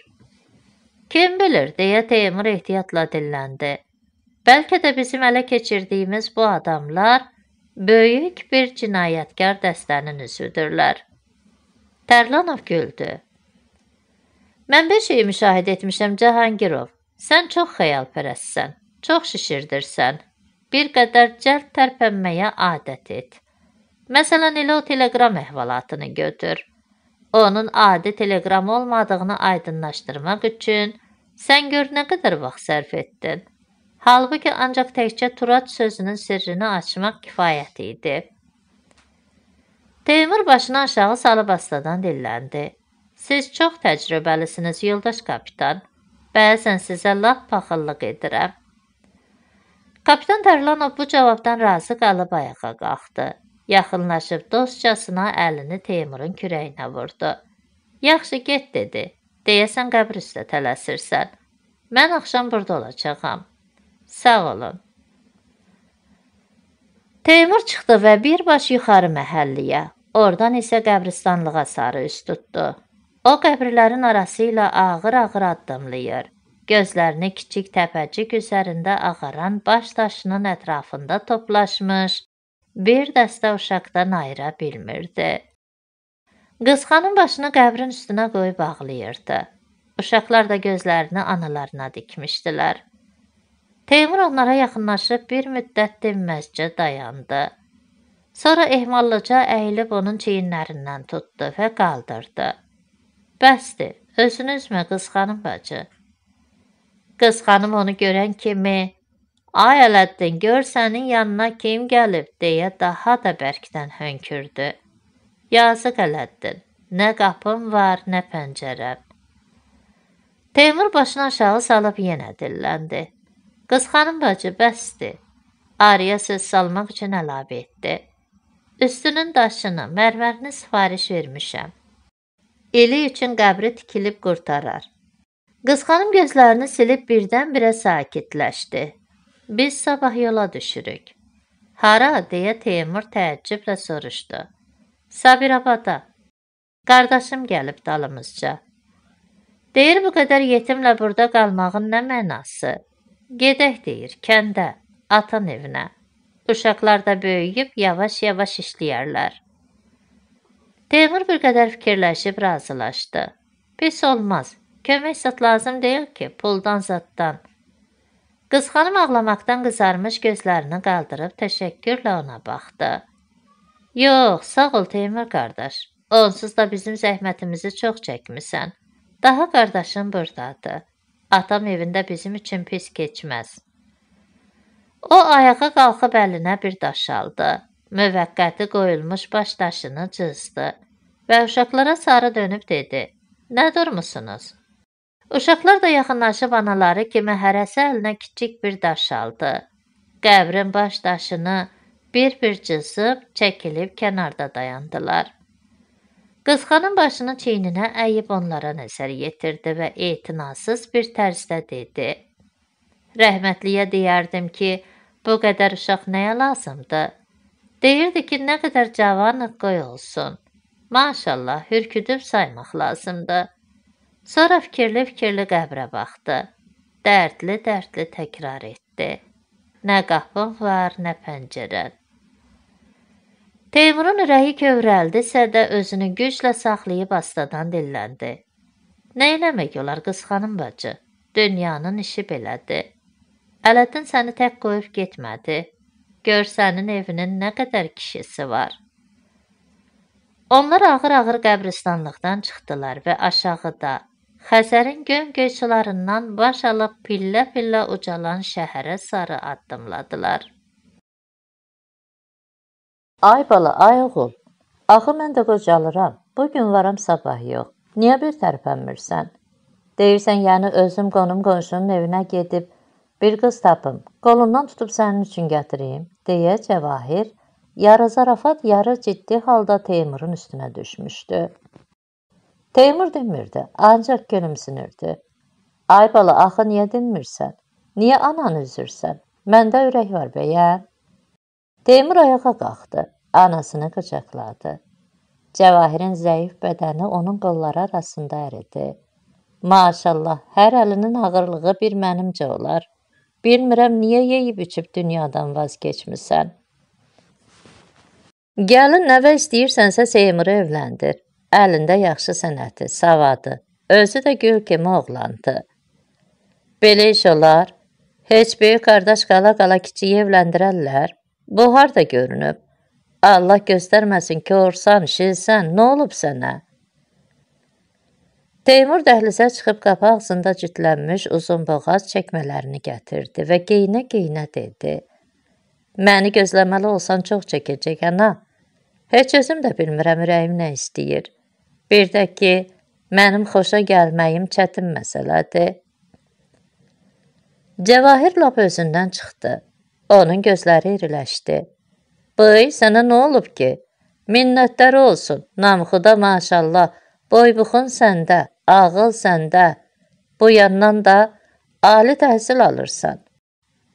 Kim bilir, deyə Teymur ehtiyatla dilləndi. Bəlkə də bizim ələ keçirdiyimiz bu adamlar böyük bir cinayətkar dəstənin üzvüdürlər. Tərlanov güldü. Mən bir şeyi müşahidə etmişəm Cahangirov. Sən çox xəyalpərəssən, çox şişirdirsən. Bir qədər cəld tərpənməyə adət et. Məsələn, elə o teleqram əhvalatını götür. Onun adi teleqram olmadığını aydınlaşdırmaq üçün sən gör nə qədər vaxt sərf etdin. Halbuki ancaq təkcə Turad sözünün sirrini açmaq kifayət idi.'' Teymur başını aşağı salıb astadan dilləndi. Siz çox təcrübəlisiniz, yoldaş kapitan. Bəzən sizə lap paxıllıq edirəm. Kapitan Tarlanov bu cavabdan razı qalıb ayağa qalxdı. Yaxınlaşıb dostcasına əlini Teymurun kürəyinə vurdu. Yaxşı get dedi. Deyəsən qəbr üstə tələsirsən. Mən axşam burada olacağam. Sağ olun. Teymur çıxdı və birbaş yuxarı məhəlliyə, Oradan isə qəbristanlığa sarı üz tutdu. O qəbrlərin arası ilə ağır-ağır addımlayır. Gözlərini kiçik təpəcik üzərində ağaran baş daşının ətrafında toplaşmış, bir dəstə uşaqdan ayıra bilmirdi. Qızxanın başını qəbrin üstünə qoyub ağlayırdı. Uşaqlar da gözlərini analarına dikmişdilər. Teymur onlara yaxınlaşıb bir müddət dinməzcə dayandı. Sonra ehmallıca əyilib onun çiyinlərindən tutdu və qaldırdı. Bəsdir, özünüzmü qız xanım bacı? Qız xanım onu görən kimi, Ay Ələddin, gör sənin yanına kim gəlib, deyə daha da bərkdən hönkürdü. Yazıq Ələddin, nə qapım var, nə pəncərəm. Teymur başını aşağı salıb yenə dilləndi. Qız xanım bacı, bəsdir. Arıya söz salmaq üçün əlavə etdi. Üstünün daşını, mərmərini sifariş vermişəm. Eli üçün qəbri tikilib qurtarar. Qız xanım gözlərini silib birdən-birə sakitləşdi. Biz sabah yola düşürük. Hara, deyə Teymur təəccüblə soruşdu. Sabirabada. Qardaşım gəlib dalımızca. Deyir bu qədər yetimlə burada qalmağın nə mənası? Gedək deyir kəndə, atın evinə. Uşaqlar da böyüyüb yavaş-yavaş işləyərlər. Teymur bir qədər fikirləşib razılaşdı. Pis olmaz. Kömək zat lazım deyil ki, puldan zaddan. Qız xanım ağlamaqdan qızarmış gözlərini qaldırıb təşəkkürlə ona baxdı. Yox, sağ ol Teymur qardaş. Onsuz da bizim zəhmətimizi çox çəkmisən. Daha qardaşım burdadır. Atam evində bizim üçün pis keçməz. O ayağa qalxıb əlinə bir daş aldı. Müvəqqəti qoyulmuş baş daşını cızdı və uşaqlara sarı dönüb dedi: "Nə durmusunuz?" Uşaqlar da yaxınlaşıb anaları kimi hərəsi əlinə kiçik bir daş aldı. Qəbrin baş daşını bir-bir cızıb çəkilib kənarda dayandılar. Qızxanın başını çiyninə əyib onlara nəzər yetirdi və etinasız bir tərzdə dedi: Rəhmətliyə deyərdim ki, bu qədər uşaq nəyə lazımdır? Deyirdi ki, nə qədər cavanıq qoy olsun. Maşallah, hürküdüb saymaq lazımdır. Sonra fikirli-fikirli qəbrə baxdı. Dərdli-dərdli təkrar etdi. Nə qapım var, nə pəncərən. Teymurun ürəyi kövrəldisə də özünü güclə saxlayıb astadan dilləndi. Nə eləmək olar qız xanım bacı? Dünyanın işi belədir. Ələddin səni tək qoyub getmədi. Gör sənin evinin nə qədər kişisi var. Onlar ağır-ağır qəbristanlıqdan çıxdılar və aşağıda Xəzərin göm-göy sularından baş alıb pillə-pillə ucalan şəhərə sarı addımladılar. Ay bala, ay oğul, axı mən də qocalıram, bu gün varam sabah yox, niyə bir tərpənmirsən? Deyirsən, yəni özüm qonum qonşunun evinə gedib, Bir qız tapım, qolundan tutub sənin üçün gətirim, deyə Cəvahir yarı zarafat, yarı ciddi halda Teymurun üstünə düşmüşdü. Teymur demirdi, ancaq gülümsünürdü. Ay bala, axı niyə dinmirsən? Niyə ananı üzürsən? Məndə ürək var bəyəm. Teymur ayağa qalxdı, anasını qıcaqladı. Cəvahirin zəif bədəni onun qolları arasında əridi. Maşallah, hər əlinin ağırlığı bir mənimcə olar. Bilmirəm, niyə yeyib içib dünyadan vazgeçmisən? Gəlin nəvə istəyirsənsə Seymur'u evləndir. Əlində yaxşı sənəti, savadı. Özü də gül kimi oğlandı. Belə iş olar. Heç böyük qardaş qala-qala kiçiyi evləndirərlər. Bu harda görünüb? Allah göstərməsin ki, orsan, şilsən, nə olub sənə? Teymur dəhlizə çıxıb qapı ağzında cütlənmiş uzun boğaz çəkmələrini gətirdi və geyinə-geyinə dedi. Məni gözləməli olsan çox çəkəcək, ana. Heç özüm də bilmirəm ürəyim nə istəyir. Bir də ki, mənim xoşa gəlməyim çətin məsələdir. Cəvahir lap özündən çıxdı. Onun gözləri iriləşdi. Bıy, sənə nə olub ki? Minnətlər olsun, namxuda maşallah, boy buxun səndə ağıl səndə. Bu yandan da ali təhsil alırsan.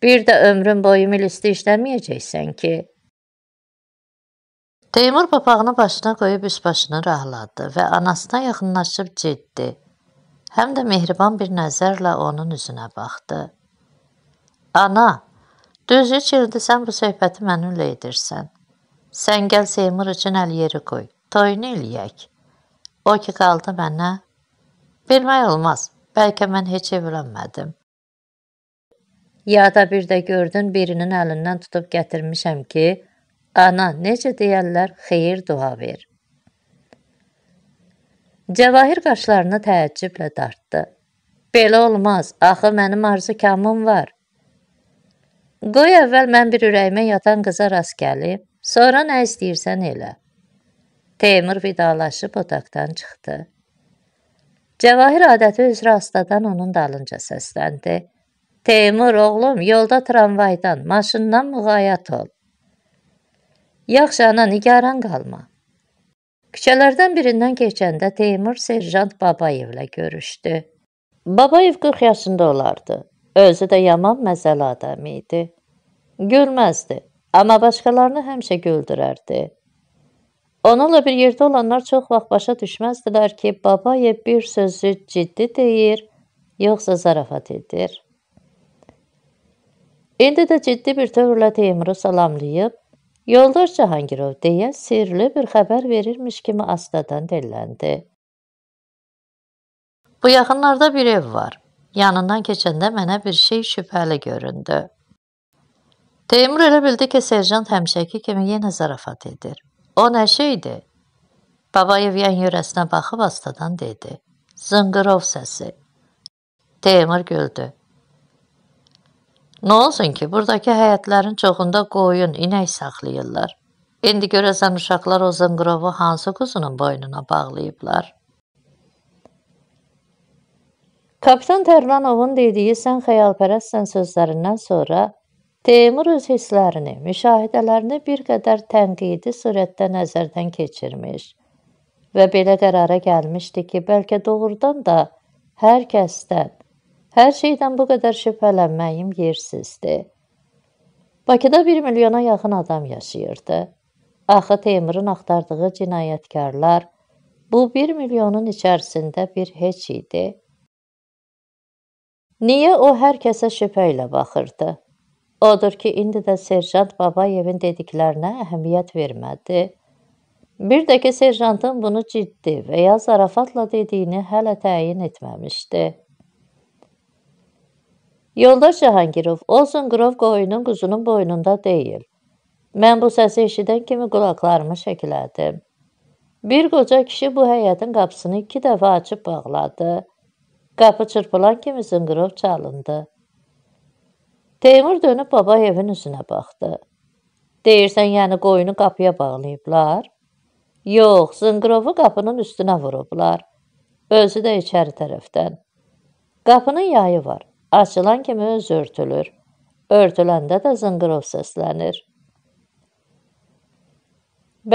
Bir də ömrün boyu milisdə işləməyəcəksən ki. Teymur papağını başına qoyub üst başını rahatladı və anasına yaxınlaşıb ciddi, həm də mehriban bir nəzərlə onun üzünə baxdı. Ana, düz üç ildir sən bu söhbəti mənimlə edirsən. Sən gəl Seymur üçün əl yeri qoy, toyunu eləyək. O ki qaldı mənə, Bilmək olmaz, bəlkə mən heç evlənmədim. Ya da bir də gördün birinin əlindən tutub gətirmişəm ki, ana necə deyərlər, xeyir dua ver. Cəvahir qaşlarını təəccüblə dartdı. Belə olmaz, axı mənim arzu kamım var. Qoy əvvəl mən bir ürəyimə yatan qıza rast gəlim, sonra nə istəyirsən elə. Teymur vidalaşıb otaqdan çıxdı. Cəvahir adəti üzrə astadan onun dalınca səsləndi. Teymur, oğlum, yolda tramvaydan, maşından müğayət ol. Yaxşı, ana, nigaran qalma. Küçələrdən birindən keçəndə Teymur Serjant Babayevlə görüşdü. Babayev 40 yaşında olardı. Özü də yaman məzəli adam idi. Gülməzdi, amma başqalarını həmişə güldürərdi. Onunla bir yerdə olanlar çox vaxt başa düşməzdilər ki, Babayev bir sözü ciddi deyir, yoxsa zarafat edir. İndi də ciddi bir tövrlə Teymuru salamlayıb, yoldaş Cahangirov deyə sirli bir xəbər verirmiş kimi astadan dilləndi. Bu yaxınlarda bir ev var. Yanından keçəndə mənə bir şey şübhəli göründü. Teymur elə bildi ki, serjant həmşəki kimi yenə zarafat edir. O nə şeydir? Babayev yan yörəsinə baxıb astadan dedi. Zınqırov səsi. Teymur güldü. Nə olsun ki, buradakı həyətlərin çoxunda qoyun, inək saxlayırlar. İndi görəsən uşaqlar o zınqırovu hansı quzunun boynuna bağlayıblar? Kapitan Tərlanovun dediyi sən xəyalpərəstsən sözlərindən sonra Teymur öz hisslərini, müşahidələrini bir qədər tənqidi surətdə nəzərdən keçirmiş və belə qərara gəlmişdi ki, bəlkə doğrudan da hər kəsdən, hər şeydən bu qədər şübhələnməyim yersizdir. Bakıda bir milyona yaxın adam yaşayırdı. Axı Teymurun axtardığı cinayətkarlar bu bir milyonun içərisində bir heç idi. Niyə o hər kəsə şübhə ilə baxırdı? Odur ki, indi də Serjant Babayevin dediklərinə əhəmiyyət vermədi. Bir də ki, serjantın bunu ciddi və ya zarafatla dediyini hələ təyin etməmişdi. Yoldaş Cahangirov, Olsunqrov qoyunun quzunun boynunda deyil. Mən bu səsi eşidən kimi qulaqlarımı şəklədim. Bir qoca kişi bu həyətin qapısını iki dəfə açıb bağladı. Qapı çırpılan kimi zınqırov çalındı. Teymur dönüb Babayevin üzünə baxdı. Deyirsən, yəni qoyunu qapıya bağlayıblar? Yox, zınqırovu qapının üstünə vurublar. Özü də içəri tərəfdən. Qapının yayı var. Açılan kimi öz örtülür. Örtüləndə də zınqırov səslənir.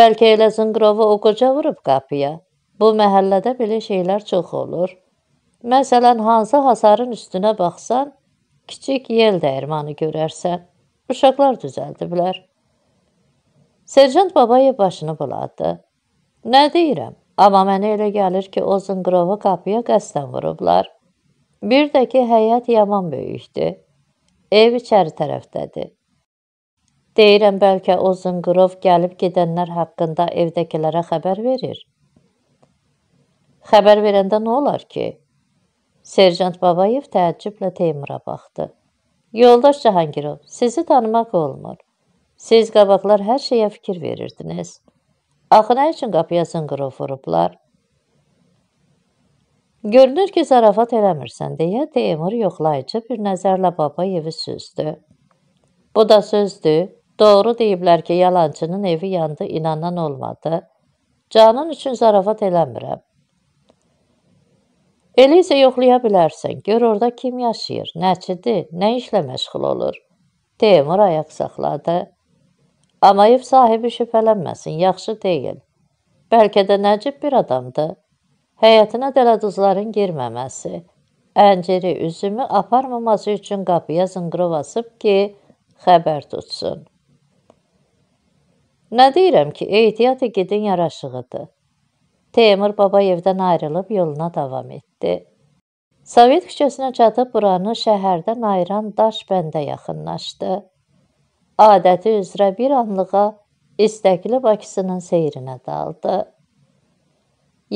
Bəlkə elə zınqırovu o qoca vurub qapıya. Bu məhəllədə belə şeylər çox olur. Məsələn, hansı hasarın üstünə baxsan, kiçik yel dəyirmanı görərsə, uşaqlar düzəldə bilər. Serjant Babayev başını buladı. Nə deyirəm, amma mənə elə gəlir ki, o zınqırovu qapıya qəsdən vurublar. Bir də ki, həyət yaman böyükdür. Ev içəri tərəfdədir. Deyirəm, bəlkə o zınqırov gəlib gedənlər haqqında evdəkilərə xəbər verir. Xəbər verəndə nə olar ki? Serjant Babayev təəccüblə Teymura baxdı. Yoldaş Cahangirov, sizi tanımaq olmur. Siz qabaqlar hər şeyə fikir verirdiniz. Axı nə üçün qapıya zınqırov vurublar? Görünür ki, zarafat eləmirsən, deyə Teymur yoxlayıcı bir nəzərlə Babayevi süzdü. Bu da sözdür. Doğru deyiblər ki, yalancının evi yandı, inanan olmadı. Canın üçün zarafat eləmirəm. Elə isə yoxlaya bilərsən. Gör orada kim yaşayır, nəçidir, nə işlə məşğul olur. Teymur ayaq saxladı. Amma ev sahibi şübhələnməsin, yaxşı deyil. Bəlkə də nəcib bir adamdır. Həyətinə dələduzların girməməsi, ənciri, üzümü aparmaması üçün qapıya zınqırov asıb ki, xəbər tutsun. Nə deyirəm ki, ehtiyat igidin yaraşığıdır. Teymur baba evdən ayrılıb yoluna davam etdi etdi. Sovet küçəsinə çatıb buranı şəhərdən ayıran daş bəndə yaxınlaşdı. Adəti üzrə bir anlığa istəkli Bakısının seyrinə daldı.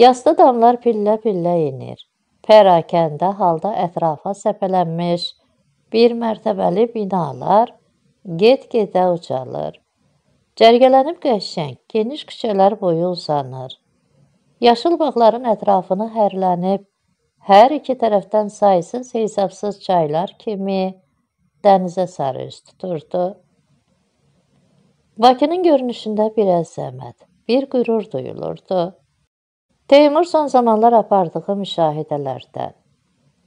Yastı damlar pillə-pillə inir. Pərakəndə halda ətrafa səpələnmiş bir mərtəbəli binalar get-gedə ucalır. Cərgələnib qəşəng, geniş küçələr boyu uzanır. Yaşıl bağların ətrafını hərlənib, Hər iki tərəfdən saysız hesabsız çaylar kimi dənizə sarı üst tuturdu. Bakının görünüşündə bir əzəmət, bir qürur duyulurdu. Teymur son zamanlar apardığı müşahidələrdən,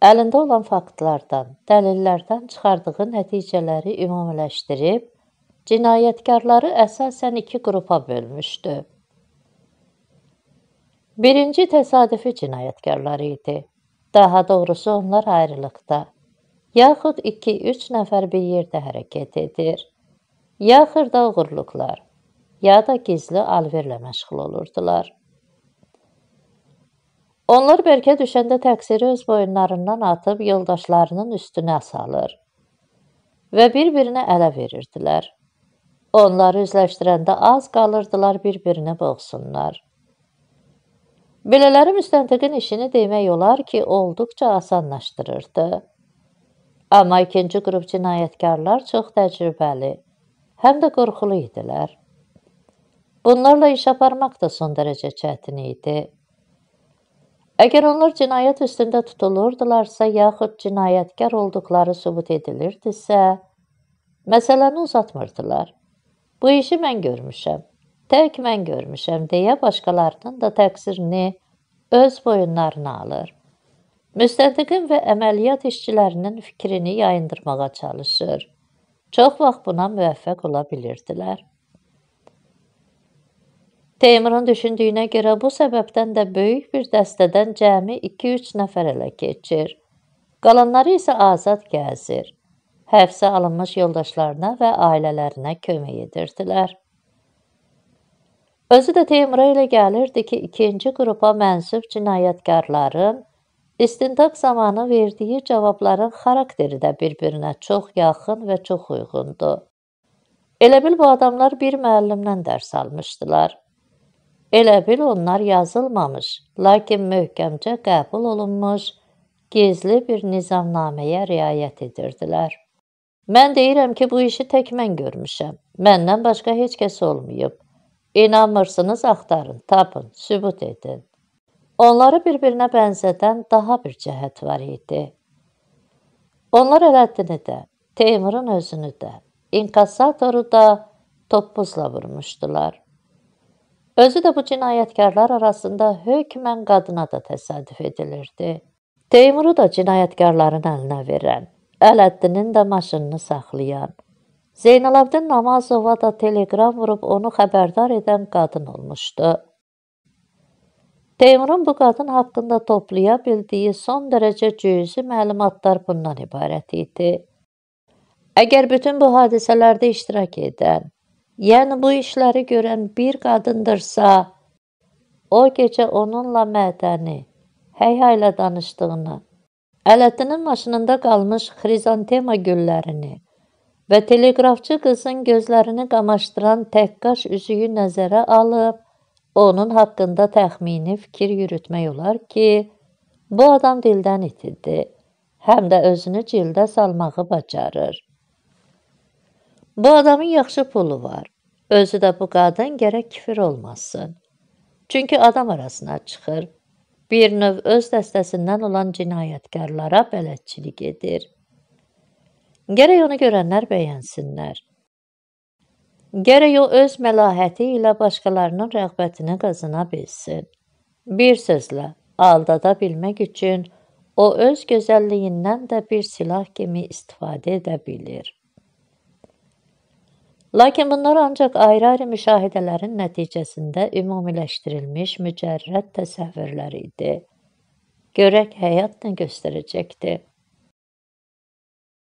əlində olan faktlardan, dəlillərdən çıxardığı nəticələri ümumiləşdirib, cinayətkarları əsasən iki qrupa bölmüşdü. Birinci təsadüfi cinayətkarları idi. Daha doğrusu onlar ayrılıqda yaxud 2-3 nəfər bir yerdə hərəkət edir, ya xırda uğurluqlar, ya da gizli alverlə məşğul olurdular. Onlar bərkə düşəndə təqsiri öz boyunlarından atıb yoldaşlarının üstünə salır və bir-birinə ələ verirdilər. Onları üzləşdirəndə az qalırdılar bir-birini boğsunlar. Belələri müstəntiqin işini demək olar ki, olduqca asanlaşdırırdı. Amma ikinci qrup cinayətkarlar çox təcrübəli, həm də qorxulu idilər. Bunlarla iş aparmaq da son dərəcə çətin idi. Əgər onlar cinayət üstündə tutulurdularsa, yaxud cinayətkar olduqları sübut edilirdisə, məsələni uzatmırdılar. Bu işi mən görmüşəm. Tək mən görmüşəm deyə başqalarının da təqsirini öz boyunlarına alır. Müstəntiqin və əməliyyat işçilərinin fikrini yayındırmağa çalışır. Çox vaxt buna müvəffəq ola bilirdilər. Teymurun düşündüyünə görə bu səbəbdən də böyük bir dəstədən cəmi 2-3 nəfər ələ keçir. Qalanları isə azad gəzir. Həbsə alınmış yoldaşlarına və ailələrinə kömək edirdilər. Özü də Teymura elə gəlirdi ki, ikinci qrupa mənsub cinayətkarların istintaq zamanı verdiyi cavabların xarakteri də bir-birinə çox yaxın və çox uyğundu. Elə bil bu adamlar bir müəllimdən dərs almışdılar. Elə bil onlar yazılmamış, lakin möhkəmcə qəbul olunmuş, gizli bir nizamnaməyə riayət edirdilər. Mən deyirəm ki, bu işi tək mən görmüşəm. Məndən başqa heç kəs olmayıb. İnanmırsınız axtarın, tapın, sübut edin. Onları bir-birinə bənzədən daha bir cəhət var idi. Onlar Ələddini də, Teymurun özünü də, inkasatoru da toppuzla vurmuşdular. Özü də bu cinayətkarlar arasında hökmən qadına da təsadüf edilirdi. Teymuru da cinayətkarların əlinə verən, Ələddinin də maşınını saxlayan, Zeynalabdin Namazova da teleqram vurub onu xəbərdar edən qadın olmuşdu. Teymurun bu qadın haqqında toplaya bildiyi son dərəcə cüzi məlumatlar bundan ibarət idi. Əgər bütün bu hadisələrdə iştirak edən, yəni bu işləri görən bir qadındırsa, o gecə onunla mədəni, Həyha ilə danışdığını, Ələddinin maşınında qalmış xrizantema güllərini, və teleqrafçı qızın gözlərini qamaşdıran təqqaş üzüyü nəzərə alıb, onun haqqında təxmini fikir yürütmək olar ki, bu adam dildən itildi, həm də özünü cildə salmağı bacarır. Bu adamın yaxşı pulu var, özü də bu qadın gərək kifir olmasın. Çünki adam arasına çıxır, bir növ öz dəstəsindən olan cinayətkarlara bələdçilik edir. Gərək onu görənlər bəyənsinlər. Gərək o öz məlahəti ilə başqalarının rəğbətini qazana bilsin. Bir sözlə, aldada bilmək üçün o öz gözəlliyindən də bir silah kimi istifadə edə bilir. Lakin bunlar ancaq ayrı-ayrı müşahidələrin nəticəsində ümumiləşdirilmiş mücərrəd təsəvvürlər idi. Görək həyat nə göstərəcəkdi?